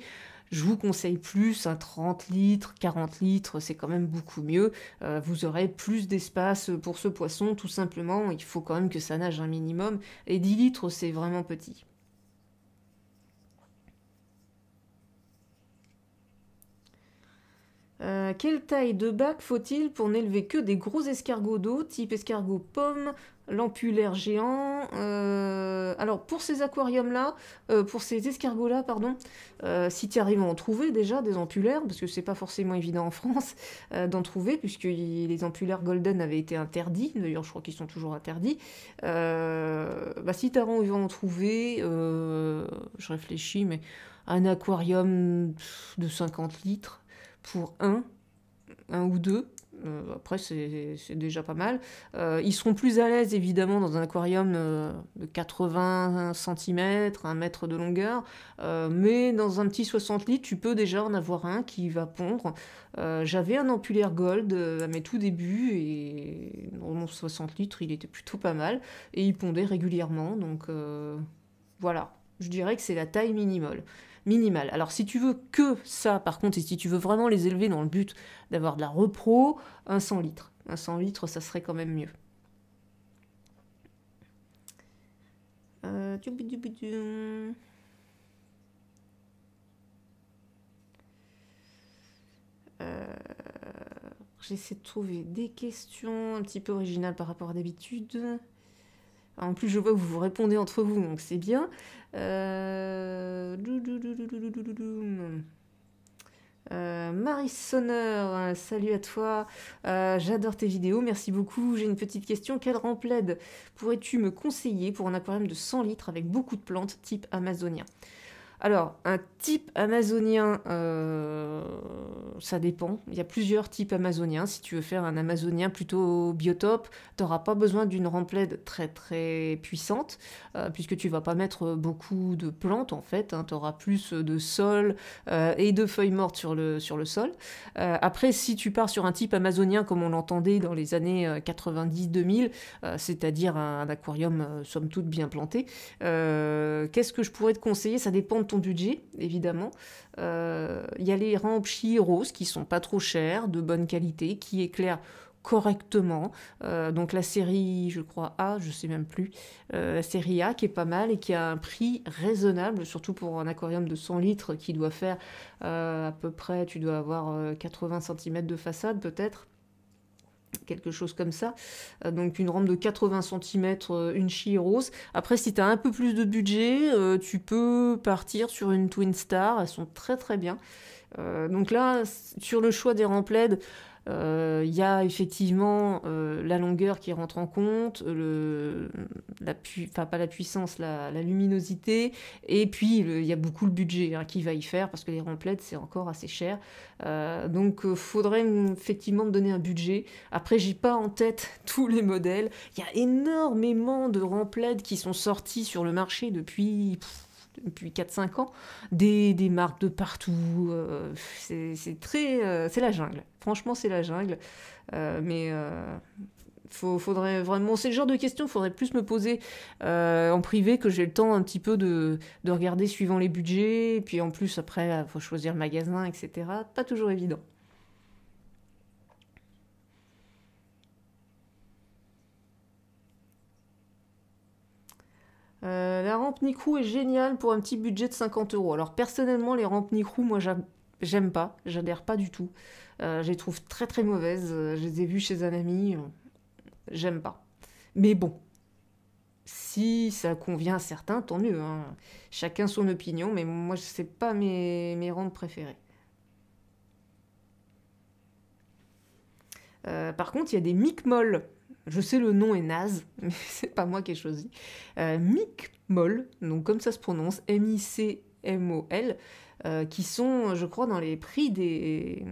je vous conseille plus un 30 litres, 40 litres, c'est quand même beaucoup mieux. Euh, vous aurez plus d'espace pour ce poisson, tout simplement. Il faut quand même que ça nage un minimum. Et 10 litres, c'est vraiment petit. Euh, quelle taille de bac faut-il pour n'élever que des gros escargots d'eau, type escargot pomme, lampulaire géant euh, Alors pour ces aquariums-là, euh, pour ces escargots-là, pardon, si tu arrives à en trouver déjà des ampulaires, parce que c'est pas forcément évident en France d'en trouver, puisque les ampulaires golden avaient été interdits, d'ailleurs je crois qu'ils sont toujours interdits, bah, si tu arrives à en trouver, je réfléchis, mais un aquarium de 50 litres, pour un, un ou deux. Euh, après, c'est déjà pas mal. Euh, ils seront plus à l'aise, évidemment, dans un aquarium euh, de 80 cm, 1 mètre de longueur. mais dans un petit 60 litres, tu peux déjà en avoir un qui va pondre. J'avais un ampulaire gold à mes tout débuts, et mon 60 litres, il était plutôt pas mal. Et il pondait régulièrement, donc voilà. Je dirais que c'est la taille minimale minimal. Alors si tu veux que ça, par contre, et si tu veux vraiment les élever dans le but d'avoir de la repro, un 100 litres. Un 100 litres, ça serait quand même mieux. Euh, euh, j'essaie de trouver des questions un petit peu originales par rapport à d'habitude. En plus, je vois que vous vous répondez entre vous, donc c'est bien. Marie Sonneur, salut à toi. Euh, j'adore tes vidéos, merci beaucoup. J'ai une petite question. Quelle remplaide pourrais-tu me conseiller pour un aquarium de 100 litres avec beaucoup de plantes type amazonien alors, un type amazonien, euh, ça dépend. Il y a plusieurs types amazoniens. Si tu veux faire un amazonien plutôt biotope, tu n'auras pas besoin d'une remplaide très très puissante, euh, puisque tu vas pas mettre beaucoup de plantes en fait. Hein. Tu auras plus de sol euh, et de feuilles mortes sur le, sur le sol. après, si tu pars sur un type amazonien comme on l'entendait dans les années 90-2000, c'est-à-dire un, aquarium somme toute bien planté, qu'est-ce que je pourrais te conseiller Ça dépend ton budget, évidemment. Il euh, y a les rampes roses qui sont pas trop chers, de bonne qualité, qui éclairent correctement. Euh, donc la série, je crois A, je sais même plus, euh, la série A qui est pas mal et qui a un prix raisonnable, surtout pour un aquarium de 100 litres qui doit faire à peu près, tu dois avoir 80 cm de façade peut-être quelque chose comme ça. Euh, donc une rampe de 80 cm, euh, une rose Après, si tu as un peu plus de budget, euh, tu peux partir sur une Twin Star. Elles sont très très bien. donc là, sur le choix des rampes LED, il euh, y a effectivement euh, la longueur qui rentre en compte, la enfin pas la puissance, la, luminosité, et puis il y a beaucoup le budget hein, qui va y faire, parce que les remplettes, c'est encore assez cher. Euh, donc faudrait effectivement me donner un budget. Après j'ai pas en tête tous les modèles. Il y a énormément de remplettes qui sont sortis sur le marché depuis depuis 4-5 ans, des, marques de partout. Euh, c'est très. Euh, c'est la jungle. Franchement, c'est la jungle. Euh, mais. Faut, faudrait vraiment, c'est le genre de questions qu'il faudrait plus me poser en privé que j'ai le temps un petit peu de, de regarder suivant les budgets. puis en plus, après, il faut choisir le magasin, etc. Pas toujours évident. Euh, la rampe Nikrou est géniale pour un petit budget de 50 euros. Alors personnellement, les rampes Nikrou, moi j'aime pas, j'adhère pas du tout. Euh, je les trouve très très mauvaises. Je les ai vues chez un ami, j'aime pas. Mais bon, si ça convient à certains, tant mieux. Hein. Chacun son opinion, mais moi je sais pas mes, mes rampes préférées. Euh, par contre, il y a des mic je sais le nom est naze, mais c'est pas moi qui ai choisi. Euh, donc comme ça se prononce, M-I-C-M-O-L, euh, qui sont, je crois, dans les prix des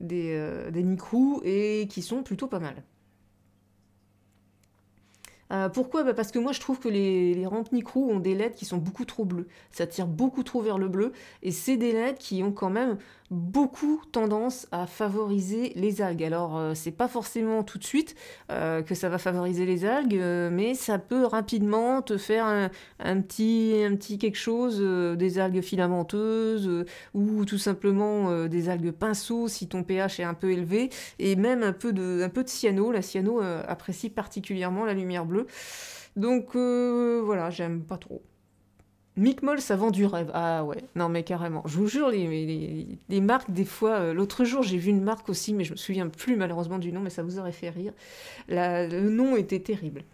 des, euh, et qui sont plutôt pas mal. Euh, pourquoi bah, Parce que moi je trouve que les, les rampes ont des LED qui sont beaucoup trop bleues. Ça tire beaucoup trop vers le bleu. Et c'est des LED qui ont quand même beaucoup tendance à favoriser les algues. Alors euh, c'est pas forcément tout de suite euh, que ça va favoriser les algues, euh, mais ça peut rapidement te faire un, petit, un petit quelque chose, des algues filamenteuses ou tout simplement des algues pinceaux si ton pH est un peu élevé et même un peu de, un peu de cyano. La cyano apprécie particulièrement la lumière bleue. Donc voilà, j'aime pas trop. Mick Moll, ça vend du rêve. Ah ouais, non mais carrément. Je vous jure, les, marques, des fois, euh, l'autre jour, j'ai vu une marque aussi, mais je me souviens plus malheureusement du nom, mais ça vous aurait fait rire. le nom était terrible.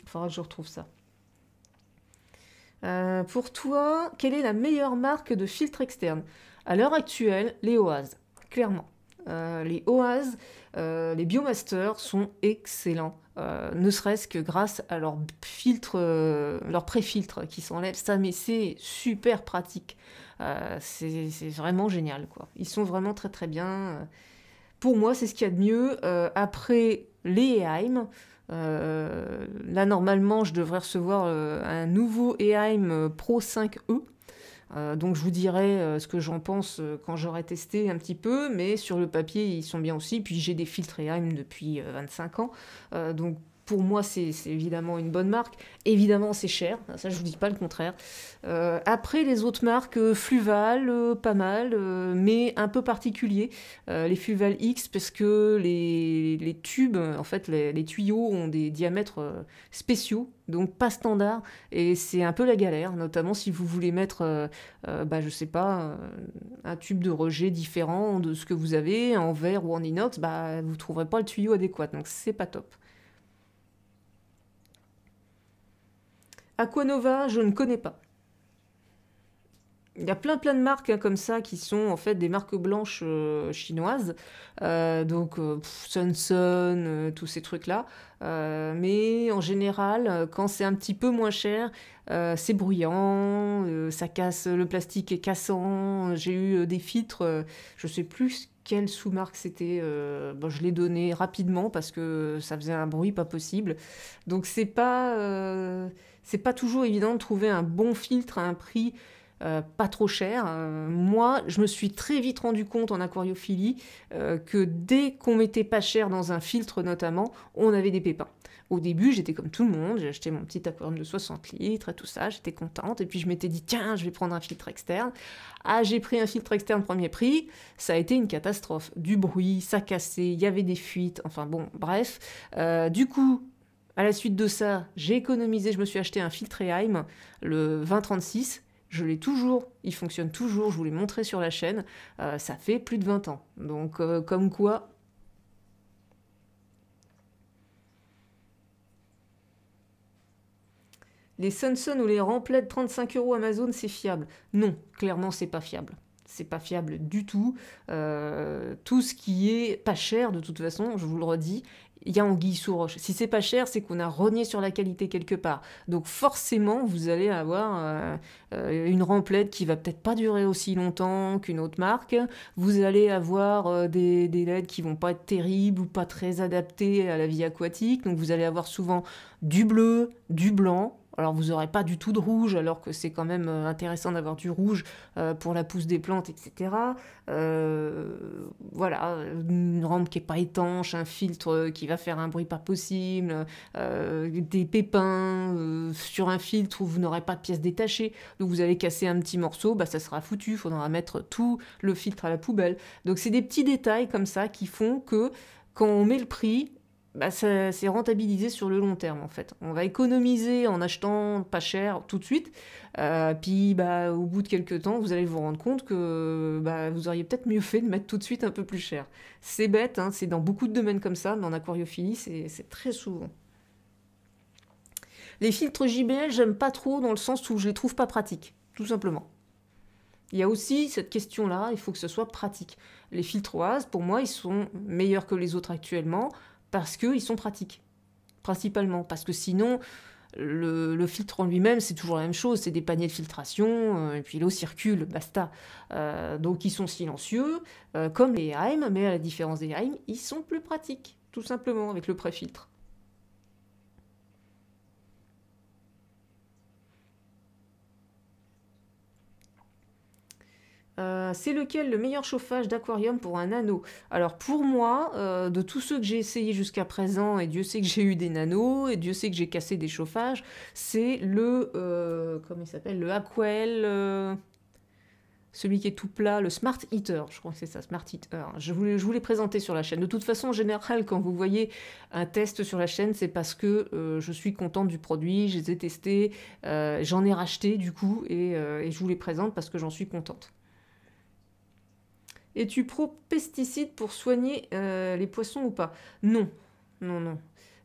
Il faudra que je retrouve ça. Euh, pour toi, quelle est la meilleure marque de filtre externe À l'heure actuelle, les OAS, clairement. Euh, les OAS, euh, les Biomasters sont excellents. Euh, ne serait-ce que grâce à leur filtre, leur pré-filtre qui s'enlève, ça mais c'est super pratique. c'est vraiment génial quoi. Ils sont vraiment très très bien. Pour moi, c'est ce qu'il y a de mieux. après les Heim, là normalement je devrais recevoir un nouveau Eheim Pro 5E euh, donc je vous dirai euh, ce que j'en pense euh, quand j'aurai testé un petit peu, mais sur le papier ils sont bien aussi. Puis j'ai des filtres EAM depuis 25 ans, donc pour moi, c'est évidemment une bonne marque. Évidemment, c'est cher, ah, ça je vous dis pas le contraire. Euh, après, les autres marques, euh, Fluval, euh, pas mal, mais un peu particulier. les Fluval X, parce que les, tubes, en fait, les, tuyaux ont des diamètres spéciaux, donc pas standard, et c'est un peu la galère, notamment si vous voulez mettre, bah, je sais pas, un tube de rejet différent de ce que vous avez, en verre ou en inox, bah, vous trouverez pas le tuyau adéquat, donc c'est pas top. Aquanova, je ne connais pas. Il y a plein plein de marques hein, comme ça qui sont en fait des marques blanches euh, chinoises, euh, donc euh, Sunsun, tous ces trucs-là. mais en général, quand c'est un petit peu moins cher, c'est bruyant, ça casse, le plastique est cassant. J'ai eu des filtres, je sais plus quelle sous-marque c'était. je l'ai donné rapidement parce que ça faisait un bruit pas possible. Donc c'est pas, c'est pas toujours évident de trouver un bon filtre à un prix euh, pas trop cher. Euh, moi, je me suis très vite rendu compte en aquariophilie euh, que dès qu'on mettait pas cher dans un filtre notamment, on avait des pépins. Au début, j'étais comme tout le monde, j'ai acheté mon petit aquarium de 60 litres et tout ça, j'étais contente, et puis je m'étais dit, tiens, je vais prendre un filtre externe. Ah, j'ai pris un filtre externe premier prix, ça a été une catastrophe. Du bruit, ça cassait, il y avait des fuites, enfin bon, bref. du coup, à la suite de ça, j'ai économisé, je me suis acheté un filtre Heim le 2036. Je l'ai toujours, il fonctionne toujours, je vous l'ai montré sur la chaîne. Euh, ça fait plus de 20 ans. Donc, euh, comme quoi. Les Sunson ou les de 35 euros Amazon, c'est fiable. Non, clairement, c'est pas fiable c'est pas fiable du tout. Euh, tout ce qui est pas cher, de toute façon, je vous le redis, il y a anguille sous roche. Si c'est pas cher, c'est qu'on a rogné sur la qualité quelque part. Donc forcément, vous allez avoir euh, euh, une remplette qui va peut-être pas durer aussi longtemps qu'une autre marque. Vous allez avoir euh, des, des LED qui vont pas être terribles ou pas très adaptées à la vie aquatique. Donc vous allez avoir souvent du bleu, du blanc, alors vous n'aurez pas du tout de rouge, alors que c'est quand même euh, intéressant d'avoir du rouge euh, pour la pousse des plantes, etc. Euh, voilà, une rampe qui n'est pas étanche, un filtre qui va faire un bruit pas possible, des pépins sur un filtre où vous n'aurez pas de pièces détachées, donc vous allez casser un petit morceau, bah ça sera foutu, il faudra mettre tout le filtre à la poubelle. Donc c'est des petits détails comme ça qui font que quand on met le prix, bah, c'est rentabilisé sur le long terme en fait. On va économiser en achetant pas cher tout de suite, euh, puis bah, au bout de quelques temps, vous allez vous rendre compte que bah, vous auriez peut-être mieux fait de mettre tout de suite un peu plus cher. C'est bête, hein, c'est dans beaucoup de domaines comme ça, mais en aquariophilie, c'est très souvent. Les filtres JBL, j'aime pas trop dans le sens où je les trouve pas pratiques, tout simplement. Il y a aussi cette question-là, il faut que ce soit pratique. Les filtres OAS, pour moi, ils sont meilleurs que les autres actuellement parce qu'ils sont pratiques, principalement. Parce que sinon, le, filtre en lui-même, c'est toujours la même chose, c'est des paniers de filtration, euh, et puis l'eau circule, basta. Euh, donc ils sont silencieux, euh, comme les AIM, mais à la différence des AIM, ils sont plus pratiques, tout simplement, avec le pré-filtre. Euh, c'est lequel le meilleur chauffage d'aquarium pour un nano Alors pour moi, euh, de tous ceux que j'ai essayé jusqu'à présent, et Dieu sait que j'ai eu des nanos, et Dieu sait que j'ai cassé des chauffages, c'est le... Euh, comment il s'appelle Le Aquel... Euh, celui qui est tout plat, le Smart Heater, je crois que c'est ça, Smart Heater. Je vous, vous l'ai présenté sur la chaîne. De toute façon, en général, quand vous voyez un test sur la chaîne, c'est parce que je suis contente du produit, je les ai testés, j'en ai racheté du coup, et, et je vous les présente parce que j'en suis contente. Es-tu pro pesticides pour soigner euh, les poissons ou pas Non, non, non.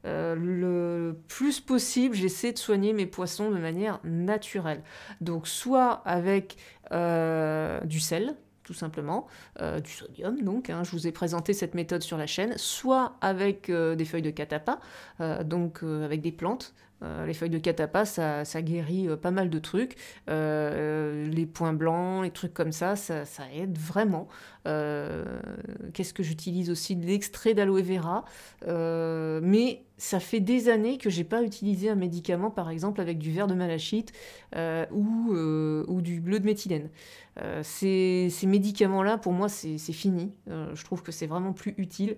Euh, le plus possible, j'essaie de soigner mes poissons de manière naturelle. Donc soit avec euh, du sel, tout simplement, du sodium donc, hein, je vous ai présenté cette méthode sur la chaîne, soit avec des feuilles de catapa, donc avec des plantes, euh, les feuilles de catapa, ça, guérit euh, pas mal de trucs. Euh, les points blancs, les trucs comme ça, ça, aide vraiment. Qu'est-ce que j'utilise aussi De l'extrait d'aloe vera. mais ça fait des années que j'ai pas utilisé un médicament, par exemple, avec du verre de malachite ou, du bleu de méthylène. ces médicaments-là, pour moi, c'est fini. je trouve que c'est vraiment plus utile.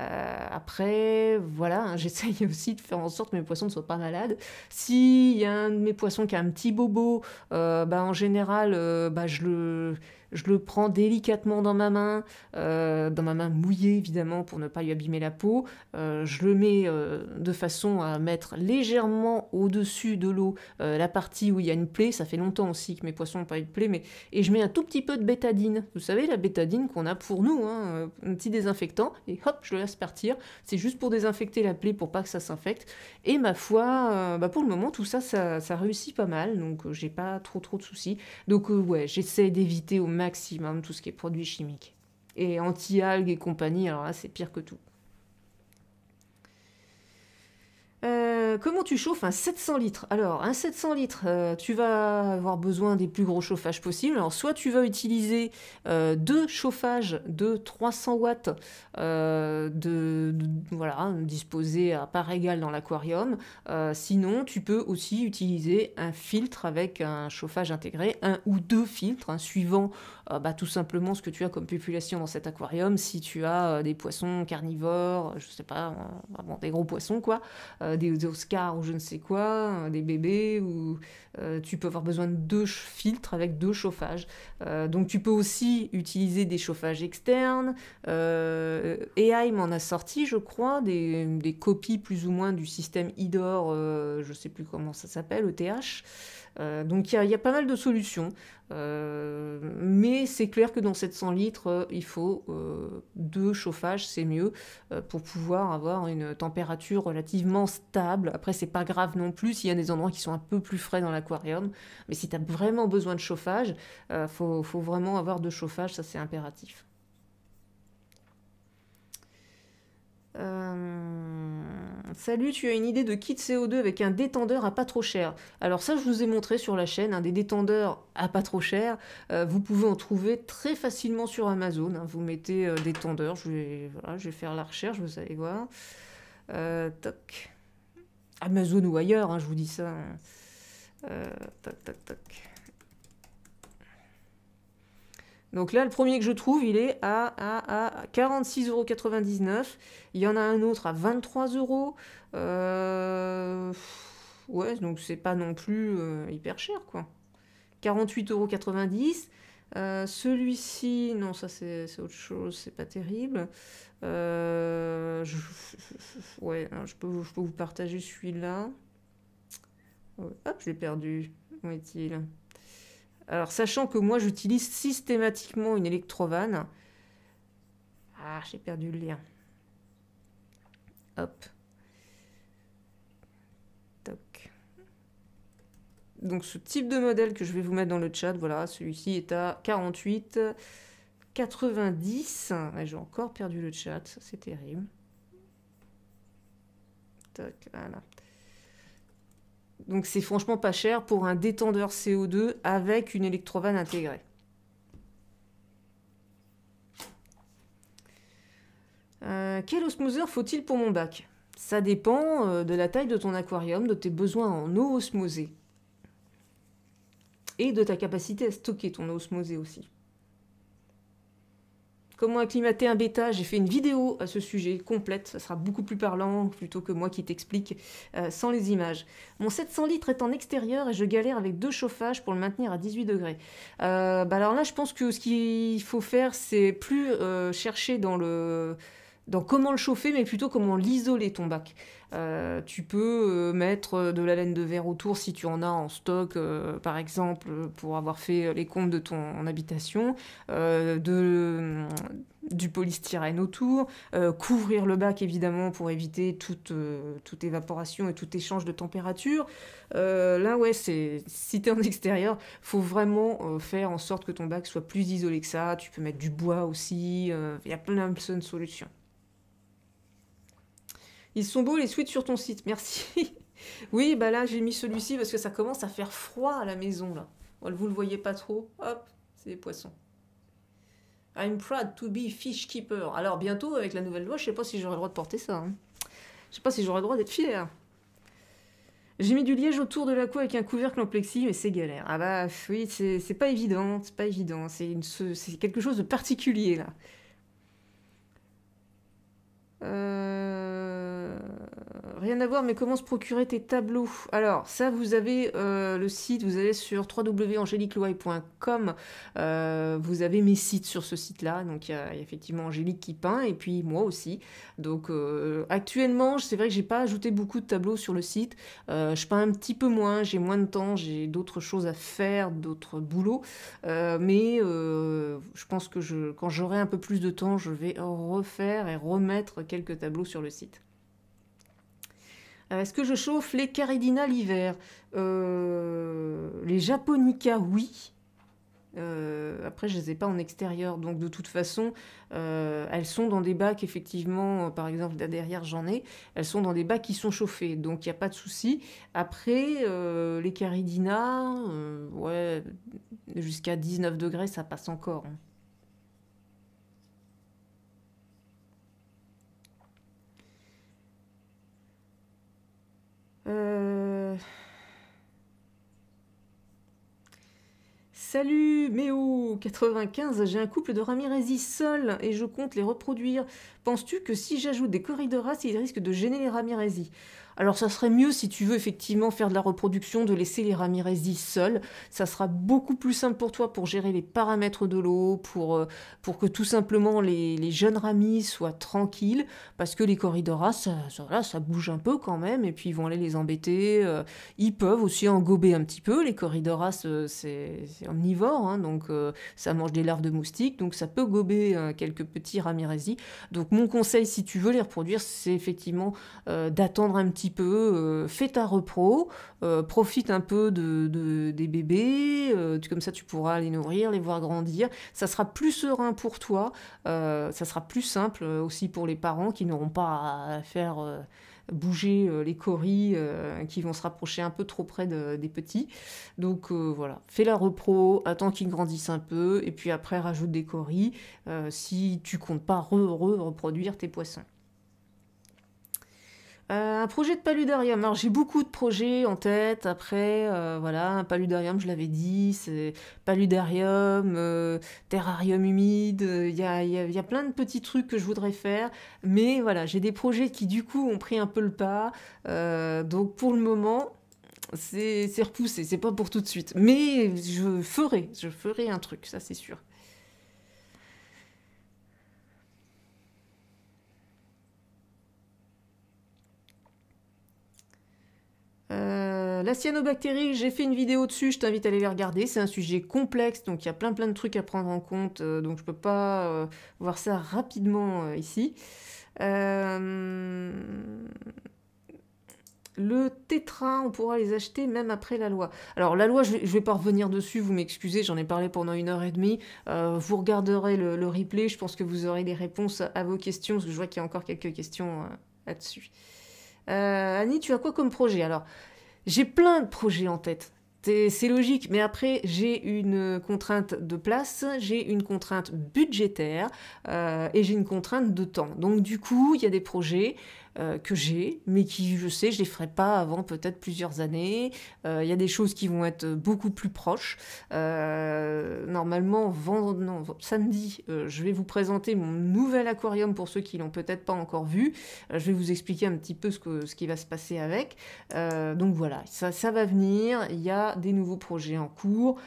Euh, après, voilà, hein, j'essaye aussi de faire en sorte que mes poissons ne soient pas malades. S'il y a un de mes poissons qui a un petit bobo, euh, bah, en général, euh, bah, je le je le prends délicatement dans ma main, euh, dans ma main mouillée évidemment pour ne pas lui abîmer la peau, euh, je le mets euh, de façon à mettre légèrement au-dessus de l'eau la partie où il y a une plaie, ça fait longtemps aussi que mes poissons n'ont pas eu de plaie, mais... et je mets un tout petit peu de bétadine, vous savez la bétadine qu'on a pour nous, hein, un petit désinfectant, et hop, je le laisse partir, c'est juste pour désinfecter la plaie pour pas que ça s'infecte, et ma foi, bah, pour le moment tout ça, ça, réussit pas mal, donc j'ai pas trop trop de soucis, donc ouais, j'essaie d'éviter au maximum tout ce qui est produits chimiques. Et anti-algues et compagnie, alors là, c'est pire que tout. Euh, comment tu chauffes un 700 litres Alors, un 700 litres, euh, tu vas avoir besoin des plus gros chauffages possibles. Alors, soit tu vas utiliser euh, deux chauffages de 300 watts de, voilà, disposés à part égale dans l'aquarium. sinon, tu peux aussi utiliser un filtre avec un chauffage intégré, un ou deux filtres, hein, suivant bah, tout simplement ce que tu as comme population dans cet aquarium. Si tu as des poissons carnivores, je sais pas, des gros poissons, quoi euh, des Oscars ou je ne sais quoi, euh, des bébés, ou euh, tu peux avoir besoin de deux filtres avec deux chauffages. donc tu peux aussi utiliser des chauffages externes. AI m'en a sorti, je crois, des, des, copies plus ou moins du système IDOR, e, je ne sais plus comment ça s'appelle, ETH. Euh, donc il y, a pas mal de solutions. Euh, mais c'est clair que dans 700 litres, euh, il faut deux chauffages, c'est mieux, pour pouvoir avoir une température relativement stable. Après, c'est pas grave non plus s'il y a des endroits qui sont un peu plus frais dans l'aquarium. Mais si tu as vraiment besoin de chauffage, il faut, faut vraiment avoir deux chauffages, ça c'est impératif. Euh, salut, tu as une idée de kit CO2 avec un détendeur à pas trop cher. Alors ça, je vous ai montré sur la chaîne, un hein, des détendeurs à pas trop cher. Euh, vous pouvez en trouver très facilement sur Amazon. Hein. Vous mettez euh, détendeur, je vais, je vais faire la recherche, vous allez voir. toc. Amazon ou ailleurs, hein, je vous dis ça. toc, toc, toc. Donc là, le premier que je trouve, il est à, 46,99 euros. Il y en a un autre à 23 euros. Euh, ouais, donc c'est pas non plus euh, hyper cher, quoi. 48,90 euros. Euh, celui-ci, non, ça c'est autre chose, c'est pas terrible. ouais, hein, je peux, vous partager celui-là. hop, je l'ai perdu. Où est-il alors, sachant que moi, j'utilise systématiquement une électrovanne. Ah, j'ai perdu le lien. Hop. Toc. Donc, ce type de modèle que je vais vous mettre dans le chat, voilà, celui-ci est à 48, 90. Ah, j'ai encore perdu le chat, c'est terrible. Toc, voilà. Donc c'est franchement pas cher pour un détendeur CO2 avec une électrovanne intégrée. Euh, quel osmoseur faut-il pour mon bac Ça dépend euh, de la taille de ton aquarium, de tes besoins en eau osmosée et de ta capacité à stocker ton eau osmosée aussi. Comment acclimater un bêta J'ai fait une vidéo à ce sujet complète, ça sera beaucoup plus parlant plutôt que moi qui t'explique euh, sans les images. Mon 700 litres est en extérieur et je galère avec deux chauffages pour le maintenir à 18 degrés. Euh, bah alors là, je pense que ce qu'il faut faire, c'est plus euh, chercher dans le donc comment le chauffer, mais plutôt comment l'isoler ton bac. Euh, tu peux euh, mettre euh, de la laine de verre autour si tu en as en stock, par exemple, pour avoir fait les comptes de ton habitation, de, mm, du polystyrène autour, couvrir le bac évidemment pour éviter toute, évaporation et tout échange de température. là, ouais, c'est, si tu es en extérieur, faut vraiment faire en sorte que ton bac soit plus isolé que ça. Tu peux mettre du bois aussi, il y a plein de solutions. Ils sont beaux les suites sur ton site, merci. oui, bah là j'ai mis celui-ci parce que ça commence à faire froid à la maison là. Oh, vous le voyez pas trop. Hop, c'est des poissons. I'm proud to be fish keeper. Alors bientôt avec la nouvelle loi, je sais pas si j'aurai le droit de porter ça. Hein. Je sais pas si j'aurai le droit d'être fier. J'ai mis du liège autour de la cou avec un couvercle en plexi, mais c'est galère. Ah bah oui, c'est pas évident, c'est pas évident. C'est quelque chose de particulier là. 嗯。rien à voir, mais comment se procurer tes tableaux Alors, ça, vous avez euh, le site, vous allez sur www.angéliqueloy.com. Euh, vous avez mes sites sur ce site-là. Donc, il y, a effectivement Angélique qui peint, et puis moi aussi. Donc, euh, actuellement, c'est vrai que j'ai pas ajouté beaucoup de tableaux sur le site. je peins un petit peu moins, j'ai moins de temps, j'ai d'autres choses à faire, d'autres boulots. mais je pense que quand j'aurai un peu plus de temps, je vais refaire et remettre quelques tableaux sur le site. Euh, est-ce que je chauffe les caridina l'hiver euh, Les japonica, oui. Euh, après, je les ai pas en extérieur, donc de toute façon, elles sont dans des bacs, effectivement, par exemple, derrière j'en ai, elles sont dans des bacs qui sont chauffés, donc il n'y a pas de souci. Après, les caridina, ouais, jusqu'à 19 degrés, ça passe encore. Hein. Euh, Salut Méo95, j'ai un couple de Ramirezis seul et je compte les reproduire. Penses-tu que si j'ajoute des corridoras, ils risquent de gêner les Ramirezis alors ça serait mieux si tu veux effectivement faire de la reproduction de laisser les Ramirezis seuls. Ça sera beaucoup plus simple pour toi pour gérer les paramètres de l'eau, pour, euh, pour que tout simplement les, jeunes Ramis soient tranquilles, parce que les Corridoras, ça, bouge un peu quand même, et puis ils vont aller les embêter. Euh, ils peuvent aussi en gober un petit peu. Les Corridoras, c'est omnivore, hein, donc euh, ça mange des larves de moustiques, donc ça peut gober quelques petits Ramirezis. Donc mon conseil, si tu veux les reproduire, c'est effectivement d'attendre un petit peu, euh, fais ta repro, euh, profite un peu de, des bébés, euh, comme ça tu pourras les nourrir, les voir grandir. Ça sera plus serein pour toi, ça sera plus simple aussi pour les parents qui n'auront pas à faire bouger les coris qui vont se rapprocher un peu trop près des petits. Donc voilà, fais la repro, attends qu'ils grandissent un peu, et puis après rajoute des coris si tu comptes pas reproduire tes poissons. Euh, un projet de paludarium. Alors j'ai beaucoup de projets en tête. Après, euh, voilà, un paludarium, je l'avais dit, c'est paludarium, euh, terrarium humide. Il y a, y, a, plein de petits trucs que je voudrais faire. Mais voilà, j'ai des projets qui du coup ont pris un peu le pas. donc pour le moment, c'est repoussé. C'est pas pour tout de suite. Mais je ferai, je ferai un truc, ça c'est sûr. Euh, la cyanobactérie, j'ai fait une vidéo dessus, je t'invite à aller la regarder. C'est un sujet complexe, donc il y a plein plein de trucs à prendre en compte, euh, donc je peux pas euh, voir ça rapidement ici. Le tétra, on pourra les acheter même après la loi. Alors la loi, je vais, vais pas revenir dessus, vous m'excusez, j'en ai parlé pendant une heure et demie. vous regarderez le, replay, je pense que vous aurez des réponses à vos questions, parce que je vois qu'il y a encore quelques questions là-dessus. Euh, Annie, tu as quoi comme projet Alors, j'ai plein de projets en tête. C'est logique, mais après, j'ai une contrainte de place, j'ai une contrainte budgétaire euh, et j'ai une contrainte de temps. Donc du coup, il y a des projets euh, que j'ai, mais qui, je sais, je les ferai pas avant peut-être plusieurs années. Il euh, y a des choses qui vont être beaucoup plus proches. Euh, normalement, vendredi, samedi, je vais vous présenter mon nouvel aquarium pour ceux qui l'ont peut-être pas encore vu. je vais vous expliquer un petit peu ce, que, ce qui va se passer avec. donc voilà, ça, va venir. Il y a des nouveaux projets en cours.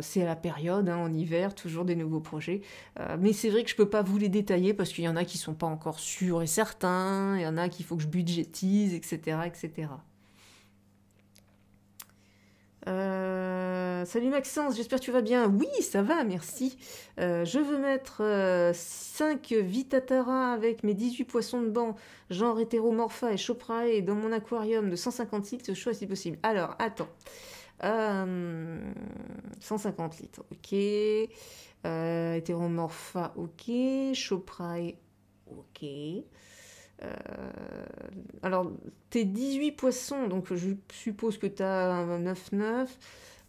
c'est la période, hein, en hiver, toujours des nouveaux projets. mais c'est vrai que je peux pas vous les détailler parce qu'il y en a qui sont pas encore sûrs et certains. Il y en a qui il faut que je budgétise, etc. etc. Euh, salut Maxence, j'espère que tu vas bien. Oui, ça va, merci. Euh, je veux mettre 5 euh, Vitatara avec mes 18 poissons de banc, genre hétéromorpha et choprae, dans mon aquarium de 150 litres, choix si possible. Alors, attends. 150 litres, ok. hétéromorpha, ok. Choprae, ok. Euh, alors, t'es 18 poissons, donc je suppose que t'as 9-9.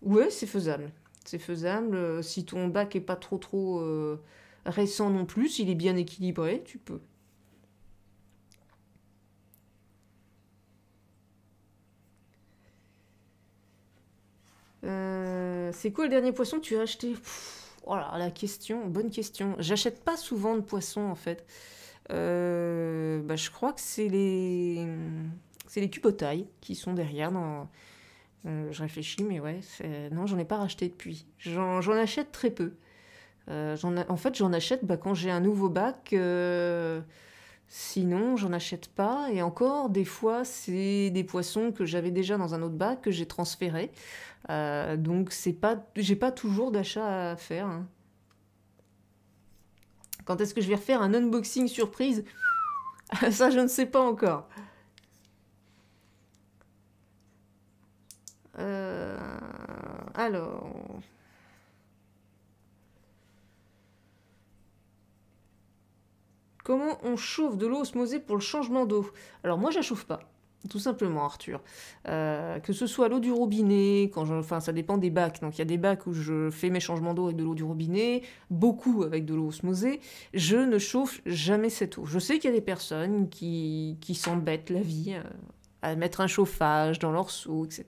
Ouais, c'est faisable. C'est faisable. Euh, si ton bac est pas trop trop euh, récent non plus, il est bien équilibré, tu peux. c'est quoi le dernier poisson que tu as acheté Voilà, oh la question, bonne question. J'achète pas souvent de poissons, en fait. Euh, bah, je crois que c'est les, c'est les qui sont derrière. Dans, euh, je réfléchis, mais ouais, non, j'en ai pas racheté depuis. J'en, achète très peu. Euh, en, fait, j'en achète bah, quand j'ai un nouveau bac. Sinon, j'en achète pas. Et encore, des fois, c'est des poissons que j'avais déjà dans un autre bac que j'ai transféré. donc, c'est pas, j'ai pas toujours d'achat à faire. Hein. Quand est-ce que je vais refaire un unboxing surprise Ça, je ne sais pas encore. Euh, alors... Comment on chauffe de l'eau osmosée pour le changement d'eau Alors moi, je chauffe pas. Tout simplement, Arthur. Euh, que ce soit l'eau du robinet, quand je, enfin, ça dépend des bacs. Donc, il y a des bacs où je fais mes changements d'eau avec de l'eau du robinet, beaucoup avec de l'eau osmosée. Je ne chauffe jamais cette eau. Je sais qu'il y a des personnes qui, qui s'embêtent la vie euh, à mettre un chauffage dans leur seau, etc.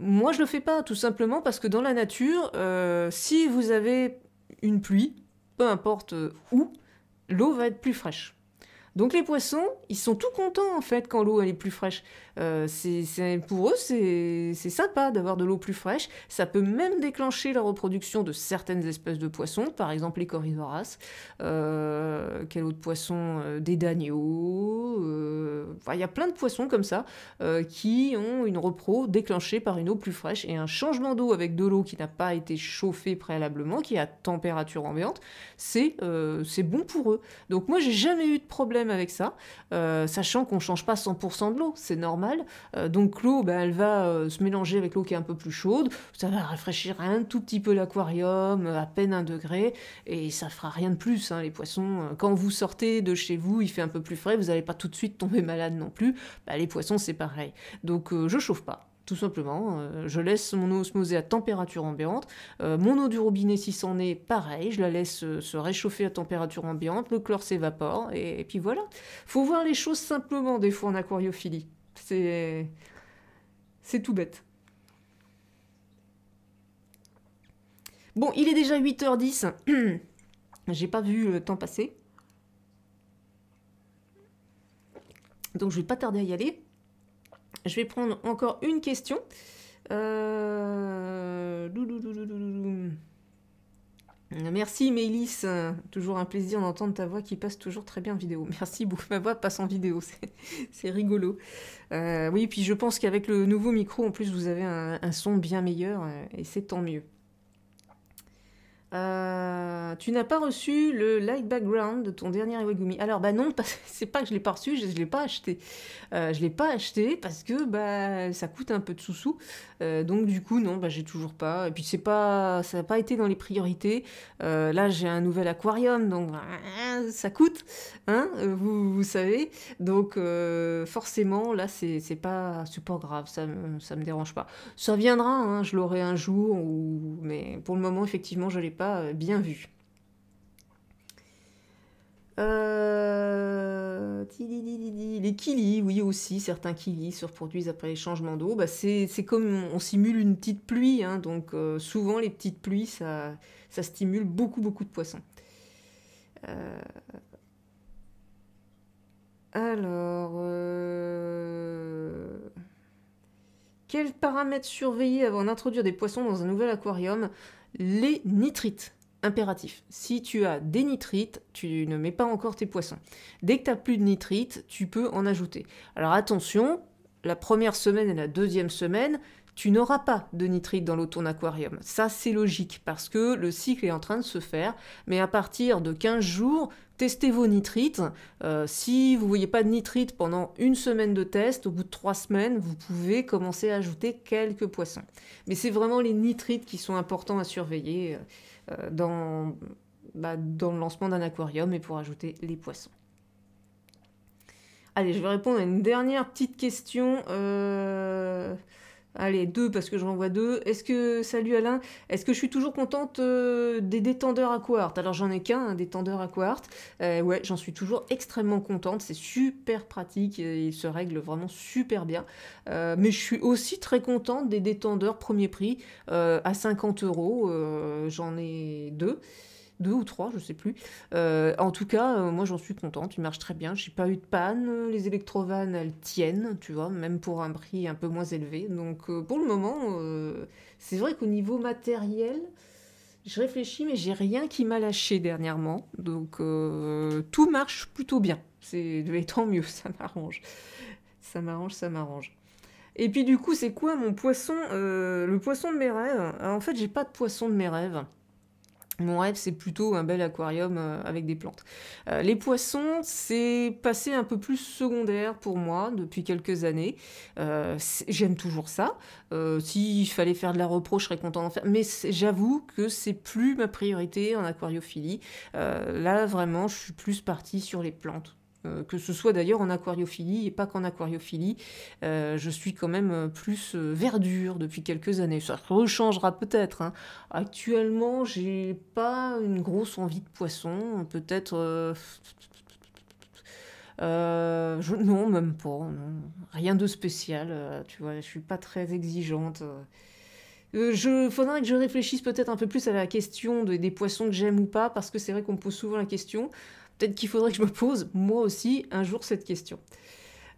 Moi, je ne le fais pas, tout simplement parce que dans la nature, euh, si vous avez une pluie, peu importe où, l'eau va être plus fraîche. Donc les poissons, ils sont tout contents en fait quand l'eau est plus fraîche. Euh, c'est, pour eux, c'est, sympa d'avoir de l'eau plus fraîche. Ça peut même déclencher la reproduction de certaines espèces de poissons, par exemple les corydoras. Euh, quel autre poisson euh, Des dagneaux. Il y a plein de poissons comme ça qui ont une repro déclenchée par une eau plus fraîche et un changement d'eau avec de l'eau qui n'a pas été chauffée préalablement, qui est à température ambiante. C'est, c'est bon pour eux. Donc moi, j'ai jamais eu de problème avec ça, euh, sachant qu'on change pas 100% de l'eau, c'est normal. Euh, donc l'eau, ben, elle va euh, se mélanger avec l'eau qui est un peu plus chaude, ça va rafraîchir un tout petit peu l'aquarium, à peine un degré, et ça fera rien de plus. Hein, les poissons, quand vous sortez de chez vous, il fait un peu plus frais, vous n'allez pas tout de suite tomber malade non plus. Bah, les poissons, c'est pareil. Donc je chauffe pas tout simplement. Euh, je laisse mon eau osmosée à température ambiante. Euh, mon eau du robinet, si c'en est, pareil, je la laisse euh, se réchauffer à température ambiante, le chlore s'évapore, et, puis voilà. Faut voir les choses simplement, des fois, en aquariophilie. C'est... C'est tout bête. Bon, il est déjà 8h10. J'ai pas vu le temps passer. Donc je vais pas tarder à y aller. Je vais prendre encore une question. Euh, Merci Mélis, toujours un plaisir d'entendre ta voix qui passe toujours très bien en vidéo. Merci beaucoup, ma voix passe en vidéo, c'est rigolo. Euh, oui, puis je pense qu'avec le nouveau micro, en plus, vous avez un son bien meilleur euh, et c'est tant mieux. Euh, tu n'as pas reçu le light background de ton dernier Iwagumi. Alors bah non, c'est pas que je l'ai pas reçu, je, l'ai pas acheté. Euh, je l'ai pas acheté parce que bah ça coûte un peu de sous-sous. Euh, donc du coup non, bah j'ai toujours pas. Et puis c'est pas, ça n'a pas été dans les priorités. là j'ai un nouvel aquarium, donc ça coûte, hein, vous, savez. Donc forcément là c'est pas, c'est pas grave, ça ça me dérange pas. Ça viendra, hein, je l'aurai un jour. Ou... Mais pour le moment effectivement je l'ai pas euh, bien vu. Euh, les kilis, oui aussi, certains kilis se reproduisent après les changements d'eau. Bah, c'est comme on simule une petite pluie, hein, donc euh, souvent les petites pluies, ça, ça, stimule beaucoup beaucoup de poissons. Alors... Quels paramètres surveiller avant d'introduire des poissons dans un nouvel aquarium les nitrites. Impératif. Si tu as des nitrites, tu ne mets pas encore tes poissons. Dès que tu n'as plus de nitrites, tu peux en ajouter. Alors attention, la première semaine et la deuxième semaine, tu n'auras pas de nitrites dans l'eau ton aquarium. Ça, c'est logique parce que le cycle est en train de se faire, mais à partir de 15 jours, testez vos nitrites. Euh, si vous ne voyez pas de nitrites pendant une semaine de test, au bout de trois semaines, vous pouvez commencer à ajouter quelques poissons. Mais c'est vraiment les nitrites qui sont importants à surveiller euh, dans, bah, dans le lancement d'un aquarium et pour ajouter les poissons. Allez, je vais répondre à une dernière petite question. Euh, Allez, deux parce que je renvoie deux. Est-ce que, salut Alain, est-ce que je suis toujours contente euh, des détendeurs à quartz Alors j'en ai qu'un, un hein, détendeur à quartz. Euh, ouais, j'en suis toujours extrêmement contente. C'est super pratique et il se règle vraiment super bien. Euh, mais je suis aussi très contente des détendeurs premier prix à 50 euros. J'en ai deux deux ou trois, je ne sais plus. Euh, en tout cas, euh, moi j'en suis contente, il marche très bien, j'ai pas eu de panne, les électrovannes elles tiennent, tu vois, même pour un prix un peu moins élevé. Donc euh, pour le moment, c'est vrai qu'au niveau matériel, je réfléchis, mais j'ai rien qui m'a lâché dernièrement. Donc tout marche plutôt bien. C'est tant mieux, ça m'arrange. Ça m'arrange, ça m'arrange. Et puis du coup, c'est quoi mon poisson, le poisson de mes rêves En fait, j'ai pas de poisson de mes rêves. Mon rêve, c'est plutôt un bel aquarium euh, avec des plantes. Euh, les poissons, c'est passé un peu plus secondaire pour moi depuis quelques années. Euh, j'aime toujours ça. S'il fallait faire de la reproche je serais content d'en faire. Mais j'avoue que c'est plus ma priorité en aquariophilie. là, vraiment, je suis plus partie sur les plantes. Euh, que ce soit d'ailleurs en aquariophilie et pas qu'en aquariophilie, euh, je suis quand même euh, plus verdure depuis quelques années. Ça rechangera peut-être. Hein. Actuellement, j'ai pas une grosse envie de poisson. Peut-être. Non, même pas. Rien de spécial. tu vois, je suis pas très exigeante. Il faudrait que je réfléchisse peut-être un peu plus à la question des poissons que j'aime ou pas, parce que c'est vrai qu'on me pose souvent la question. Peut-être qu'il faudrait que je me pose, moi aussi, un jour cette question.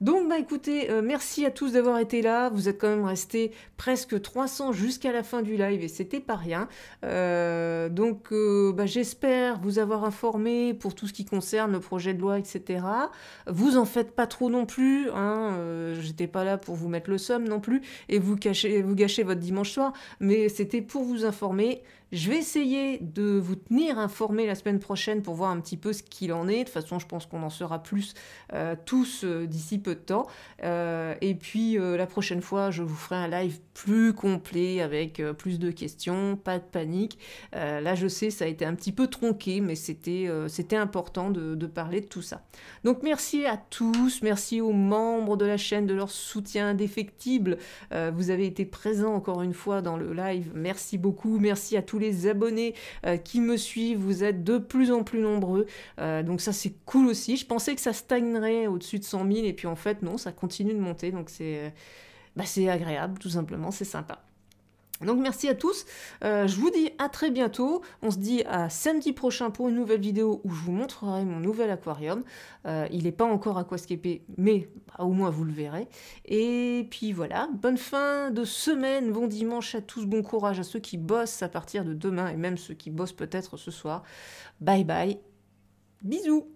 Donc bah écoutez, euh, merci à tous d'avoir été là. Vous êtes quand même restés presque 300 jusqu'à la fin du live et c'était pas rien. Euh, donc euh, bah, j'espère vous avoir informé pour tout ce qui concerne le projet de loi, etc. Vous en faites pas trop non plus. Hein, J'étais pas là pour vous mettre le somme non plus et vous, vous gâcher votre dimanche soir. Mais c'était pour vous informer. Je vais essayer de vous tenir informé la semaine prochaine pour voir un petit peu ce qu'il en est. De toute façon, je pense qu'on en saura plus euh, tous euh, d'ici peu de temps. Euh, et puis la prochaine fois, je vous ferai un live plus complet avec plus de questions, pas de panique. là, je sais, ça a été un petit peu tronqué, mais c'était c'était important de, parler de tout ça. Donc merci à tous, merci aux membres de la chaîne de leur soutien indéfectible. vous avez été présents encore une fois dans le live. Merci beaucoup. Merci à tous les abonnés euh, qui me suivent, vous êtes de plus en plus nombreux. Euh, donc ça c'est cool aussi. Je pensais que ça stagnerait au-dessus de 100 000 et puis en fait non, ça continue de monter. Donc c'est euh, bah, agréable tout simplement, c'est sympa. Donc merci à tous, euh, je vous dis à très bientôt, on se dit à samedi prochain pour une nouvelle vidéo où je vous montrerai mon nouvel aquarium, euh, il n'est pas encore aquascapé mais bah, au moins vous le verrez, et puis voilà, bonne fin de semaine, bon dimanche à tous, bon courage à ceux qui bossent à partir de demain et même ceux qui bossent peut-être ce soir, bye bye, bisous